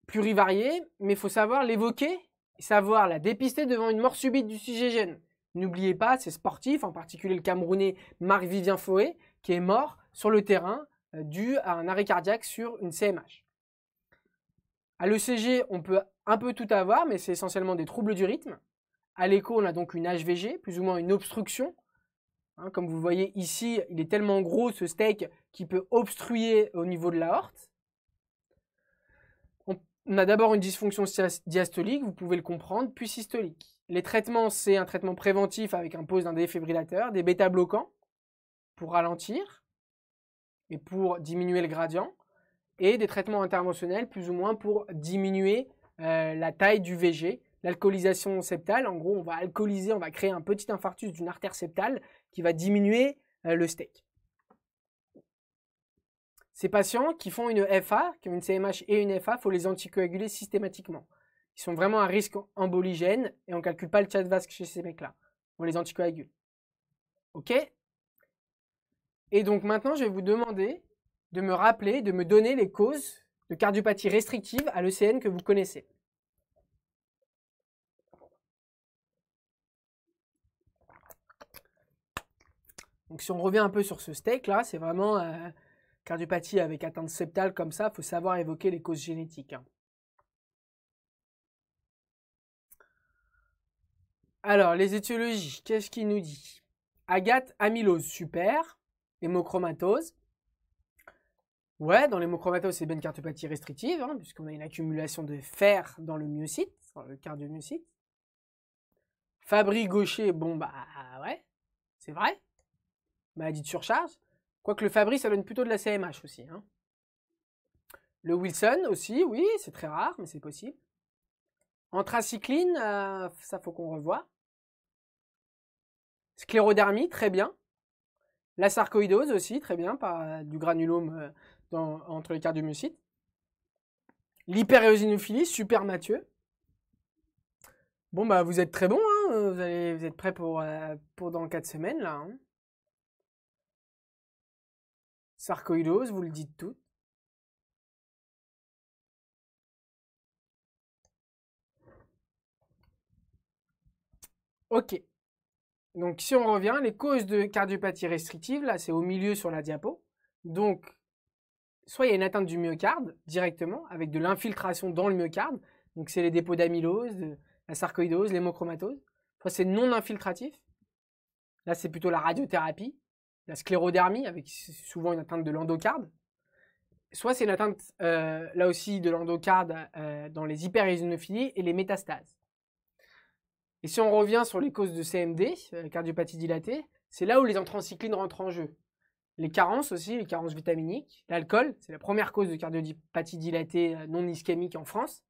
plurivariés, mais il faut savoir l'évoquer savoir la dépister devant une mort subite du sujet N'oubliez pas ces sportifs, en particulier le Camerounais Marc-Vivien Fouet, qui est mort sur le terrain euh, dû à un arrêt cardiaque sur une CMH. À l'ECG, on peut un peu tout avoir, mais c'est essentiellement des troubles du rythme. À l'écho, on a donc une HVG, plus ou moins une obstruction. Hein, comme vous voyez ici, il est tellement gros ce steak qui peut obstruer au niveau de l'aorte. On a d'abord une dysfonction diastolique, vous pouvez le comprendre, puis systolique. Les traitements, c'est un traitement préventif avec un pose d'un défibrillateur, des bêta-bloquants pour ralentir et pour diminuer le gradient et des traitements interventionnels plus ou moins pour diminuer euh, la taille du VG. L'alcoolisation septale, en gros, on va alcooliser, on va créer un petit infarctus d'une artère septale qui va diminuer euh, le steak. Ces patients qui font une FA, qui ont une CMH et une FA, il faut les anticoaguler systématiquement. Ils sont vraiment à risque emboligène et on ne calcule pas le chat vasque chez ces mecs-là. On les anticoagule. OK Et donc maintenant, je vais vous demander de me rappeler, de me donner les causes de cardiopathie restrictive à l'ECN que vous connaissez. Donc si on revient un peu sur ce steak là, c'est vraiment euh, cardiopathie avec atteinte septale comme ça, il faut savoir évoquer les causes génétiques. Hein. Alors les étiologies, qu'est-ce qu'il nous dit Agate amylose super, hémochromatose, Ouais, dans l'hémochromatose, c'est bien une cardiopathie restrictive, hein, puisqu'on a une accumulation de fer dans le myocyte, dans le cardiomyocyte. Fabry Gaucher, bon bah ouais, c'est vrai. Maladie de surcharge. Quoique le Fabry, ça donne plutôt de la CMH aussi. Hein. Le Wilson aussi, oui, c'est très rare, mais c'est possible. Anthracycline, euh, ça faut qu'on revoie. Sclérodermie, très bien. La sarcoïdose aussi, très bien, par du granulome euh, entre les cardiomyocytes. L'hyperéosinophilie, super Mathieu. Bon, bah, vous êtes très bon, hein. vous, êtes prêts pour, euh, pour dans 4 semaines, là. Hein. Sarcoïdose, vous le dites tout. Ok. Donc, si on revient, les causes de cardiopathie restrictive, là, c'est au milieu sur la diapo. Donc, soit il y a une atteinte du myocarde directement, avec de l'infiltration dans le myocarde. Donc, c'est les dépôts d'amylose, la sarcoïdose, l'hémochromatose. Soit c'est non infiltratif. Là, c'est plutôt la radiothérapie, la sclérodermie, avec souvent une atteinte de l'endocarde. Soit c'est une atteinte, euh, là aussi, de l'endocarde euh, dans les hyperéosinophilies et les métastases. Et si on revient sur les causes de CMD, euh, cardiopathie dilatée, c'est là où les anthracyclines rentrent en jeu les carences aussi, les carences vitaminiques, l'alcool, c'est la première cause de cardiopathie dilatée euh, non ischémique en France,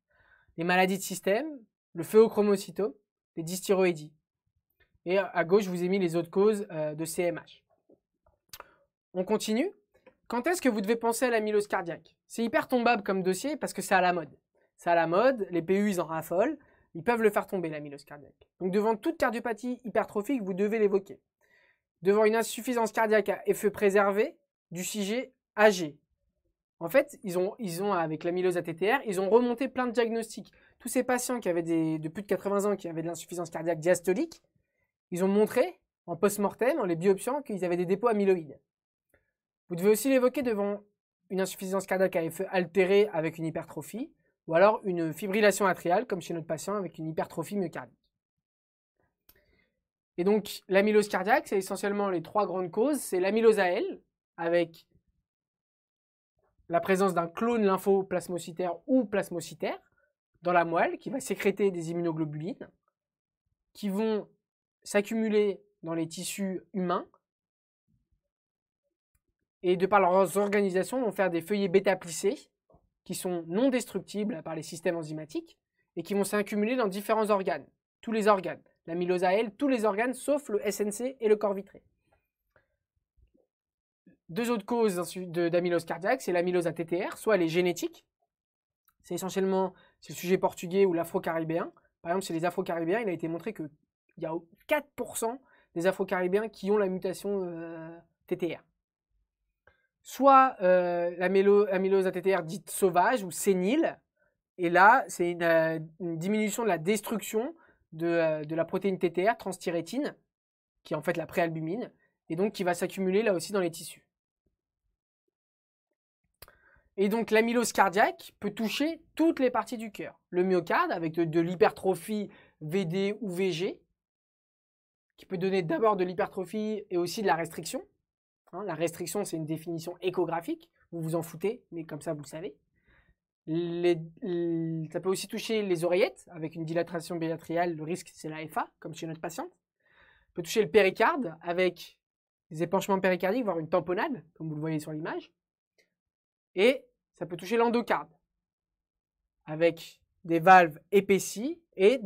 les maladies de système, le phéochromocytome, les dysthyroïdies. Et euh, à gauche, je vous ai mis les autres causes euh, de CMH. On continue. Quand est-ce que vous devez penser à l'amylose cardiaque C'est hyper tombable comme dossier parce que c'est à la mode. C'est à la mode, les PU, ils en raffolent, ils peuvent le faire tomber, l'amylose cardiaque. Donc devant toute cardiopathie hypertrophique, vous devez l'évoquer devant une insuffisance cardiaque à effet préservé du sujet âgé. En fait, ils ont, ils ont avec l'amylose ATTR, ils ont remonté plein de diagnostics. Tous ces patients qui avaient des, de plus de 80 ans, qui avaient de l'insuffisance cardiaque diastolique, ils ont montré en post-mortem, en les biopsiant, qu'ils avaient des dépôts amyloïdes. Vous devez aussi l'évoquer devant une insuffisance cardiaque à effet altéré avec une hypertrophie, ou alors une fibrillation atriale, comme chez notre patient avec une hypertrophie myocardique. Et donc, l'amylose cardiaque, c'est essentiellement les trois grandes causes. C'est l'amylose AL, avec la présence d'un clone lymphoplasmocytaire ou plasmocytaire dans la moelle qui va sécréter des immunoglobulines qui vont s'accumuler dans les tissus humains et de par leurs organisations vont faire des feuillets bêta plissés qui sont non destructibles par les systèmes enzymatiques et qui vont s'accumuler dans différents organes, tous les organes l'amylose AL, tous les organes sauf le SNC et le corps vitré. Deux autres causes d'amylose cardiaque, c'est l'amylose ATTR, soit elle est génétique, c'est essentiellement le sujet portugais ou l'afro-caribéen. Par exemple, chez les afro-caribéens, il a été montré qu'il y a 4% des afro-caribéens qui ont la mutation euh, TTR. Soit euh, l'amylose ATTR dite sauvage ou sénile, et là, c'est une, euh, diminution de la destruction euh, de, la protéine TTR, transthyrétine, qui est en fait la préalbumine, et donc qui va s'accumuler là aussi dans les tissus. Et donc l'amylose cardiaque peut toucher toutes les parties du cœur. Le myocarde avec de, l'hypertrophie VD ou VG, qui peut donner d'abord de l'hypertrophie et aussi de la restriction. Hein, la restriction, c'est une définition échographique, vous vous en foutez, mais comme ça, vous le savez ça peut aussi toucher les oreillettes avec une dilatation bilatriale. Le risque, c'est la FA, comme chez notre patiente. Ça peut toucher le péricarde avec des épanchements péricardiques, voire une tamponade, comme vous le voyez sur l'image. Et ça peut toucher l'endocarde avec des valves épaissies et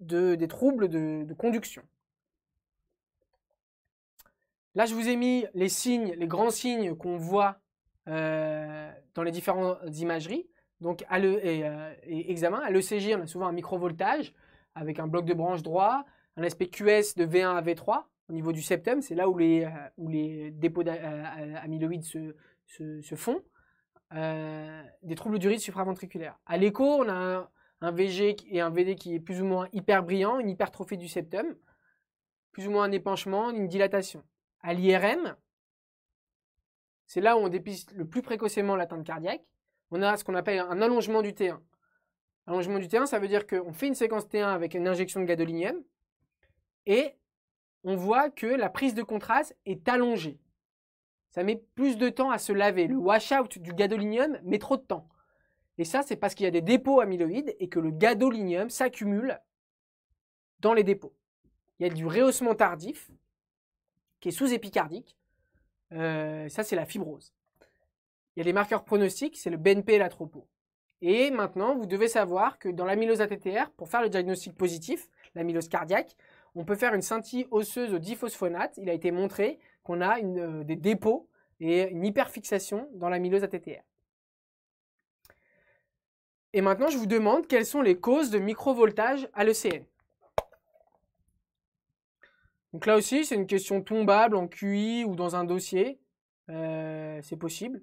des troubles de, conduction. Là, je vous ai mis les signes, les grands signes qu'on voit euh, dans les différentes imageries donc à le, euh, examen. À l'ECG, on a souvent un micro-voltage avec un bloc de branche droit, un aspect QS de V1 à V3 au niveau du septum, c'est là où les, euh, dépôts d'amyloïdes euh, se, font. des troubles du rythme supraventriculaire. À l'écho, on a un, un, VG et un VD qui est plus ou moins hyper brillant, une hypertrophie du septum, plus ou moins un épanchement, une dilatation. À l'IRM, c'est là où on dépiste le plus précocement l'atteinte cardiaque on a ce qu'on appelle un allongement du T1. Allongement du T1, ça veut dire qu'on fait une séquence T1 avec une injection de gadolinium et on voit que la prise de contraste est allongée. Ça met plus de temps à se laver. Le washout du gadolinium met trop de temps. Et ça, c'est parce qu'il y a des dépôts amyloïdes et que le gadolinium s'accumule dans les dépôts. Il y a du rehaussement tardif qui est sous-épicardique. Euh, ça, c'est la fibrose. Il y a les marqueurs pronostiques, c'est le BNP et la tropo. Et maintenant, vous devez savoir que dans l'amylose ATTR, pour faire le diagnostic positif, l'amylose cardiaque, on peut faire une scintille osseuse au diphosphonate. Il a été montré qu'on a euh, des dépôts et une hyperfixation dans l'amylose ATTR. Et maintenant, je vous demande quelles sont les causes de microvoltage à l'ECN. Donc là aussi, c'est une question tombable en QI ou dans un dossier. Euh, c'est possible.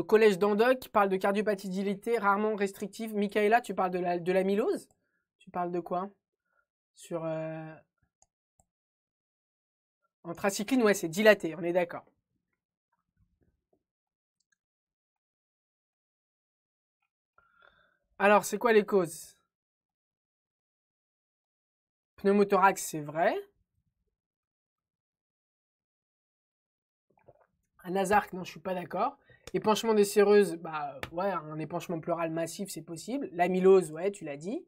Le collège d'Andoc parle de cardiopathie dilatée rarement restrictive. Michaela, tu parles de la, de l'amylose Tu parles de quoi Sur. En euh, tracycline, ouais, c'est dilaté, on est d'accord. Alors, c'est quoi les causes Pneumothorax, c'est vrai. Un hasard, non, je suis pas d'accord. Épanchement des séreuses, bah ouais, un épanchement pleural massif, c'est possible. L'amylose, ouais, tu l'as dit.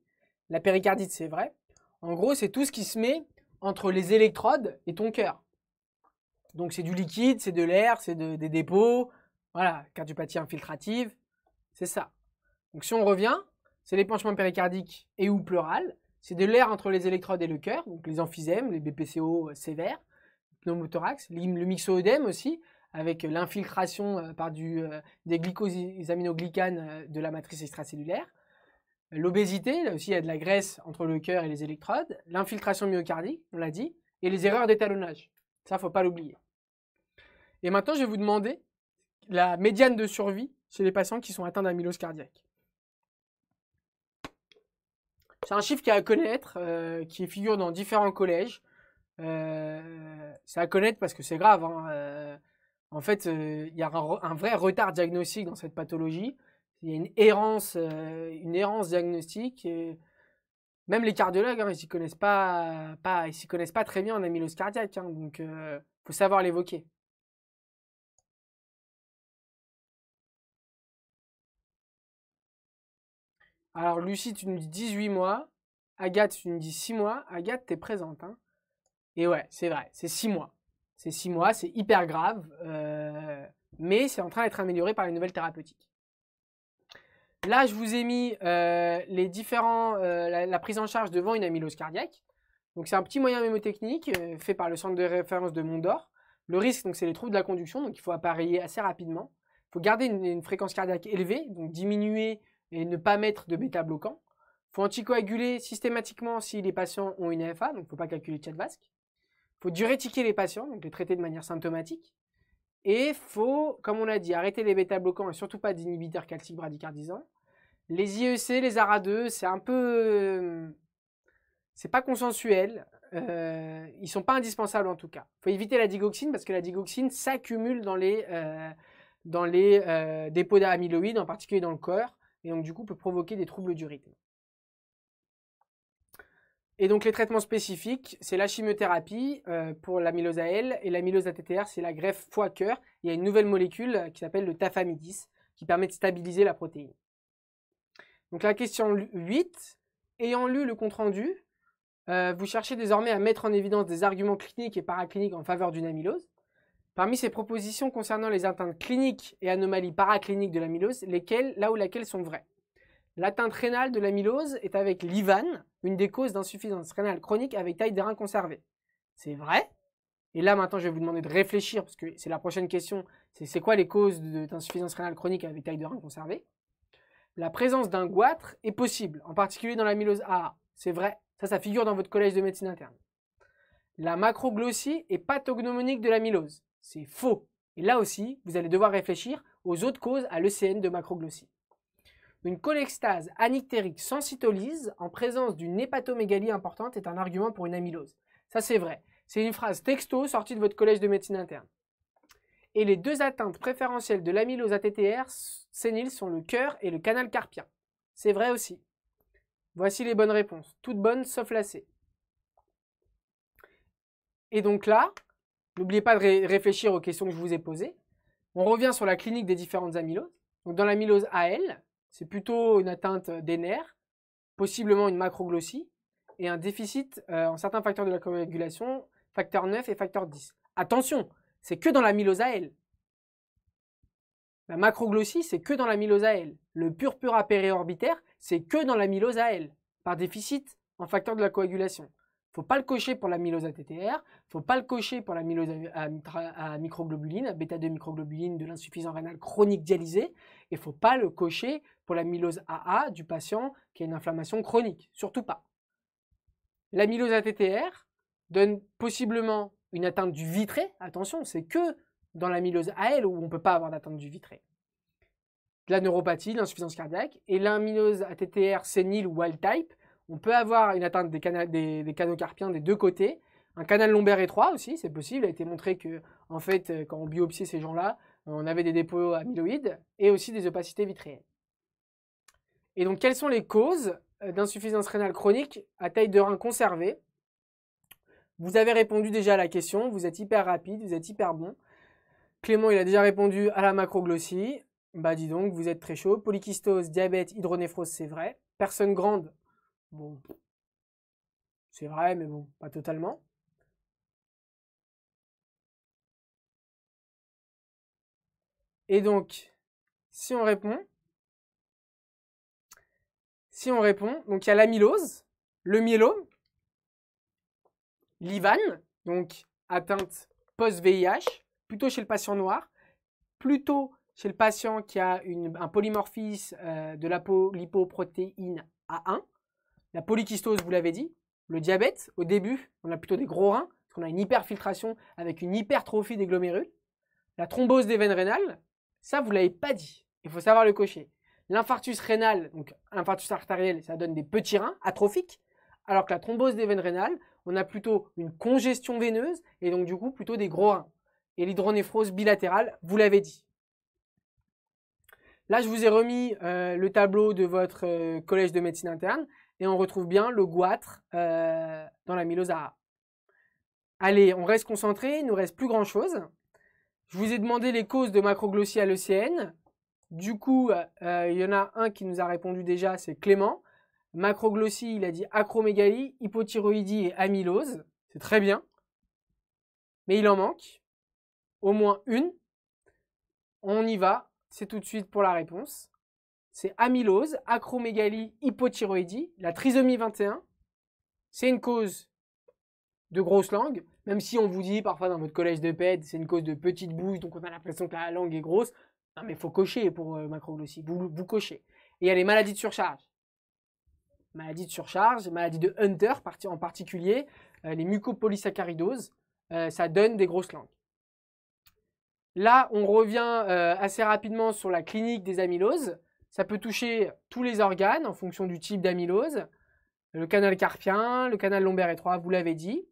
La péricardite, c'est vrai. En gros, c'est tout ce qui se met entre les électrodes et ton cœur. Donc c'est du liquide, c'est de l'air, c'est des dépôts, voilà, cardiopathie infiltrative, c'est ça. Donc si on revient, c'est l'épanchement péricardique et ou pleural, c'est de l'air entre les électrodes et le cœur, donc les emphysèmes, les BPCO euh, sévères, le pneumothorax, le mixoœdème aussi, avec euh, l'infiltration euh, par du, euh, des glycosaminoglycanes de la matrice extracellulaire. L'obésité, là aussi il y a de la graisse entre le cœur et les électrodes, l'infiltration myocardique, on l'a dit, et les erreurs d'étalonnage. Ça, il ne faut pas l'oublier. Et maintenant, je vais vous demander la médiane de survie chez les patients qui sont atteints d'amylose cardiaque. C'est un chiffre qui est à connaître, qui figure dans différents collèges. c'est à connaître parce que c'est grave. Hein, en fait, euh, il y a un, vrai retard diagnostique dans cette pathologie. Il y a une errance, euh, une errance diagnostique. Euh, même les cardiologues, hein, ils ne connaissent pas, pas ils s'y connaissent pas très bien en amylose cardiaque. Hein, donc, il faut savoir l'évoquer. Alors, Lucie, tu nous dis 18 mois. Agathe, tu nous dis 6 mois. Agathe, tu es présente. Hein. Et ouais, c'est vrai, c'est 6 mois. C'est six mois, c'est hyper grave, euh, mais c'est en train d'être amélioré par les nouvelles thérapeutiques. Là, je vous ai mis euh, les différents, euh, la, prise en charge devant une amylose cardiaque. Donc, c'est un petit moyen mémotechnique fait par le centre de référence de Mondor. Le risque, c'est les troubles de la conduction, donc il faut appareiller assez rapidement. Il faut garder une, fréquence cardiaque élevée, donc diminuer et ne pas mettre de bêta bloquant. Il faut anticoaguler systématiquement si les patients ont une AFA, donc il ne faut pas calculer le tchat vasque faut diurétiquer les patients, donc les traiter de manière symptomatique. Et faut, comme on l'a dit, arrêter les bêta-bloquants et surtout pas d'inhibiteurs calciques bradycardisants. Les IEC, les ARA2, c'est un peu. Euh, c'est pas consensuel. Ils euh, ils sont pas indispensables en tout cas. faut éviter la digoxine parce que la digoxine s'accumule dans les, euh, dans les dépôts d'amyloïdes, en particulier dans le corps, et donc du coup peut provoquer des troubles du rythme. Et donc les traitements spécifiques, c'est la chimiothérapie euh, pour l'amylose AL et l'amylose ATTR, c'est la greffe foie-cœur. Il y a une nouvelle molécule qui s'appelle le tafamidis qui permet de stabiliser la protéine. Donc la question 8, ayant lu le compte-rendu, euh, vous cherchez désormais à mettre en évidence des arguments cliniques et paracliniques en faveur d'une amylose. Parmi ces propositions concernant les atteintes cliniques et anomalies paracliniques de l'amylose, lesquelles, là ou laquelle sont vraies L'atteinte rénale de l'amylose est avec l'IVAN, une des causes d'insuffisance rénale chronique avec taille de reins conservée. C'est vrai. Et là, maintenant, je vais vous demander de réfléchir, parce que c'est la prochaine question. C'est quoi les causes d'insuffisance rénale chronique avec taille de rein conservée La présence d'un goitre est possible, en particulier dans l'amylose AA. C'est vrai. Ça, ça figure dans votre collège de médecine interne. La macroglossie est pathognomonique de l'amylose. C'est faux. Et là aussi, vous allez devoir réfléchir aux autres causes à l'ECN de macroglossie. Une cholextase anictérique sans cytolyse en présence d'une hépatomégalie importante est un argument pour une amylose. Ça, c'est vrai. C'est une phrase texto sortie de votre collège de médecine interne. Et les deux atteintes préférentielles de l'amylose ATTR sénile sont le cœur et le canal carpien. C'est vrai aussi. Voici les bonnes réponses, toutes bonnes sauf la C. Et donc là, n'oubliez pas de réfléchir aux questions que je vous ai posées. On revient sur la clinique des différentes amyloses. Donc dans l'amylose AL, c'est plutôt une atteinte des nerfs, possiblement une macroglossie, et un déficit en certains facteurs de la coagulation, facteur 9 et facteur 10. Attention, c'est que dans la mylose La macroglossie, c'est que dans la mylose Le purpura périorbitaire, c'est que dans la mylose par déficit en facteur de la coagulation faut pas le cocher pour la mylose ATTR, faut pas le cocher pour la mylose euh, à, microglobuline, à bêta 2 microglobuline de l'insuffisance rénale chronique dialysée, et faut pas le cocher pour la mylose AA du patient qui a une inflammation chronique, surtout pas. La mylose ATTR donne possiblement une atteinte du vitré, attention, c'est que dans la mylose AL où on ne peut pas avoir d'atteinte du vitré. De la neuropathie, l'insuffisance cardiaque, et l'amylose ATTR sénile ou wild type, on peut avoir une atteinte des, canaux carpiens des deux côtés. Un canal lombaire étroit aussi, c'est possible. Il a été montré que, en fait, euh, quand on biopsie ces gens-là, euh, on avait des dépôts amyloïdes et aussi des opacités vitréennes. Et donc, quelles sont les causes euh, d'insuffisance rénale chronique à taille de rein conservée Vous avez répondu déjà à la question, vous êtes hyper rapide, vous êtes hyper bon. Clément, il a déjà répondu à la macroglossie. Bah dis donc, vous êtes très chaud. Polykystose, diabète, hydronéphrose, c'est vrai. Personne grande, Bon. C'est vrai, mais bon, pas totalement. Et donc, si on répond, si on répond, donc il y a l'amylose, le myélome, l'IVAN, donc atteinte post-VIH, plutôt chez le patient noir, plutôt chez le patient qui a un polymorphisme euh, de la lipoprotéine A1, la polykystose, vous l'avez dit, le diabète, au début, on a plutôt des gros reins, parce qu'on a une hyperfiltration avec une hypertrophie des glomérules. La thrombose des veines rénales, ça, vous ne l'avez pas dit. Il faut savoir le cocher. L'infarctus rénal, donc l'infarctus artériel, ça donne des petits reins atrophiques, alors que la thrombose des veines rénales, on a plutôt une congestion veineuse et donc du coup plutôt des gros reins. Et l'hydronéphrose bilatérale, vous l'avez dit. Là, je vous ai remis euh, le tableau de votre euh, collège de médecine interne et on retrouve bien le goitre euh, dans l'amylose Milosara. Allez, on reste concentré, il nous reste plus grand chose. Je vous ai demandé les causes de macroglossie à l'ECN. Du coup, euh, euh, il y en a un qui nous a répondu déjà, c'est Clément. Macroglossie, il a dit acromégalie, hypothyroïdie et amylose. C'est très bien. Mais il en manque. Au moins une. On y va. C'est tout de suite pour la réponse c'est amylose, acromégalie, hypothyroïdie, la trisomie 21. C'est une cause de grosse langue, même si on vous dit parfois dans votre collège de PED, c'est une cause de petite bouche, donc on a l'impression que la langue est grosse. Non, mais il faut cocher pour euh, macroglossie, vous, cochez. Et il y a les maladies de surcharge. Maladies de surcharge, maladies de Hunter en particulier, euh, les mucopolysaccharidoses, euh, ça donne des grosses langues. Là, on revient assez rapidement sur la clinique des amyloses. Ça peut toucher tous les organes en fonction du type d'amylose, le canal carpien, le canal lombaire étroit, vous l'avez dit.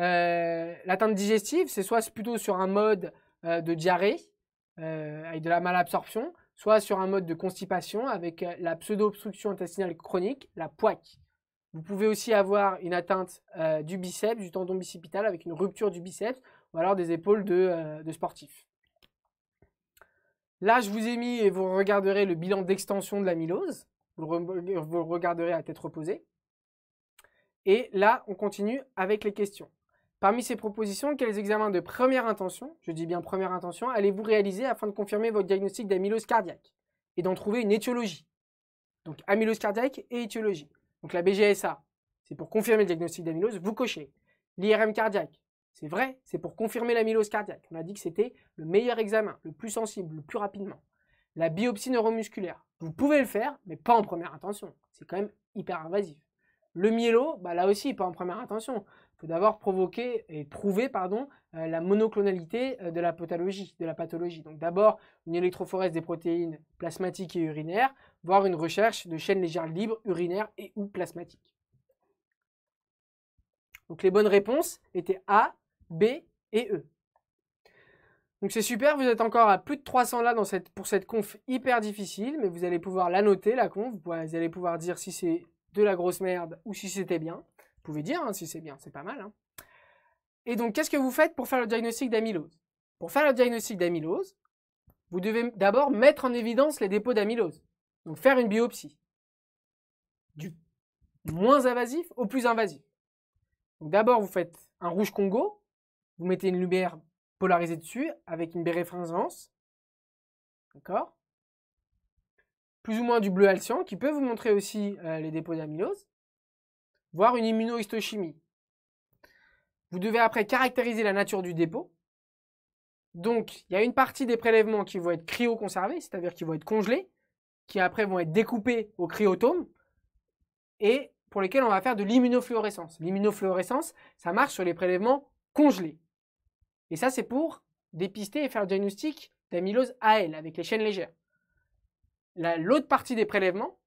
Euh, l'atteinte digestive, c'est soit plutôt sur un mode euh, de diarrhée euh, avec de la malabsorption, soit sur un mode de constipation avec la pseudo-obstruction intestinale chronique, la poique. Vous pouvez aussi avoir une atteinte du biceps, du tendon bicipital avec une rupture du biceps ou alors des épaules de, de sportifs. Là, je vous ai mis et vous regarderez le bilan d'extension de l'amylose. Euh, vous, le regarderez à tête reposée. Et là, on continue avec les questions. Parmi ces propositions, quels examens de première intention, je dis bien première intention, allez-vous réaliser afin de confirmer votre diagnostic d'amylose cardiaque et d'en trouver une étiologie Donc amylose cardiaque et étiologie. Donc la BGSA, c'est pour confirmer le diagnostic d'amylose, vous cochez. L'IRM cardiaque, c'est vrai, c'est pour confirmer l'amylose cardiaque. On a dit que c'était le meilleur examen, le plus sensible, le plus rapidement. La biopsie neuromusculaire, vous pouvez le faire, mais pas en première intention. C'est quand même hyper invasif. Le myélo, bah là aussi, pas en première intention. Il faut d'abord provoquer et prouver pardon, euh, la monoclonalité euh, de la pathologie. De la pathologie. Donc d'abord, une électrophorèse des protéines plasmatiques et urinaires, voire une recherche de chaînes légères libres, urinaires et ou plasmatiques. Donc les bonnes réponses étaient A, B et E. Donc c'est super, vous êtes encore à plus de 300 là dans cette, pour cette conf hyper difficile, mais vous allez pouvoir la noter, la conf, vous allez pouvoir dire si c'est de la grosse merde ou si c'était bien. Vous pouvez dire hein, si c'est bien, c'est pas mal. Hein. Et donc qu'est-ce que vous faites pour faire le diagnostic d'amylose Pour faire le diagnostic d'amylose, vous devez d'abord mettre en évidence les dépôts d'amylose. Donc faire une biopsie. Du moins invasif au plus invasif. D'abord, vous faites un rouge Congo, vous mettez une lumière polarisée dessus avec une baie D'accord Plus ou moins du bleu alcien qui peut vous montrer aussi euh, les dépôts d'amylose, voire une immunohistochimie. Vous devez après caractériser la nature du dépôt. Donc, il y a une partie des prélèvements qui vont être cryoconservés, c'est-à-dire qui vont être congelés, qui après vont être découpés au cryotome et pour lesquels on va faire de l'immunofluorescence. L'immunofluorescence, ça marche sur les prélèvements congelés. Et ça, c'est pour dépister et faire le diagnostic d'amylose AL avec les chaînes légères. L'autre partie des prélèvements,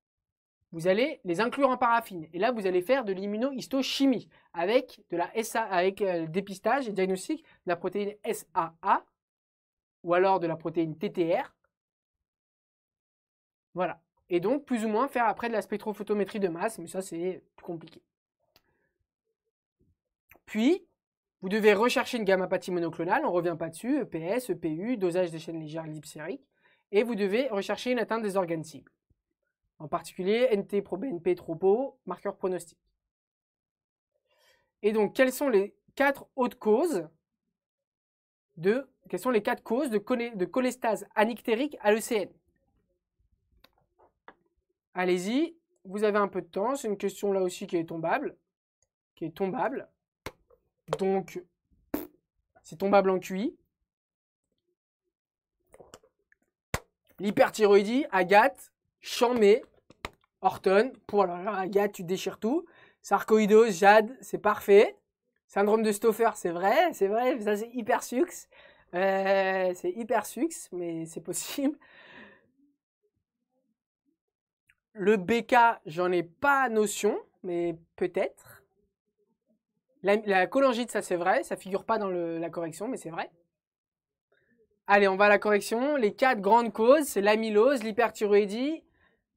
vous allez les inclure en paraffine. Et là, vous allez faire de l'immunohistochimie avec de la SA, avec euh, le dépistage et diagnostic de la protéine SAA ou alors de la protéine TTR. Voilà. Et donc, plus ou moins faire après de la spectrophotométrie de masse, mais ça, c'est plus compliqué. Puis, vous devez rechercher une gamma apathie monoclonale, on ne revient pas dessus, EPS, EPU, dosage des chaînes légères lipsériques, et vous devez rechercher une atteinte des organes cibles, en particulier NT-proBNP tropo, marqueur pronostique. Et donc, quelles sont les quatre autres causes de, quelles sont les quatre causes de, de cholestase anictérique à l'ECN Allez-y, vous avez un peu de temps, c'est une question là aussi qui est tombable, qui est tombable. Donc, c'est tombable en QI. L'hyperthyroïdie, Agathe, chamé, Horton. Pour alors, tu déchires tout. Sarcoïdose, jade, c'est parfait. Syndrome de Stoffer, c'est vrai, c'est vrai, ça c'est hyper euh, c'est hyper suxe, mais c'est possible. Le BK, j'en ai pas notion, mais peut-être. La, colangite, ça c'est vrai, ça figure pas dans la correction, mais c'est vrai. Allez, on va à la correction. Les quatre grandes causes, c'est l'amylose, l'hyperthyroïdie,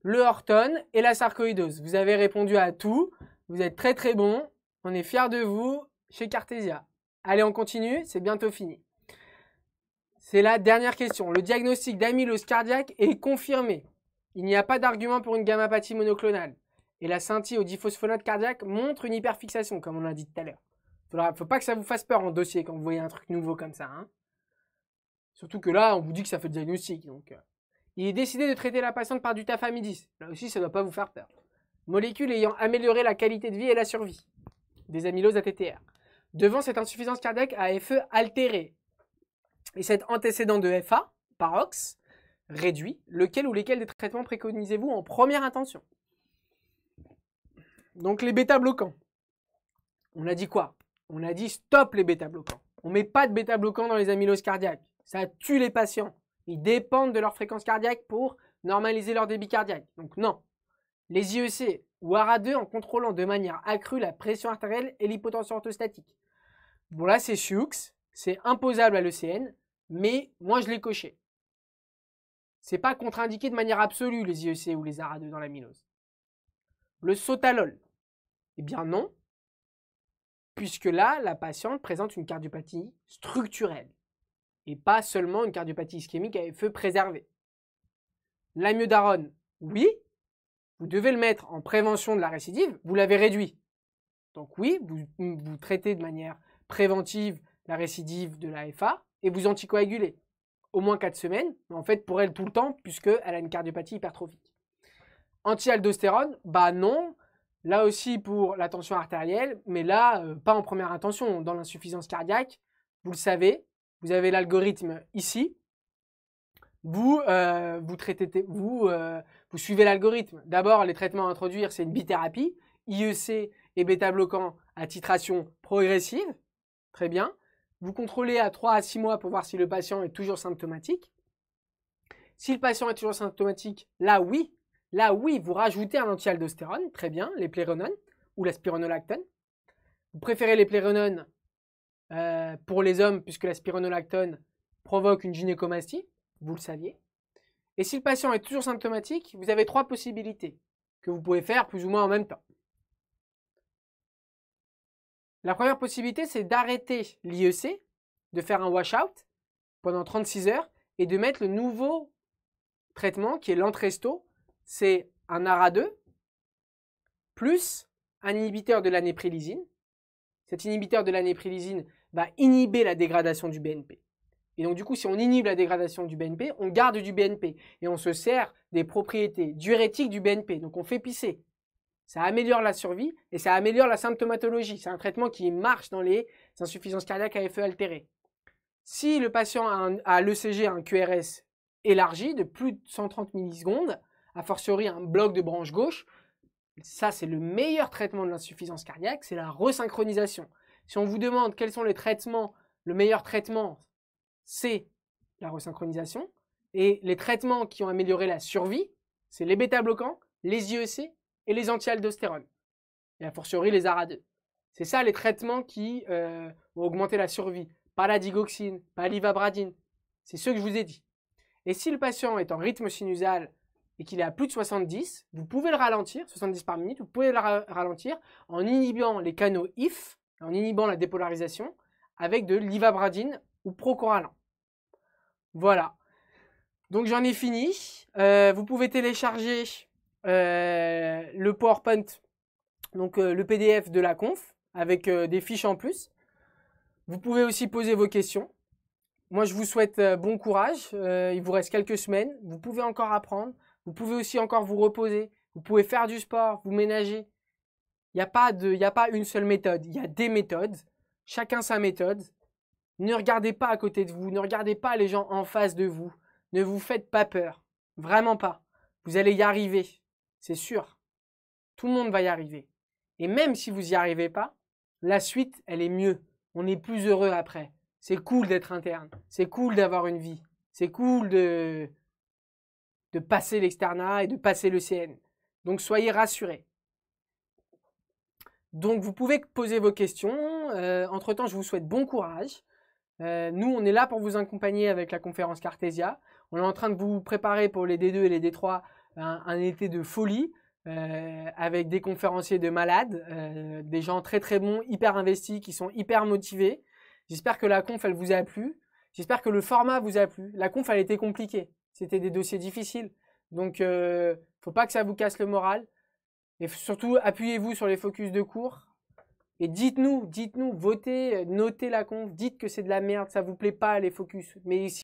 le Horton et la sarcoïdose. Vous avez répondu à tout. Vous êtes très très bon. On est fiers de vous chez Cartesia. Allez, on continue. C'est bientôt fini. C'est la dernière question. Le diagnostic d'amylose cardiaque est confirmé. Il n'y a pas d'argument pour une gammapathie monoclonale et la scintille au diphosphonate cardiaque montre une hyperfixation, comme on l'a dit tout à l'heure. Il faut pas que ça vous fasse peur en dossier quand vous voyez un truc nouveau comme ça. Hein. Surtout que là, on vous dit que ça fait diagnostic. Donc, euh. Il est décidé de traiter la patiente par du tafamidis. Là aussi, ça ne doit pas vous faire peur. Molécule ayant amélioré la qualité de vie et la survie des amyloses ATTR. Devant cette insuffisance cardiaque à FE altérée et cet antécédent de FA, parox, réduit, lequel ou lesquels des traitements préconisez-vous en première intention donc les bêta-bloquants. On a dit quoi On a dit stop les bêta-bloquants. On ne met pas de bêta-bloquants dans les amyloses cardiaques. Ça tue les patients. Ils dépendent de leur fréquence cardiaque pour normaliser leur débit cardiaque. Donc non. Les IEC ou ARA2 en contrôlant de manière accrue la pression artérielle et l'hypotension orthostatique. Bon là c'est SUX, c'est imposable à l'ECN, mais moi je l'ai coché. C'est pas contre-indiqué de manière absolue les IEC ou les ARA2 dans l'amylose. Le sotalol, eh bien non, puisque là, la patiente présente une cardiopathie structurelle et pas seulement une cardiopathie ischémique à feu préservé. L'amiodarone, oui, vous devez le mettre en prévention de la récidive, vous l'avez réduit. Donc oui, vous, traitez de manière préventive la récidive de la FA et vous anticoagulez. Au moins 4 semaines, mais en fait pour elle tout le temps, puisqu'elle a une cardiopathie hypertrophique. Antialdostérone, bah non, Là aussi pour la tension artérielle, mais là, euh, pas en première intention, dans l'insuffisance cardiaque. Vous le savez, vous avez l'algorithme ici. Vous, euh, vous, vous, euh, vous suivez l'algorithme. D'abord, les traitements à introduire, c'est une bithérapie, IEC et bêta-bloquant à titration progressive. Très bien. Vous contrôlez à 3 à 6 mois pour voir si le patient est toujours symptomatique. Si le patient est toujours symptomatique, là oui, Là, oui, vous rajoutez un anti-aldostérone, très bien, les pléronones ou la spironolactone. Vous préférez les pléronones euh, pour les hommes puisque la spironolactone provoque une gynécomastie, vous le saviez. Et si le patient est toujours symptomatique, vous avez trois possibilités que vous pouvez faire plus ou moins en même temps. La première possibilité, c'est d'arrêter l'IEC, de faire un washout pendant 36 heures et de mettre le nouveau traitement qui est l'entresto c'est un ARA2 plus un inhibiteur de la néprilisine. Cet inhibiteur de la néprilisine va inhiber la dégradation du BNP. Et donc du coup, si on inhibe la dégradation du BNP, on garde du BNP et on se sert des propriétés diurétiques du BNP. Donc on fait pisser. Ça améliore la survie et ça améliore la symptomatologie. C'est un traitement qui marche dans les insuffisances cardiaques à effet altéré. Si le patient a, l'ECG, un QRS élargi de plus de 130 millisecondes, a fortiori un bloc de branche gauche, ça c'est le meilleur traitement de l'insuffisance cardiaque, c'est la resynchronisation. Si on vous demande quels sont les traitements, le meilleur traitement, c'est la resynchronisation. Et les traitements qui ont amélioré la survie, c'est les bêta-bloquants, les IEC et les anti-aldostérone. Et a fortiori les ARA2. C'est ça les traitements qui euh, ont augmenté la survie. Pas la digoxine, pas l'ivabradine. C'est ce que je vous ai dit. Et si le patient est en rythme sinusal et qu'il est à plus de 70, vous pouvez le ralentir, 70 par minute, vous pouvez le ralentir en inhibant les canaux IF, en inhibant la dépolarisation, avec de l'ivabradine ou procoralan. Voilà. Donc j'en ai fini. Euh, vous pouvez télécharger euh, le PowerPoint, donc euh, le PDF de la conf, avec des fiches en plus. Vous pouvez aussi poser vos questions. Moi, je vous souhaite bon courage. il vous reste quelques semaines. Vous pouvez encore apprendre. Vous pouvez aussi encore vous reposer. Vous pouvez faire du sport, vous ménager. Il n'y a, pas a pas une seule méthode. Il y a des méthodes. Chacun sa méthode. Ne regardez pas à côté de vous. Ne regardez pas les gens en face de vous. Ne vous faites pas peur. Vraiment pas. Vous allez y arriver. C'est sûr. Tout le monde va y arriver. Et même si vous n'y arrivez pas, la suite, elle est mieux. On est plus heureux après. C'est cool d'être interne. C'est cool d'avoir une vie. C'est cool de, de passer l'externat et de passer le CN. Donc soyez rassurés. Donc vous pouvez poser vos questions. Euh, entre-temps, je vous souhaite bon courage. Euh, nous, on est là pour vous accompagner avec la conférence Cartesia. On est en train de vous préparer pour les D2 et les D3 un, été de folie euh, avec des conférenciers de malades, des gens très très bons, hyper investis, qui sont hyper motivés. J'espère que la conf, elle vous a plu. J'espère que le format vous a plu. La conf, elle était compliquée. C'était des dossiers difficiles. Donc, euh, faut pas que ça vous casse le moral. Et surtout, appuyez-vous sur les focus de cours. Et dites-nous, dites-nous, votez, euh, notez la conf, dites que c'est de la merde, ça vous plaît pas les focus. Mais ici.